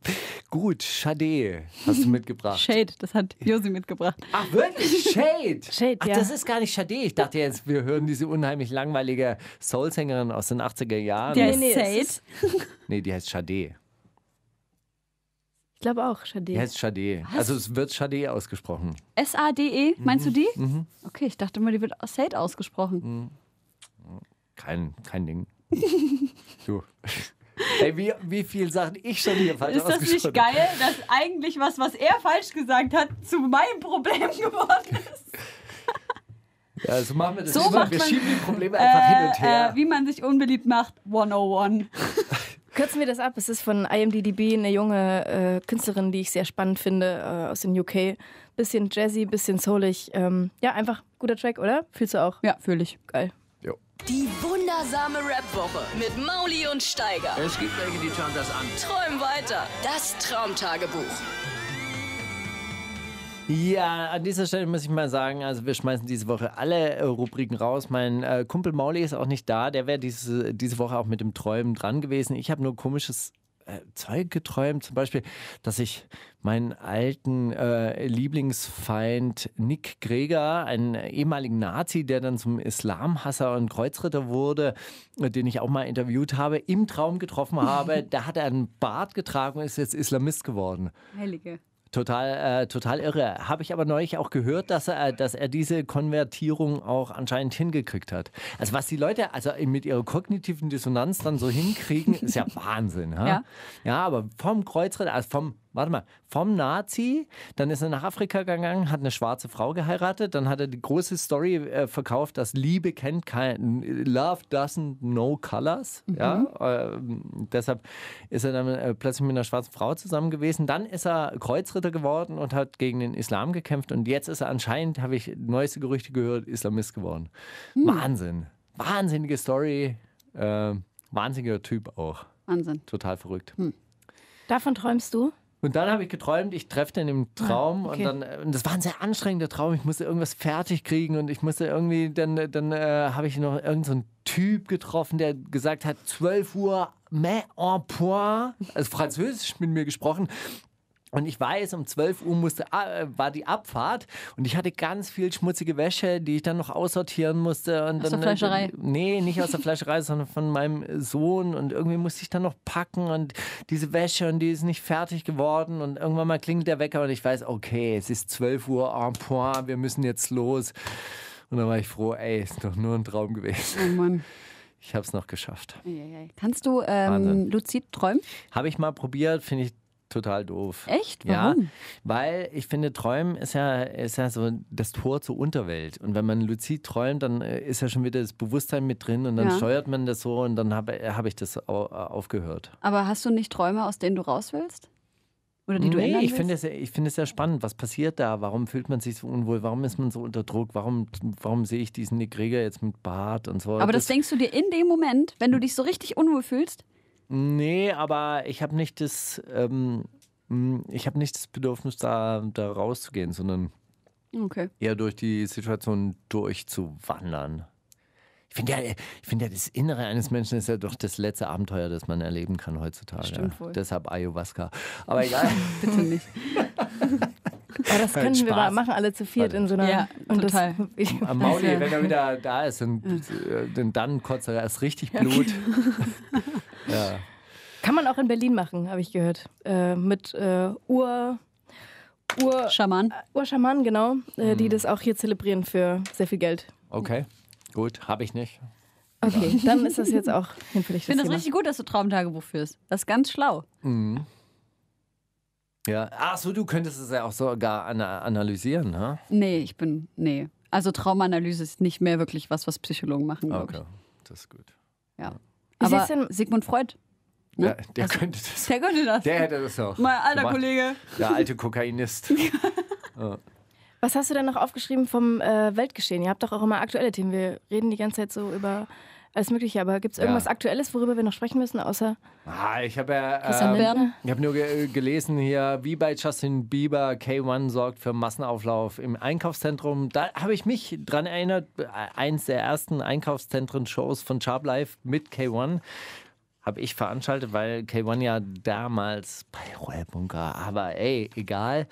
Speaker 2: Ja. Gut, Shade hast du mitgebracht. Shade,
Speaker 1: das hat Josi mitgebracht. Ach wirklich?
Speaker 2: Shade? Shade, Ach, ja. das ist gar nicht Shade. Ich dachte jetzt, wir hören diese unheimlich langweilige Soulsängerin aus den 80er Jahren. Die heißt nee,
Speaker 3: Shade.
Speaker 2: Nee, die heißt Shade.
Speaker 3: Ich glaube auch, Shade. Die heißt
Speaker 2: Shade. Also es wird Shade ausgesprochen.
Speaker 3: S-A-D-E,
Speaker 1: mhm. meinst mhm. du die? Mhm. Okay, ich dachte immer, die wird Shade ausgesprochen. Mhm.
Speaker 2: Kein, kein Ding. du. Ey, wie, wie viele Sachen ich schon hier falsch habe. Ist das nicht geil,
Speaker 1: dass eigentlich was, was er falsch gesagt hat, zu meinem Problem geworden ist?
Speaker 2: Ja, so machen wir das so immer. wir man, schieben die
Speaker 1: Probleme einfach äh, hin und äh, her. Äh, wie
Speaker 3: man sich unbeliebt macht, 101. Kürzen wir das ab. Es ist von IMDb eine junge äh, Künstlerin, die ich sehr spannend finde, äh, aus den UK. Bisschen jazzy, bisschen soulig. Ähm, ja, einfach guter Track, oder? Fühlst du auch? Ja, fühle ich. Geil. Die wundersame
Speaker 1: Rap-Woche mit Mauli und Steiger. Es gibt welche, die schauen das an. Träum weiter.
Speaker 3: Das Traumtagebuch.
Speaker 2: Ja, an dieser Stelle muss ich mal sagen, also wir schmeißen diese Woche alle äh, Rubriken raus. Mein äh, Kumpel Mauli ist auch nicht da, der wäre diese, diese Woche auch mit dem Träumen dran gewesen. Ich habe nur komisches äh, Zeug geträumt, zum Beispiel, dass ich meinen alten äh, Lieblingsfeind Nick Greger, einen ehemaligen Nazi, der dann zum Islamhasser und Kreuzritter wurde, äh, den ich auch mal interviewt habe, im Traum getroffen habe. da hat er einen Bart getragen und ist jetzt Islamist geworden. Heilige. Total, äh, total irre. Habe ich aber neulich auch gehört, dass er, dass er diese Konvertierung auch anscheinend hingekriegt hat. Also was die Leute also mit ihrer kognitiven Dissonanz dann so hinkriegen, ist ja Wahnsinn. Ha? Ja. ja, aber vom Kreuzritter, also vom warte mal, vom Nazi, dann ist er nach Afrika gegangen, hat eine schwarze Frau geheiratet, dann hat er die große Story äh, verkauft, dass Liebe kennt kein, Love doesn't know colors. Mhm. Ja? Äh, deshalb ist er dann äh, plötzlich mit einer schwarzen Frau zusammen gewesen. Dann ist er Kreuzritter geworden und hat gegen den Islam gekämpft und jetzt ist er anscheinend, habe ich neueste Gerüchte gehört, Islamist geworden. Mhm. Wahnsinn. Wahnsinnige Story. Äh, wahnsinniger Typ auch. Wahnsinn. Total verrückt. Mhm.
Speaker 3: Davon träumst du?
Speaker 2: Und dann habe ich geträumt, ich treffe den im Traum okay. und dann, äh, und das war ein
Speaker 3: sehr anstrengender
Speaker 2: Traum. Ich musste irgendwas fertig kriegen und ich musste irgendwie, dann, äh, dann äh, habe ich noch irgendeinen so Typ getroffen, der gesagt hat, 12 Uhr, mais en point, also französisch mit mir gesprochen. Und ich weiß, um 12 Uhr musste, ah, äh, war die Abfahrt und ich hatte ganz viel schmutzige Wäsche, die ich dann noch aussortieren musste. Und aus dann, der äh, Fleischerei? Nee, nicht aus der Fleischerei, sondern von meinem Sohn. Und irgendwie musste ich dann noch packen und diese Wäsche und die ist nicht fertig geworden. Und irgendwann mal klingelt der Wecker und ich weiß, okay, es ist 12 Uhr, en point, wir müssen jetzt los. Und dann war ich froh, ey, ist doch nur ein Traum gewesen. Oh Mann. Ich habe es noch geschafft.
Speaker 1: Kannst du ähm, Wahnsinn. luzid träumen?
Speaker 2: Habe ich mal probiert, finde ich total doof. Echt? Warum? Ja, weil ich finde, Träumen ist ja, ist ja so das Tor zur Unterwelt. Und wenn man luzid träumt, dann äh, ist ja schon wieder das Bewusstsein mit drin und dann ja. steuert man das so und dann habe hab ich das äh, aufgehört.
Speaker 1: Aber hast du nicht Träume, aus denen du raus willst? Oder die du ändern ich finde
Speaker 2: es, ich find es sehr spannend. Was passiert da? Warum fühlt man sich so unwohl? Warum ist man so unter Druck? Warum, warum sehe ich diesen Nick Negreger jetzt mit Bart und so? Aber das, das
Speaker 1: denkst du dir in dem Moment, wenn du hm. dich so richtig unwohl fühlst?
Speaker 2: Nee, aber ich habe nicht das, ähm, hm, ich habe nicht das Bedürfnis, da, da rauszugehen, sondern okay. eher durch die Situation durchzuwandern. Ich finde ja, find ja, das Innere eines Menschen ist ja doch das letzte Abenteuer, das man erleben kann heutzutage. Stimmt wohl. Deshalb Ayahuasca. Aber egal.
Speaker 3: Bitte nicht. Aber das können wir machen, alle zu viert Warte. in so einer. Ja, und total. Das, Am Mauli, wenn er wieder
Speaker 2: da ist, und, äh, dann kotzt er erst
Speaker 3: richtig Blut. Ja. Ja. Kann man auch in Berlin machen, habe ich gehört. Äh, mit äh, Ur. Ur Schaman. Äh, Urschaman, genau. Äh, mhm. Die das auch hier zelebrieren für sehr viel Geld.
Speaker 2: Okay, gut, habe ich nicht.
Speaker 3: Okay, dann
Speaker 1: ist das jetzt auch hinfällig. Ich finde es richtig gut, dass du Traumtagebuch führst. Das ist ganz schlau.
Speaker 2: Mhm. Ja, ach so, du könntest es ja auch sogar analysieren, ne?
Speaker 1: Nee, ich bin, nee. Also Traumanalyse ist nicht mehr wirklich was, was Psychologen machen, okay.
Speaker 2: ich. Okay, das ist gut.
Speaker 1: ja.
Speaker 3: Aber Sigmund Freud.
Speaker 2: Ne? Ja, der also, könnte das. Der könnte das. Der hätte das auch. Mein alter gemacht. Kollege. Der alte Kokainist. ja.
Speaker 3: Was hast du denn noch aufgeschrieben vom äh, Weltgeschehen? Ihr habt doch auch immer aktuelle Themen. Wir reden die ganze Zeit so über alles Mögliche. Aber gibt es irgendwas ja. Aktuelles, worüber wir noch sprechen müssen, außer.
Speaker 2: Ah, ich habe ja. Ähm, ich habe nur ge gelesen hier, wie bei Justin Bieber, K1 sorgt für Massenauflauf im Einkaufszentrum. Da habe ich mich dran erinnert, äh, eins der ersten Einkaufszentren-Shows von Sharp Life mit K1 habe ich veranstaltet, weil K1 ja damals bei Royal Bunker, aber ey, egal.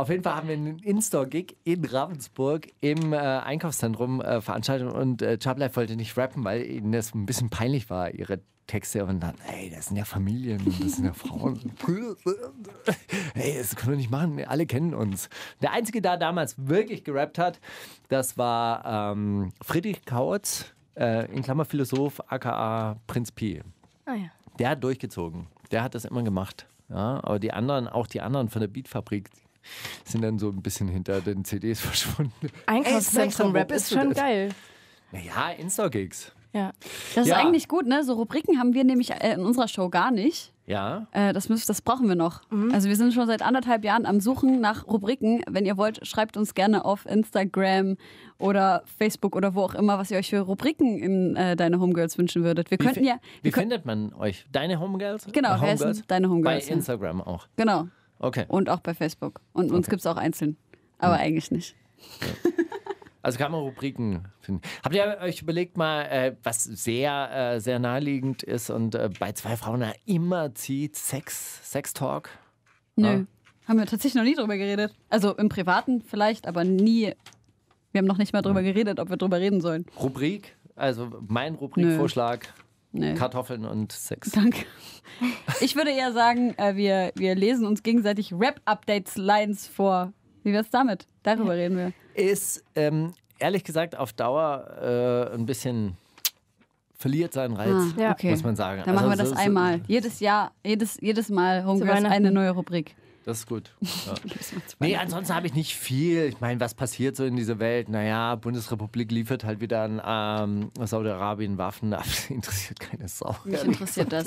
Speaker 2: Auf jeden Fall haben wir einen In-Store-Gig in Ravensburg im äh, Einkaufszentrum äh, veranstaltet und äh, Chablife wollte nicht rappen, weil ihnen das ein bisschen peinlich war, ihre Texte und dann, ey, das sind ja Familien, das sind ja Frauen. ey, das können wir nicht machen, alle kennen uns. Der Einzige, der damals wirklich gerappt hat, das war ähm, Friedrich Kautz, äh, in Klammer Philosoph, aka Prinz P. Ah, ja. Der hat durchgezogen, der hat das immer gemacht. Ja, aber die anderen, auch die anderen von der Beatfabrik, sind dann so ein bisschen hinter den CDs verschwunden.
Speaker 3: Einkaufszentrum-Rap ist schon geil.
Speaker 2: Naja, Insta-Gigs.
Speaker 3: Ja,
Speaker 1: das ja. ist eigentlich gut, ne? So Rubriken haben wir nämlich äh, in unserer Show gar nicht. Ja. Äh, das, müssen, das brauchen wir noch. Mhm. Also wir sind schon seit anderthalb Jahren am Suchen nach Rubriken. Wenn ihr wollt, schreibt uns gerne auf Instagram oder Facebook oder wo auch immer, was ihr euch für Rubriken in äh, Deine Homegirls wünschen würdet. Wir könnten ja. wie findet man euch? Deine Homegirls? Genau, äh, Homegirls? deine Homegirls? Bei ja. Instagram auch. Genau. Okay. Und auch bei Facebook. Und uns okay. gibt es auch einzeln. Aber ja. eigentlich nicht. Ja.
Speaker 2: Also kann man Rubriken finden. Habt ihr euch überlegt mal, äh, was sehr, äh, sehr naheliegend ist und äh, bei zwei Frauen immer zieht, Sex, Sex-Talk?
Speaker 1: Nö, ja. haben wir tatsächlich noch nie drüber geredet. Also im Privaten vielleicht, aber nie. Wir haben noch nicht mal drüber ja. geredet, ob wir drüber reden sollen.
Speaker 2: Rubrik? Also mein Rubrikvorschlag. Nö. Nee. Kartoffeln und Sex.
Speaker 1: Danke. Ich würde eher sagen, äh, wir, wir lesen uns gegenseitig Rap-Updates-Lines vor. Wie wär's damit? Darüber reden wir.
Speaker 2: Ist ähm, ehrlich gesagt auf Dauer äh, ein bisschen verliert seinen Reiz, ah, ja. okay. muss man sagen. Dann also machen wir das so, einmal.
Speaker 1: So jedes Jahr, jedes, jedes Mal Homegirls eine neue Rubrik.
Speaker 2: Das ist gut. Ja. nee, ansonsten habe ich nicht viel. Ich meine, was passiert so in dieser Welt? Naja, Bundesrepublik liefert halt wieder an ähm, Saudi-Arabien Waffen ab. Interessiert keine Sau. Mich interessiert das.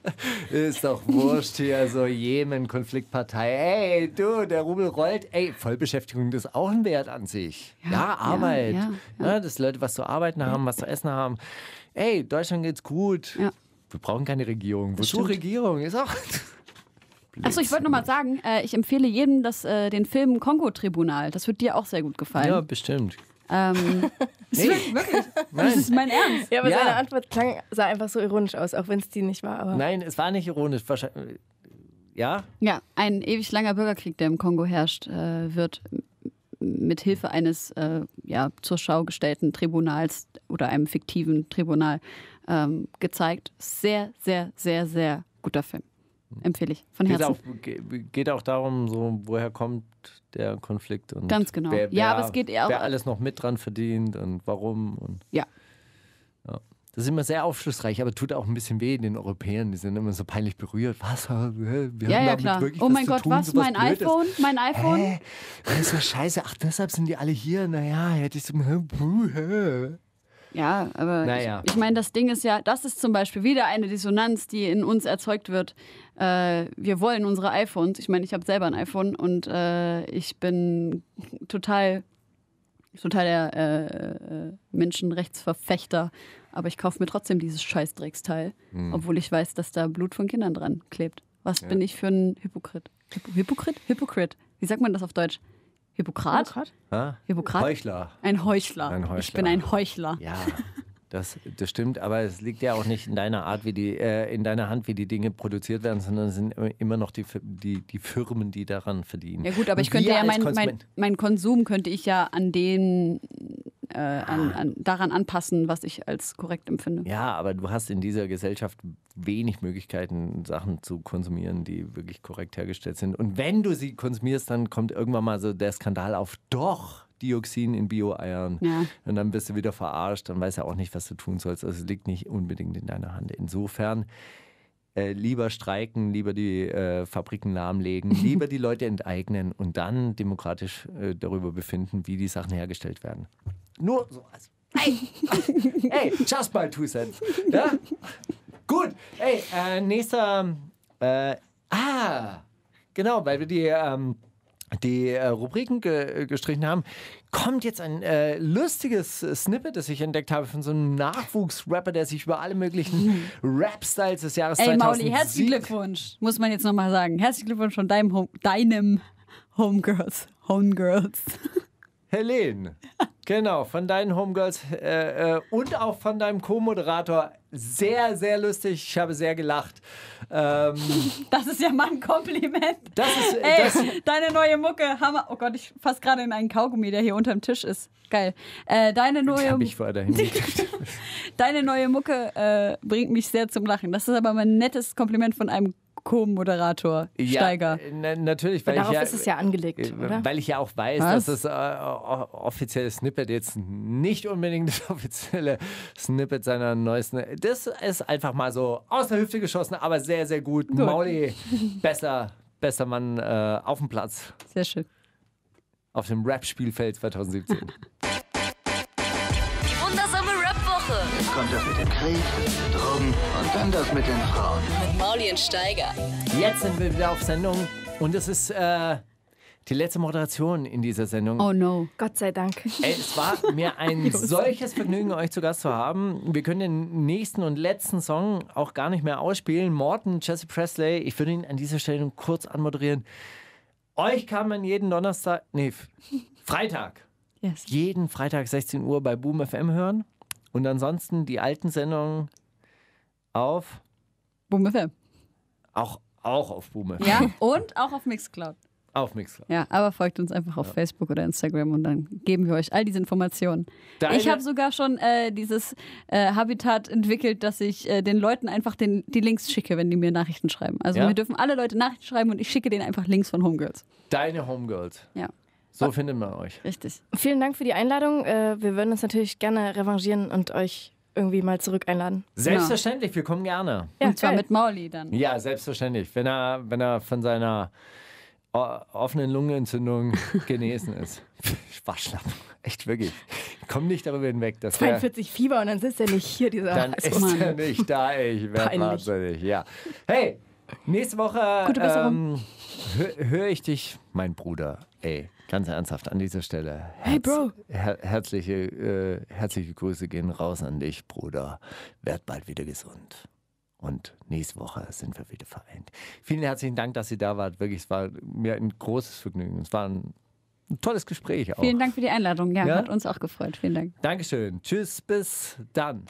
Speaker 2: ist doch wurscht hier, so also Jemen, Konfliktpartei. Ey, du, der Rubel rollt. Ey, Vollbeschäftigung ist auch ein Wert an sich. Ja, ja Arbeit. Ja, ja, ne, dass Leute was zu arbeiten haben, was zu essen haben. Ey, Deutschland geht's gut. Wir brauchen keine Regierung. Wozu Regierung? Ist auch.
Speaker 1: Achso, ich wollte nochmal sagen, äh, ich empfehle jedem das, äh, den Film Kongo-Tribunal. Das wird dir auch sehr gut gefallen. Ja, bestimmt. Ähm, nee.
Speaker 3: wirklich, Nein. das ist mein Ernst. Ja, aber ja. seine Antwort klang, sah einfach so ironisch aus, auch wenn es die nicht war. Aber. Nein,
Speaker 2: es war nicht ironisch. Wahrscheinlich, ja?
Speaker 1: Ja, ein ewig langer Bürgerkrieg, der im Kongo herrscht, äh, wird mit Hilfe eines äh, ja, zur Schau gestellten Tribunals oder einem fiktiven Tribunal ähm, gezeigt. Sehr, sehr, sehr, sehr guter Film empfehle ich von Herzen.
Speaker 2: Geht auch, geht auch darum, so, woher kommt der Konflikt und Ganz genau. Wer, wer, ja, aber es geht eher wer alles noch mit dran verdient und warum. Und, ja. ja. Das ist immer sehr aufschlussreich, aber tut auch ein bisschen weh den Europäern. Die sind immer so peinlich berührt. Was? Wir haben ja, ja, klar. oh mein Gott, tun, was? Mein iPhone? Mein iPhone? Hä? Das ist ja scheiße. Ach, deshalb sind die alle hier. Naja, hätte ich so.
Speaker 1: Ja, aber naja. ich, ich meine, das Ding ist ja, das ist zum Beispiel wieder eine Dissonanz, die in uns erzeugt wird. Äh, wir wollen unsere iPhones. Ich meine, ich habe selber ein iPhone und äh, ich bin total, total der äh, äh Menschenrechtsverfechter. Aber ich kaufe mir trotzdem dieses Scheißdrecksteil, mhm. obwohl ich weiß, dass da Blut von Kindern dran klebt. Was ja. bin ich für ein Hypokrit? Hypokrit? Hypokrit. Wie sagt man das auf Deutsch? Hippokrat? Hippokrat? Hippokrat? Heuchler. Ein Heuchler. Ein Heuchler. Ich bin ein Heuchler. Ja.
Speaker 2: Das, das stimmt, aber es liegt ja auch nicht in deiner Art, wie die, äh, in deiner Hand, wie die Dinge produziert werden, sondern es sind immer noch die, die, die Firmen, die daran verdienen. Ja gut, aber ich könnte ja meinen mein,
Speaker 1: mein Konsum könnte ich ja an den äh, an, an, daran anpassen, was ich als korrekt empfinde.
Speaker 2: Ja, aber du hast in dieser Gesellschaft wenig Möglichkeiten, Sachen zu konsumieren, die wirklich korrekt hergestellt sind. Und wenn du sie konsumierst, dann kommt irgendwann mal so der Skandal auf, doch Dioxin in Bio-Eiern. Ja. Und dann bist du wieder verarscht, dann weißt du auch nicht, was du tun sollst. Also es liegt nicht unbedingt in deiner Hand. Insofern äh, lieber streiken, lieber die äh, Fabriken lahmlegen, lieber die Leute enteignen und dann demokratisch äh, darüber befinden, wie die Sachen hergestellt werden. Nur so als. Hey, hey, just by two cents. Ja? Gut, hey, äh, nächster. Äh, ah, genau, weil wir die. Ähm, die äh, Rubriken ge gestrichen haben, kommt jetzt ein äh, lustiges äh, Snippet, das ich entdeckt habe von so einem Nachwuchsrapper, der sich über alle möglichen Rap-Styles des Jahres Ey, 2000 Mauli, herzlichen
Speaker 1: Glückwunsch, muss man jetzt nochmal sagen. Herzlichen Glückwunsch von deinem, Home deinem Homegirls. Homegirls.
Speaker 2: Helene. Genau, von deinen Homegirls äh, äh, und auch von deinem Co-Moderator.
Speaker 1: Sehr, sehr lustig. Ich habe sehr gelacht. Ähm, das ist ja mal ein Kompliment. Das ist, äh, Ey, das deine neue Mucke, Hammer. Oh Gott, ich fasse gerade in einen Kaugummi, der hier unterm Tisch ist. Geil. Äh, deine neue ich Deine neue Mucke äh, bringt mich sehr zum Lachen. Das ist aber mein nettes Kompliment von einem Co-Moderator, ja, Steiger.
Speaker 2: Äh, na, natürlich, weil darauf ja, ist es ja angelegt, äh, oder? Weil ich ja auch weiß, Was? dass das äh, offizielle Snippet jetzt nicht unbedingt das offizielle Snippet seiner neuesten. Das ist einfach mal so aus der Hüfte geschossen, aber sehr, sehr gut. gut. Mauli, besser, besser Mann äh, auf dem Platz. Sehr schön. Auf dem Rap-Spielfeld 2017. und das mit dem Krieg, das mit den Drogen und dann das mit den Frauen.
Speaker 1: Mit Maulien Steiger.
Speaker 2: Jetzt sind wir wieder auf Sendung und es ist äh, die letzte Moderation in dieser Sendung. Oh
Speaker 3: no, Gott sei Dank. Es war
Speaker 2: mir ein solches Vergnügen, euch zu Gast zu haben. Wir können den nächsten und letzten Song auch gar nicht mehr ausspielen. Morten, Jesse Presley, ich würde ihn an dieser Stelle kurz anmoderieren. Euch kann man jeden Donnerstag, nee, Freitag, yes. jeden Freitag 16 Uhr bei Boom FM hören. Und ansonsten die alten Sendungen auf Boom FM. Auch, auch auf Boom FM. Ja,
Speaker 1: und auch auf Mixcloud. Auf Mixcloud. Ja, aber folgt uns einfach auf ja. Facebook oder Instagram und dann geben wir euch all diese Informationen. Deine ich habe sogar schon äh, dieses äh, Habitat entwickelt, dass ich äh, den Leuten einfach den, die Links schicke, wenn die mir Nachrichten schreiben. Also ja. mir dürfen alle Leute Nachrichten
Speaker 3: schreiben und ich schicke denen einfach Links von Homegirls.
Speaker 2: Deine Homegirls. Ja. So ah. findet man euch. Richtig.
Speaker 3: Vielen Dank für die Einladung. Äh, wir würden uns natürlich gerne revanchieren und euch irgendwie mal zurück einladen. Genau. Selbstverständlich,
Speaker 2: wir kommen gerne. Ja, und zwar geil.
Speaker 3: mit Mauli dann.
Speaker 2: Ja, selbstverständlich. Wenn er, wenn er von seiner äh, offenen Lungenentzündung genesen ist. Waschlappen. Echt wirklich. Komm nicht darüber hinweg, dass 42
Speaker 3: Fieber und dann sitzt er nicht hier, dieser Dann ist er nicht
Speaker 2: da, Ich werde wahnsinnig, ja. Hey, nächste Woche ähm, höre hör ich dich, mein Bruder, ey. Ganz ernsthaft an dieser Stelle. Herz, hey Bro! Her herzliche, äh, herzliche Grüße gehen raus an dich, Bruder. Werd bald wieder gesund. Und nächste Woche sind wir wieder vereint. Vielen herzlichen Dank, dass ihr da wart. Wirklich, es war mir ein großes Vergnügen. Es war ein, ein tolles Gespräch auch. Vielen Dank für
Speaker 1: die Einladung. Ja, ja, hat uns auch gefreut. Vielen Dank.
Speaker 2: Dankeschön. Tschüss, bis dann.